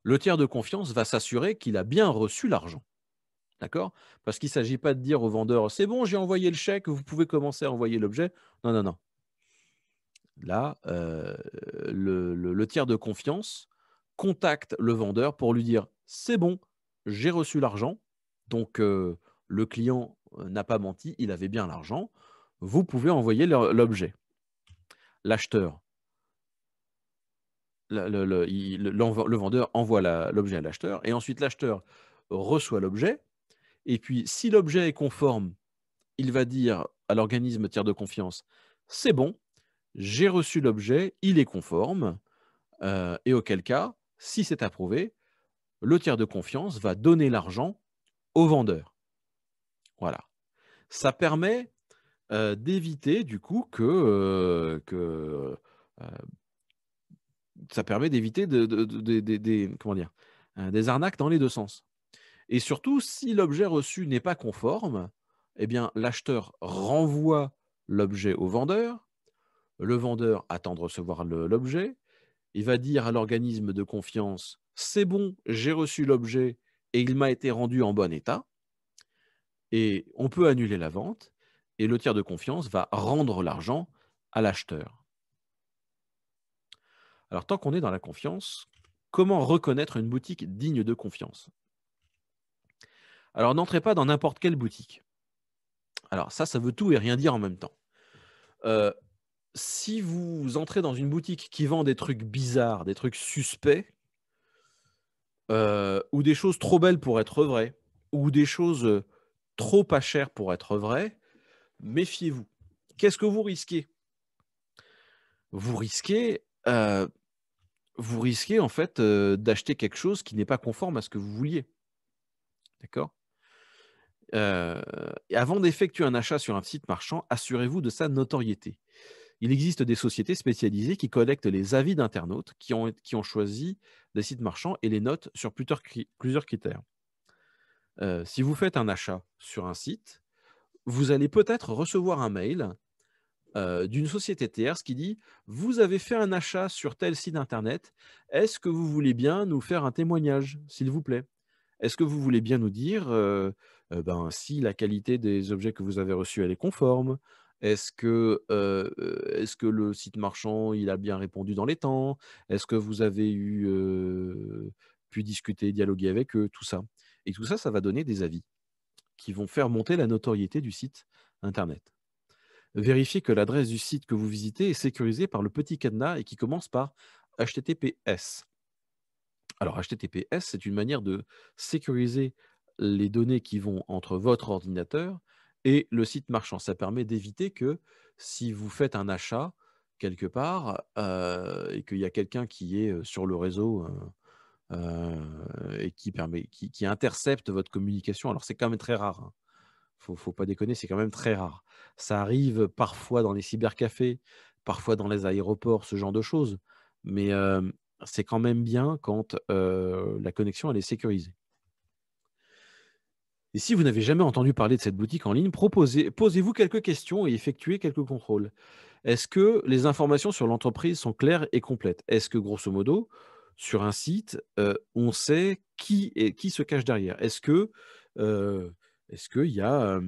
Le tiers de confiance va s'assurer qu'il a bien reçu l'argent. D'accord Parce qu'il ne s'agit pas de dire au vendeur c'est bon, j'ai envoyé le chèque, vous pouvez commencer à envoyer l'objet. Non, non, non. Là, euh, le, tiers de confiance contacte le vendeur pour lui dire c'est bon, j'ai reçu l'argent, donc euh, le client euh, n'a pas menti, il avait bien l'argent, vous pouvez envoyer l'objet. L'acheteur le, le, vendeur envoie l'objet à l'acheteur, et ensuite l'acheteur reçoit l'objet, et puis si l'objet est conforme, il va dire à l'organisme tiers de confiance, c'est bon, j'ai reçu l'objet, il est conforme, euh, et auquel cas, si c'est approuvé, le tiers de confiance va donner l'argent au vendeur. Voilà. Ça permet euh, d'éviter du coup que, euh, que ça permet d'éviter de, comment dire, euh, des arnaques dans les deux sens. Et surtout, si l'objet reçu n'est pas conforme, eh bien, l'acheteur renvoie l'objet au vendeur, le vendeur attend de recevoir l'objet, il va dire à l'organisme de confiance, c'est bon, j'ai reçu l'objet et il m'a été rendu en bon état, et on peut annuler la vente, et le tiers de confiance va rendre l'argent à l'acheteur. Alors, tant qu'on est dans la confiance, comment reconnaître une boutique digne de confiance Alors, n'entrez pas dans n'importe quelle boutique. Alors, ça, ça veut tout et rien dire en même temps. Euh, si vous entrez dans une boutique qui vend des trucs bizarres, des trucs suspects, euh, ou des choses trop belles pour être vraies, ou des choses euh, trop pas chères pour être vraies, méfiez-vous. Qu'est-ce que vous risquez Vous risquez vous risquez en fait euh, d'acheter quelque chose qui n'est pas conforme à ce que vous vouliez. D'accord euh, Avant d'effectuer un achat sur un site marchand, assurez-vous de sa notoriété. Il existe des sociétés spécialisées qui collectent les avis d'internautes qui ont, qui ont, choisi des sites marchands et les notent sur plusieurs, critères. Euh, si vous faites un achat sur un site, vous allez peut-être recevoir un mail euh, d'une société tierce qui dit Vous avez fait un achat sur tel site internet, est-ce que vous voulez bien nous faire un témoignage, s'il vous plaît Est-ce que vous voulez bien nous dire euh, euh, ben, si la qualité des objets que vous avez reçus elle est conforme est-ce que, que, le site marchand il a bien répondu dans les temps Est-ce que vous avez eu, pu discuter, dialoguer avec eux Tout ça. Et tout ça, ça va donner des avis qui vont faire monter la notoriété du site Internet vérifiez que l'adresse du site que vous visitez est sécurisée par le petit cadenas et qui commence par HTTPS. Alors HTTPS, c'est une manière de sécuriser les données qui vont entre votre ordinateur et le site marchand. Ça permet d'éviter que si vous faites un achat quelque part euh, et qu'il y a quelqu'un qui est euh, sur le réseau euh, et qui, permet, intercepte votre communication, alors c'est quand même très rare, hein. Faut, faut pas déconner, c'est quand même très rare. Ça arrive parfois dans les cybercafés, parfois dans les aéroports, ce genre de choses. Mais c'est quand même bien quand la connexion elle est sécurisée. Et si vous n'avez jamais entendu parler de cette boutique en ligne, posez-vous quelques questions et effectuez quelques contrôles. Est-ce que les informations sur l'entreprise sont claires et complètes Est-ce que, grosso modo, sur un site, on sait qui, est, qui se cache derrière Est-ce que est-ce qu'il y a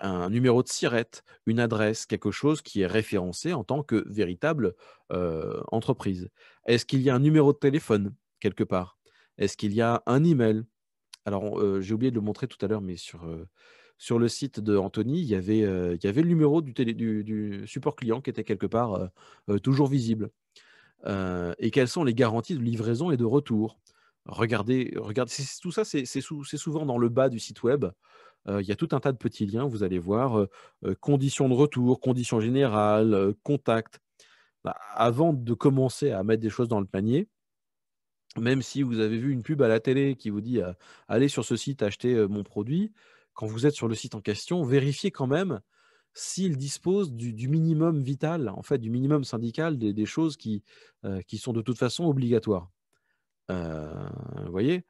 un numéro de SIRET, une adresse, quelque chose qui est référencé en tant que véritable entreprise Est-ce qu'il y a un numéro de téléphone quelque part Est-ce qu'il y a un email Alors, j'ai oublié de le montrer tout à l'heure, mais sur, sur le site de Anthony, il y avait, il y avait le numéro du, support client qui était quelque part toujours visible. et quelles sont les garanties de livraison et de retour Regardez, regardez tout ça, c'est souvent dans le bas du site web il y a tout un tas de petits liens, vous allez voir, conditions de retour, conditions générales, contacts. Bah, avant de commencer à mettre des choses dans le panier, même si vous avez vu une pub à la télé qui vous dit allez sur ce site acheter mon produit, quand vous êtes sur le site en question, vérifiez quand même s'il dispose du, minimum vital, en fait, du minimum syndical des, choses qui, qui, sont de toute façon obligatoires. vous voyez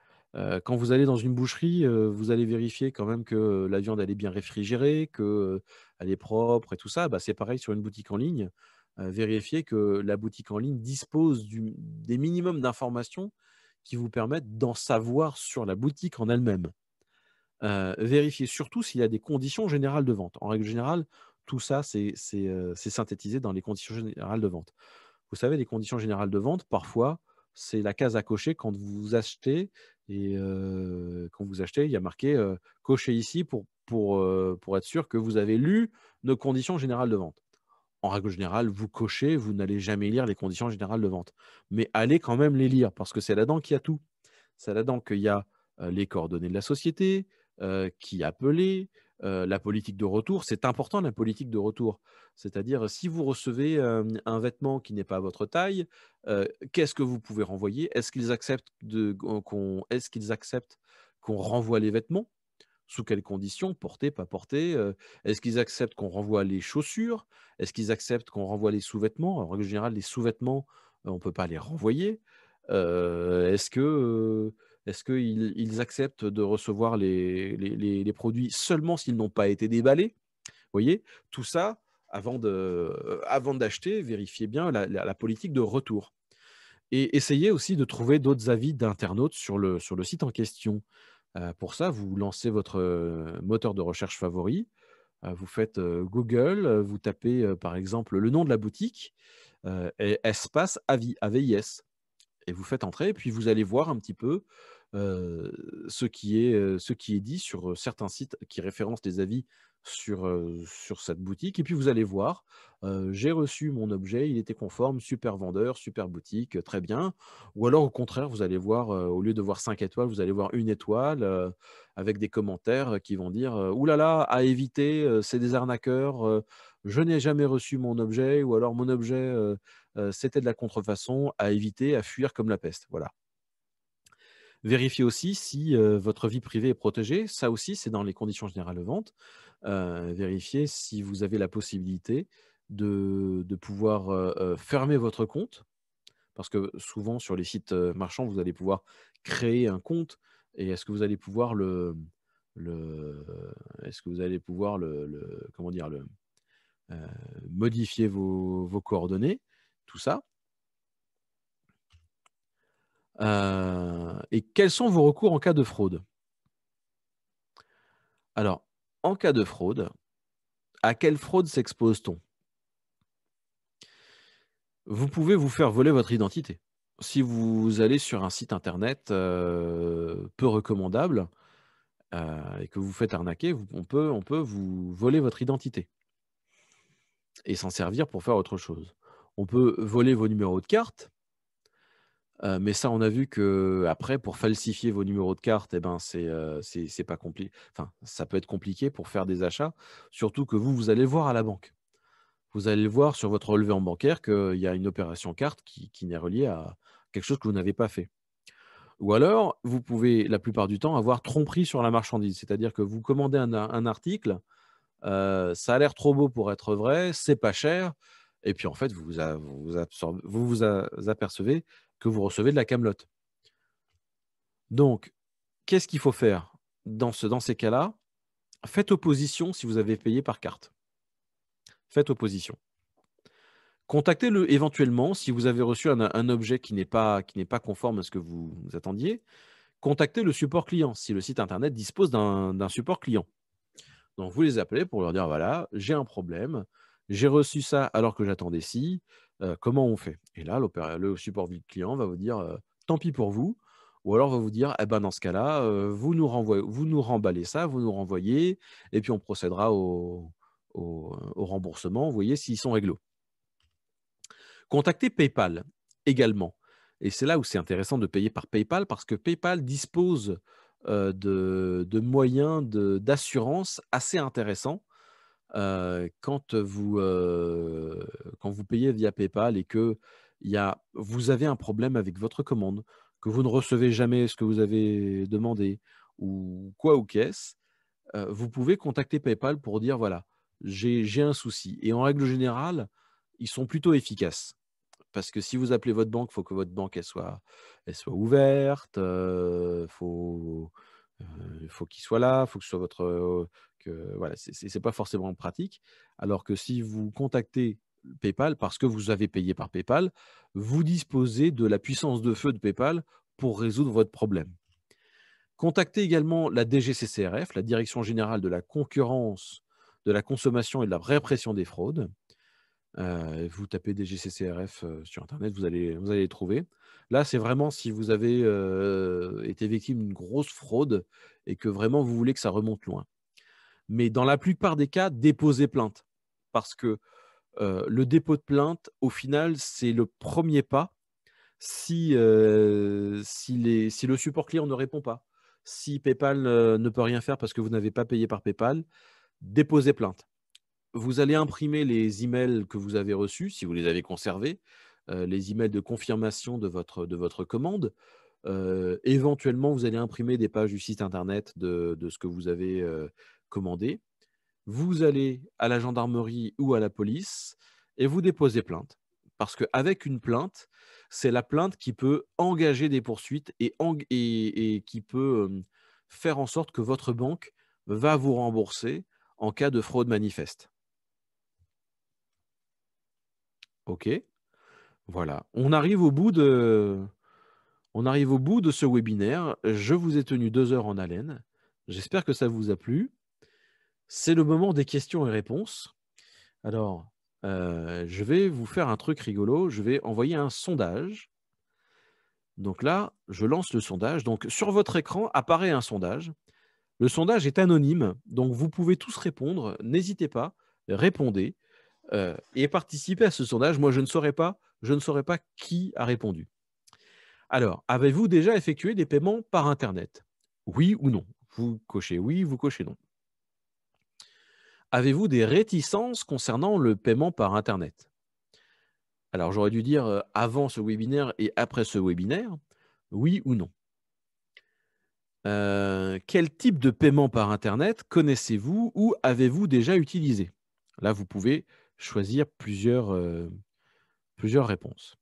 quand vous allez dans une boucherie, vous allez vérifier quand même que la viande est bien réfrigérée, qu'elle est propre et tout ça. Bah, c'est pareil sur une boutique en ligne. vérifiez que la boutique en ligne dispose des minimums d'informations qui vous permettent d'en savoir sur la boutique en elle-même. vérifiez surtout s'il y a des conditions générales de vente. En règle générale, tout ça, c'est synthétisé dans les conditions générales de vente. Vous savez, les conditions générales de vente, parfois, c'est la case à cocher quand vous achetez et quand vous achetez, il y a marqué cocher ici pour, pour être sûr que vous avez lu nos conditions générales de vente. En règle générale, vous cochez, vous n'allez jamais lire les conditions générales de vente. Mais allez quand même les lire parce que c'est là-dedans qu'il y a tout. C'est là-dedans qu'il y a les coordonnées de la société, qui appeler, euh, la politique de retour. C'est important la politique de retour. C'est-à-dire, euh, si vous recevez un vêtement qui n'est pas à votre taille, euh, qu'est-ce que vous pouvez renvoyer Est-ce qu'ils acceptent, qu'on, est-ce qu'ils acceptent qu'on renvoie les vêtements sous quelles conditions, portés, pas portés, est-ce qu'ils acceptent qu'on renvoie les chaussures, est-ce qu'ils acceptent qu'on renvoie les sous-vêtements, en règle générale les sous-vêtements, on ne peut pas les renvoyer, est-ce que est-ce qu'ils acceptent de recevoir les, produits seulement s'ils n'ont pas été déballés Vous voyez, tout ça, avant, d'acheter, vérifiez bien la, politique de retour. Et essayez aussi de trouver d'autres avis d'internautes sur le, site en question. Euh, pour ça, vous lancez votre euh, moteur de recherche favori, euh, vous faites Google, vous tapez par exemple le nom de la boutique et espace avis, AVIS. Et vous faites entrer, et puis vous allez voir un petit peu ce, qui est, ce qui est dit sur certains sites qui référencent des avis sur, sur cette boutique. Et puis vous allez voir, j'ai reçu mon objet, il était conforme, super vendeur, super boutique, très bien. Ou alors au contraire, vous allez voir, au lieu de voir 5 étoiles, vous allez voir une étoile avec des commentaires qui vont dire oulala, là là, à éviter, c'est des arnaqueurs, je n'ai jamais reçu mon objet, ou alors mon objet, c'était de la contrefaçon, à éviter, à fuir comme la peste. Voilà. Vérifiez aussi si euh, votre vie privée est protégée. Ça aussi, c'est dans les conditions générales de vente. Euh, vérifiez si vous avez la possibilité de, pouvoir euh, fermer votre compte. Parce que souvent, sur les sites marchands, vous allez pouvoir créer un compte. Et est-ce que vous allez pouvoir le. le est-ce que vous allez pouvoir le. comment dire le, Modifier vos coordonnées, tout ça. Euh, et quels sont vos recours en cas de fraude Alors, en cas de fraude, à quelle fraude s'expose-t-on Vous pouvez vous faire voler votre identité. Si vous allez sur un site internet euh, peu recommandable euh, et que vous faites arnaquer, on, peut, on peut vous voler votre identité et s'en servir pour faire autre chose. On peut voler vos numéros de carte, mais ça, on a vu que après, pour falsifier vos numéros de carte, eh ben, c'est, c'est, pas compliqué. Enfin, ça peut être compliqué pour faire des achats, surtout que vous, vous allez voir à la banque. Vous allez le voir sur votre relevé en bancaire qu'il y a une opération carte qui, qui n'est reliée à quelque chose que vous n'avez pas fait. Ou alors, vous pouvez la plupart du temps avoir tromperie sur la marchandise, c'est-à-dire que vous commandez un, un article, ça a l'air trop beau pour être vrai, c'est pas cher, et puis en fait, vous vous, vous, apercevez que vous recevez de la camelote. Donc, qu'est-ce qu'il faut faire dans, ces cas-là Faites opposition si vous avez payé par carte. Faites opposition. Contactez-le éventuellement si vous avez reçu un, objet qui n'est pas, conforme à ce que vous, vous attendiez. Contactez le support client si le site internet dispose d'un support client. Donc vous les appelez pour leur dire voilà, j'ai un problème, j'ai reçu ça alors que j'attendais ci, comment on fait Et là, le support client va vous dire, tant pis pour vous, ou alors va vous dire, eh ben dans ce cas-là, vous, nous remballez ça, vous nous renvoyez, et puis on procédera au, remboursement, vous voyez s'ils sont réglo. Contactez PayPal également. Et c'est là où c'est intéressant de payer par PayPal, parce que PayPal dispose de, moyens d'assurance assez intéressants quand, vous, quand vous payez via PayPal et que y a, vous avez un problème avec votre commande, que vous ne recevez jamais ce que vous avez demandé ou quoi ou qu'est-ce, vous pouvez contacter PayPal pour dire voilà, j'ai un souci. Et en règle générale, ils sont plutôt efficaces. Parce que si vous appelez votre banque, il faut que votre banque elle soit, elle soit ouverte, faut, il faut qu'il soit là, il faut que ce soit votre. que, voilà, c'est pas forcément pratique. Alors que si vous contactez PayPal parce que vous avez payé par PayPal, vous disposez de la puissance de feu de PayPal pour résoudre votre problème. Contactez également la DGCCRF, la Direction générale de la concurrence, de la consommation et de la répression des fraudes, euh, vous tapez DGCCRF euh, sur Internet, vous allez, vous allez les trouver. Là, c'est vraiment si vous avez euh, été victime d'une grosse fraude et que vraiment vous voulez que ça remonte loin. Mais dans la plupart des cas, déposez plainte. Parce que le dépôt de plainte, au final, c'est le premier pas si, si, le support client ne répond pas. Si PayPal ne peut rien faire parce que vous n'avez pas payé par PayPal, déposez plainte vous allez imprimer les emails que vous avez reçus, si vous les avez conservés, euh, les emails de confirmation de votre, de votre commande. Euh, éventuellement, vous allez imprimer des pages du site internet de, ce que vous avez euh, commandé. Vous allez à la gendarmerie ou à la police et vous déposez plainte. Parce qu'avec une plainte, c'est la plainte qui peut engager des poursuites et qui peut faire en sorte que votre banque va vous rembourser en cas de fraude manifeste. OK. Voilà. On arrive au bout de, on arrive au bout de ce webinaire. Je vous ai tenu deux heures en haleine. J'espère que ça vous a plu. C'est le moment des questions et réponses. Alors, euh, je vais vous faire un truc rigolo. Je vais envoyer un sondage. Donc là, je lance le sondage. Donc sur votre écran apparaît un sondage. Le sondage est anonyme, donc vous pouvez tous répondre. N'hésitez pas, répondez. Euh, et participer à ce sondage. Moi, je ne saurais pas, je ne saurais pas qui a répondu. Alors, avez-vous déjà effectué des paiements par Internet Oui ou non Vous cochez oui, vous cochez non. Avez-vous des réticences concernant le paiement par Internet Alors, j'aurais dû dire euh, avant ce webinaire et après ce webinaire, oui ou non euh, quel type de paiement par Internet connaissez-vous ou avez-vous déjà utilisé Là, vous pouvez choisir plusieurs, euh, plusieurs réponses.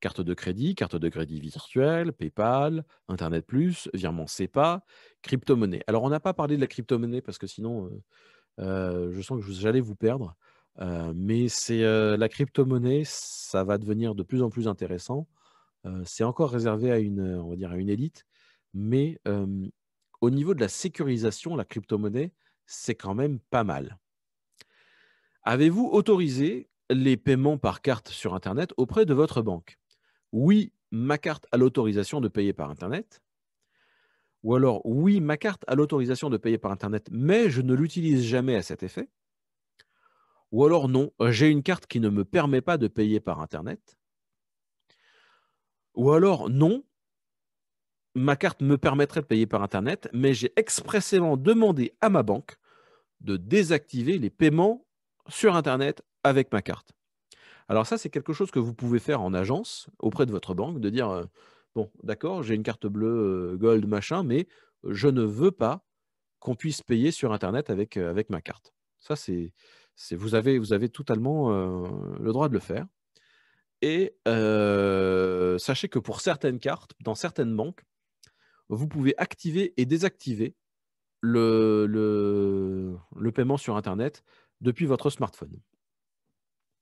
Carte de crédit, carte de crédit virtuelle, PayPal, Internet Plus, virement CEPA, crypto-monnaie. Alors, on n'a pas parlé de la crypto-monnaie parce que sinon, euh, euh, je sens que j'allais vous perdre. mais c'est la crypto-monnaie, ça va devenir de plus en plus intéressant. c'est encore réservé à une, on à une élite, mais au niveau de la sécurisation, la crypto-monnaie, c'est quand même pas mal. Avez-vous autorisé les paiements par carte sur Internet auprès de votre banque Oui, ma carte a l'autorisation de payer par Internet. Ou alors, oui, ma carte a l'autorisation de payer par Internet, mais je ne l'utilise jamais à cet effet. Ou alors, non, j'ai une carte qui ne me permet pas de payer par Internet. Ou alors, non, ma carte me permettrait de payer par Internet, mais j'ai expressément demandé à ma banque de désactiver les paiements sur Internet avec ma carte. Alors ça, c'est quelque chose que vous pouvez faire en agence auprès de votre banque, de dire, euh, bon, d'accord, j'ai une carte bleue, euh, gold, machin, mais je ne veux pas qu'on puisse payer sur Internet avec, euh, avec ma carte. Ça, c'est, vous, avez, vous avez totalement le droit de le faire. Et sachez que pour certaines cartes, dans certaines banques, vous pouvez activer et désactiver le, le paiement sur Internet depuis votre smartphone.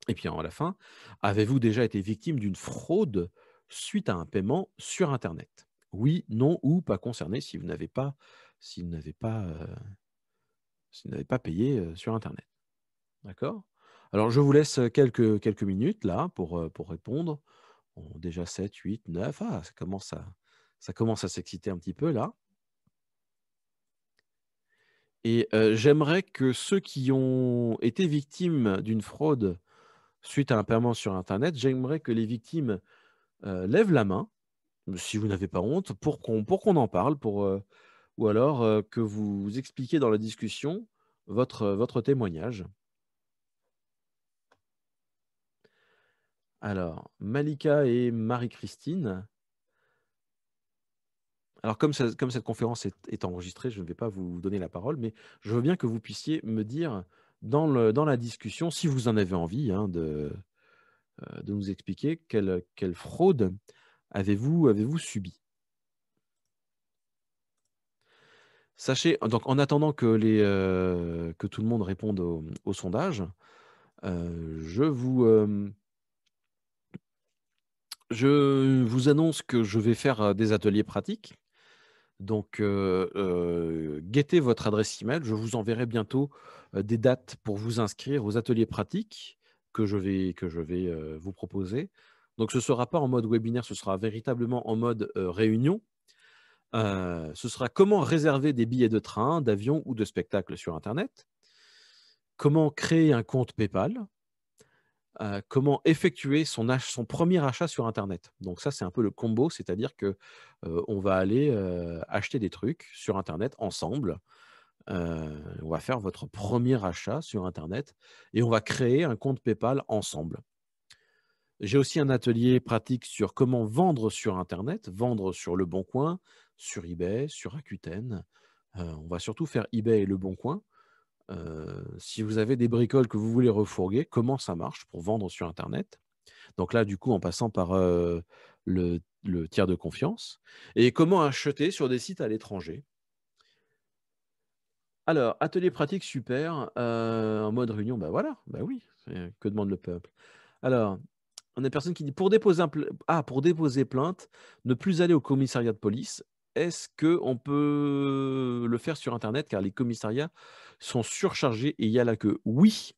Et puis à la fin, avez-vous déjà été victime d'une fraude suite à un paiement sur Internet Oui, non ou pas concerné si vous n'avez pas, n'avez pas, euh, pas payé euh, sur Internet. D'accord Alors je vous laisse quelques, quelques minutes là pour, euh, pour répondre. déjà 7, 8, 9, ah, commence ça commence à s'exciter un petit peu là. Et j'aimerais que ceux qui ont été victimes d'une fraude suite à un paiement sur Internet, j'aimerais que les victimes lèvent la main, si vous n'avez pas honte, pour qu'on en parle, ou alors que vous expliquiez dans la discussion votre témoignage. Alors, Malika et Marie-Christine, alors, comme, cette conférence est, enregistrée, je ne vais pas vous donner la parole, mais je veux bien que vous puissiez me dire dans, la discussion, si vous en avez envie, hein, euh, de, nous expliquer quelle, quelle fraude avez-vous avez subie. Sachez, donc en attendant que, euh, tout le monde réponde au, sondage, euh, je, vous, je vous annonce que je vais faire des ateliers pratiques donc, guettez votre adresse email. Je vous enverrai bientôt des dates pour vous inscrire aux ateliers pratiques que je vais, vous proposer. Donc, ce ne sera pas en mode webinaire, ce sera véritablement en mode réunion. ce sera comment réserver des billets de train, d'avion ou de spectacle sur Internet. Comment créer un compte PayPal comment effectuer son, premier achat sur Internet. Donc ça, c'est un peu le combo, c'est-à-dire que on va aller acheter des trucs sur Internet ensemble. on va faire votre premier achat sur Internet et on va créer un compte PayPal ensemble. J'ai aussi un atelier pratique sur comment vendre sur Internet, vendre sur Le Bon Coin, sur eBay, sur Acuten. on va surtout faire eBay et Le Bon Coin si vous avez des bricoles que vous voulez refourguer, comment ça marche pour vendre sur Internet Donc là, du coup, en passant par le, tiers de confiance. Et comment acheter sur des sites à l'étranger alors, atelier pratique super, en mode réunion, ben voilà, ben oui, que demande le peuple Alors, on a personne qui dit pour ah, pour déposer plainte, ne plus aller au commissariat de police, est-ce qu'on peut le faire sur Internet car les commissariats sont surchargés et il y a la queue Oui.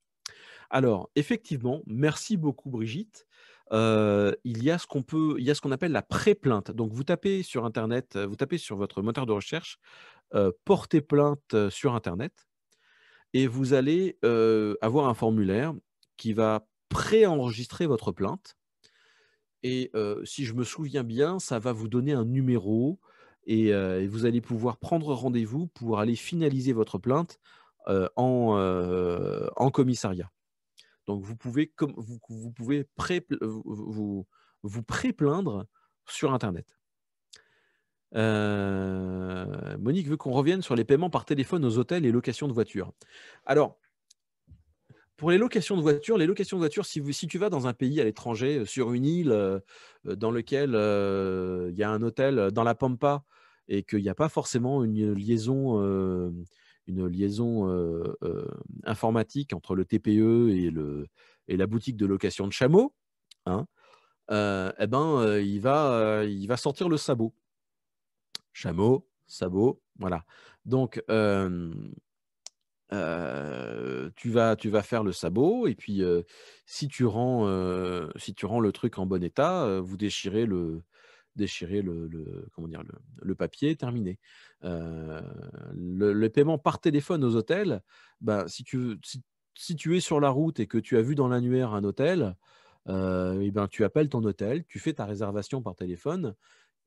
Alors, effectivement, merci beaucoup Brigitte. Euh, il y a ce qu'on il y a ce qu'on appelle la pré-plainte. Donc, vous tapez sur Internet, vous tapez sur votre moteur de recherche, euh, portez plainte sur Internet, et vous allez euh, avoir un formulaire qui va pré-enregistrer votre plainte. Et si je me souviens bien, ça va vous donner un numéro euh, et, vous allez pouvoir prendre rendez-vous pour aller finaliser votre plainte euh, en, euh, en, commissariat. Donc vous pouvez, vous, pouvez pré, vous, vous pré-plaindre sur Internet. Monique veut qu'on revienne sur les paiements par téléphone aux hôtels et locations de voitures. Alors, pour les locations de voitures, les locations de voitures, si, si, tu vas dans un pays à l'étranger, euh, sur une île euh, dans lequel euh, il y a un hôtel dans la Pampa et qu'il n'y a pas forcément une liaison, une liaison informatique entre le TPE et, la boutique de location de chameaux, hein, eh ben, il, va, il va sortir le sabot. Chameau, sabot, voilà. Donc, tu, vas, faire le sabot, et puis si, tu rends, le truc en bon état, vous déchirez le, déchirez le, comment dire, le, papier, terminé. le, paiement par téléphone aux hôtels, ben, si, tu, es sur la route et que tu as vu dans l'annuaire un hôtel, et eh ben, tu appelles ton hôtel, tu fais ta réservation par téléphone,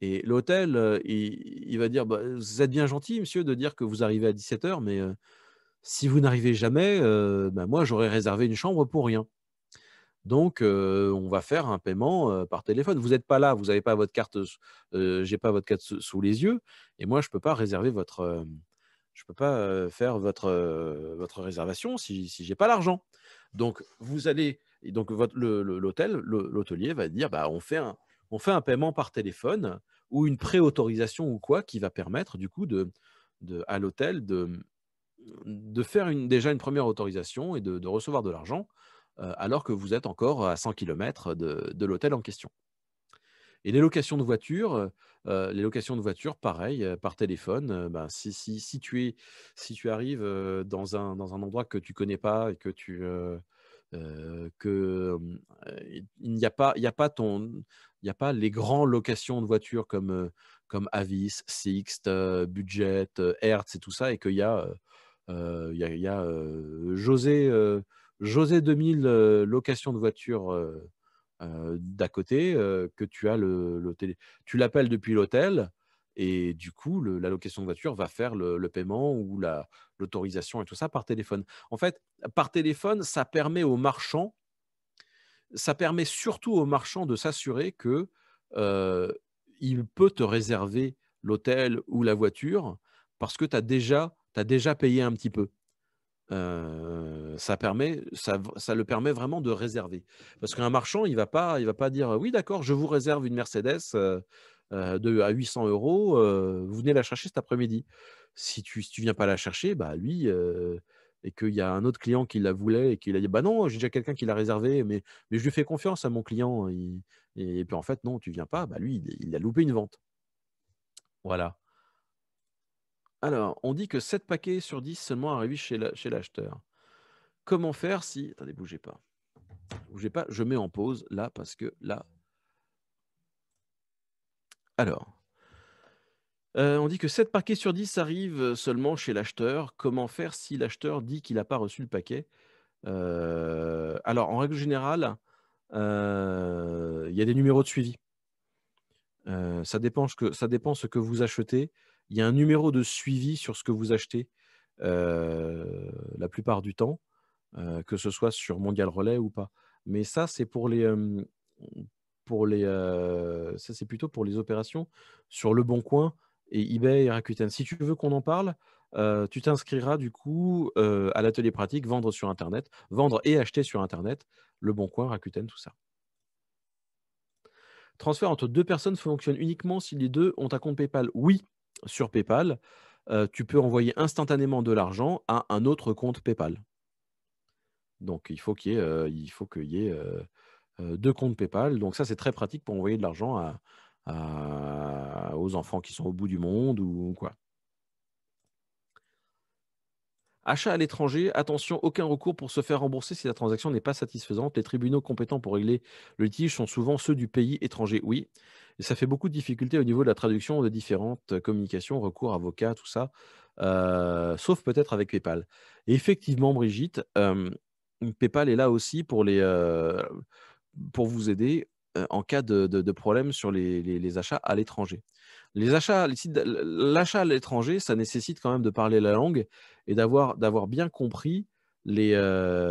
et l'hôtel, il, va dire bah, Vous êtes bien gentil, monsieur, de dire que vous arrivez à 17h, mais si vous n'arrivez jamais, euh, ben, moi j'aurais réservé une chambre pour rien. Donc euh, on va faire un paiement euh, par téléphone. Vous n'êtes pas là, vous n'avez pas votre carte, j'ai pas votre carte sous, les yeux, et moi je peux pas réserver votre, je peux pas faire votre réservation si je j'ai pas l'argent. Donc vous allez, donc l'hôtel, l'hôtelier va dire, bah on fait un on fait un paiement par téléphone ou une pré-autorisation ou quoi qui va permettre du coup à l'hôtel de de faire une, déjà une première autorisation et de, recevoir de l'argent euh, alors que vous êtes encore à 100 km de, de l'hôtel en question. Et les locations de voitures, euh, euh, les locations de voitures, pareil, par téléphone. ben, si, si, si, tu es, si tu arrives dans un, dans, un, endroit que tu connais pas et que tu que il n'y a pas il a pas ton il a pas les grands locations de voitures comme comme Avis, Sixt, Budget, Hertz et tout ça et qu'il y a il euh, y a, euh, José, 2000 euh, location de voiture d'à côté que tu as le, Tu l'appelles depuis l'hôtel. Et du coup, la location de voiture va faire le, paiement ou l'autorisation et tout ça par téléphone. En fait, par téléphone, ça permet aux marchands, ça permet surtout aux marchands de s'assurer que il peut te réserver l'hôtel ou la voiture parce que tu as déjà tu as déjà payé un petit peu. Euh, ça, permet, ça, le permet vraiment de réserver. Parce qu'un marchand, il ne va, pas, va pas dire Oui, d'accord, je vous réserve une Mercedes euh, euh, de, à 800 euros, vous venez la chercher cet après-midi. Si tu ne viens pas la chercher, bah, lui, et qu'il y a un autre client qui la voulait et qu'il a dit Bah non, j'ai déjà quelqu'un qui l'a réservé, mais, je lui fais confiance à mon client. et, puis en fait, non, tu ne viens pas, bah, lui, il a loupé une vente. Voilà. Alors, on dit que 7 paquets sur 10 seulement arrivent chez l'acheteur. Comment faire si... Attendez, bougez pas. Bougez pas, je mets en pause là parce que là... Alors, euh, on dit que 7 paquets sur 10 arrivent seulement chez l'acheteur. Comment faire si l'acheteur dit qu'il n'a pas reçu le paquet euh, Alors, en règle générale, euh, il y a des numéros de suivi. ça, dépend ça dépend ce que vous achetez il y a un numéro de suivi sur ce que vous achetez euh, la plupart du temps, euh, que ce soit sur Mondial Relais ou pas. Mais ça, c'est pour les, euh, pour les, ça c'est plutôt pour les opérations sur Le Bon Coin et eBay et Rakuten. Si tu veux qu'on en parle, tu t'inscriras du coup à l'atelier pratique, vendre sur Internet, vendre et acheter sur Internet, Le Bon Coin, Rakuten, tout ça. Transfert entre deux personnes fonctionne uniquement si les deux ont un compte PayPal. Oui, sur PayPal, euh, tu peux envoyer instantanément de l'argent à un autre compte PayPal. Donc il faut qu'il y ait, euh, euh, deux comptes PayPal. Donc ça, c'est très pratique pour envoyer de l'argent aux enfants qui sont au bout du monde ou quoi. Achat à l'étranger, attention, aucun recours pour se faire rembourser si la transaction n'est pas satisfaisante. Les tribunaux compétents pour régler le litige sont souvent ceux du pays étranger. Oui, et ça fait beaucoup de difficultés au niveau de la traduction de différentes communications, recours, avocats, tout ça, sauf peut-être avec PayPal. effectivement, Brigitte, PayPal est là aussi pour, les, pour vous aider en cas de, problème sur les, achats à l'étranger. Les achats, l'achat à l'étranger, ça nécessite quand même de parler la langue et d'avoir bien compris les,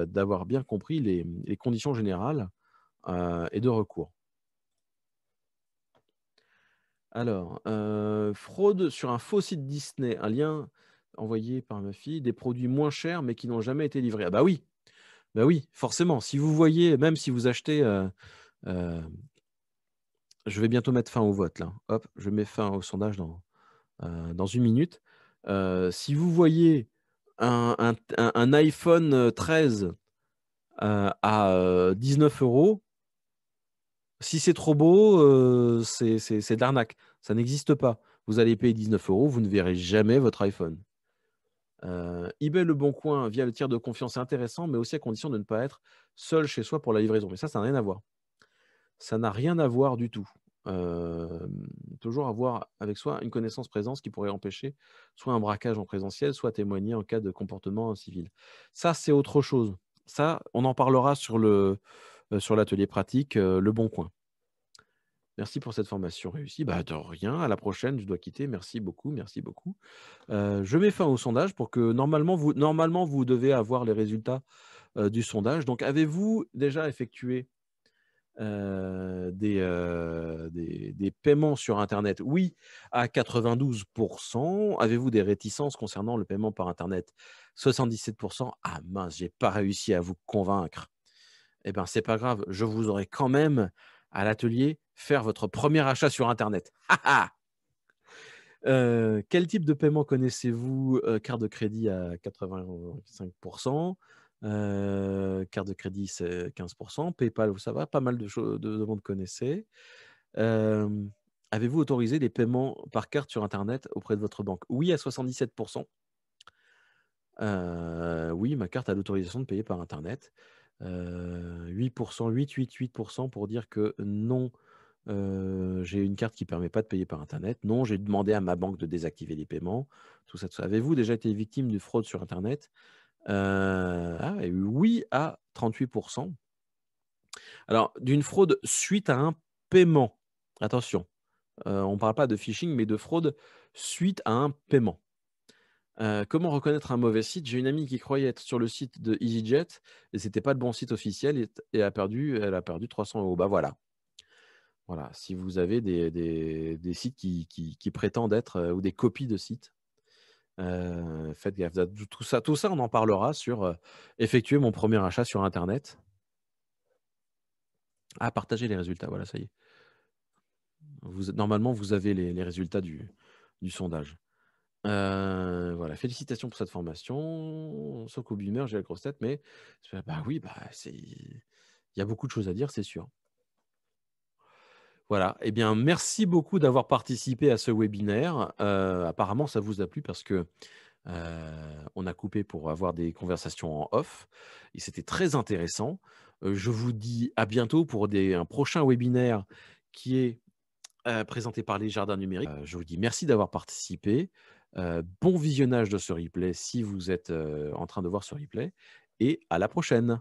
d'avoir bien compris les, conditions générales et de recours. Alors, euh, fraude sur un faux site Disney, un lien envoyé par ma fille, des produits moins chers mais qui n'ont jamais été livrés. Ah bah oui, bah oui, forcément. Si vous voyez, même si vous achetez, euh, euh, je vais bientôt mettre fin au vote là. Hop, je mets fin au sondage dans, une minute. si vous voyez un, un iPhone 13 à 19 euros, si c'est trop beau, euh, c'est, de l'arnaque. Ça n'existe pas. Vous allez payer 19 euros, vous ne verrez jamais votre iPhone. Euh, eBay Le Bon Coin via le tiers de confiance est intéressant, mais aussi à condition de ne pas être seul chez soi pour la livraison. Mais ça, ça n'a rien à voir. Ça n'a rien à voir du tout. Euh, toujours avoir avec soi une connaissance présence qui pourrait empêcher soit un braquage en présentiel, soit témoigner en cas de comportement civil. Ça, c'est autre chose. Ça, on en parlera sur le, euh, sur l'atelier pratique euh, Le Bon Coin. Merci pour cette formation réussie. Bah, de rien, à la prochaine, je dois quitter. Merci beaucoup, merci beaucoup. Euh, je mets fin au sondage pour que normalement vous, normalement, vous devez avoir les résultats du sondage. Donc, avez-vous déjà effectué des, des, des, paiements sur Internet Oui, à 92%. Avez-vous des réticences concernant le paiement par Internet 77%. Ah mince, j'ai pas réussi à vous convaincre eh ben, c'est pas grave, je vous aurai quand même à l'atelier faire votre premier achat sur Internet. [LAUGHS] Euh, quel type de paiement connaissez-vous euh, Carte de crédit à 85%, euh, carte de crédit c'est 15%, PayPal, vous savez, pas mal de, choses, de monde connaissez. Avez-vous autorisé les paiements par carte sur Internet auprès de votre banque Oui, à 77%. oui, ma carte a l'autorisation de payer par Internet. 8%, 8, 8, 8% pour dire que non, j'ai une carte qui ne permet pas de payer par Internet. Non, j'ai demandé à ma banque de désactiver les paiements. Tout ça, Avez-vous déjà été victime de fraude sur Internet ah Oui à 38%. Alors, d'une fraude suite à un paiement. Attention, on ne parle pas de phishing, mais de fraude suite à un paiement comment reconnaître un mauvais site J'ai une amie qui croyait être sur le site de EasyJet et c'était pas le bon site officiel et, a perdu, elle a perdu 300 euros. Bah voilà. Voilà, si vous avez des, sites qui, prétendent être ou des copies de sites, faites gaffe. Tout ça, tout ça, on en parlera sur effectuer mon premier achat sur Internet. Ah, partager les résultats, voilà, ça y est. normalement, vous avez les, résultats du sondage. Euh, voilà, félicitations pour cette formation. qu'au Boomer, j'ai la grosse tête, mais bah oui, bah il y a beaucoup de choses à dire, c'est sûr. Voilà. Eh bien, merci beaucoup d'avoir participé à ce webinaire. Euh, apparemment, ça vous a plu parce que euh, on a coupé pour avoir des conversations en off et c'était très intéressant. je vous dis à bientôt pour un prochain webinaire qui est présenté par les Jardins Numériques. je vous dis merci d'avoir participé bon visionnage de ce replay si vous êtes en train de voir ce replay. Et à la prochaine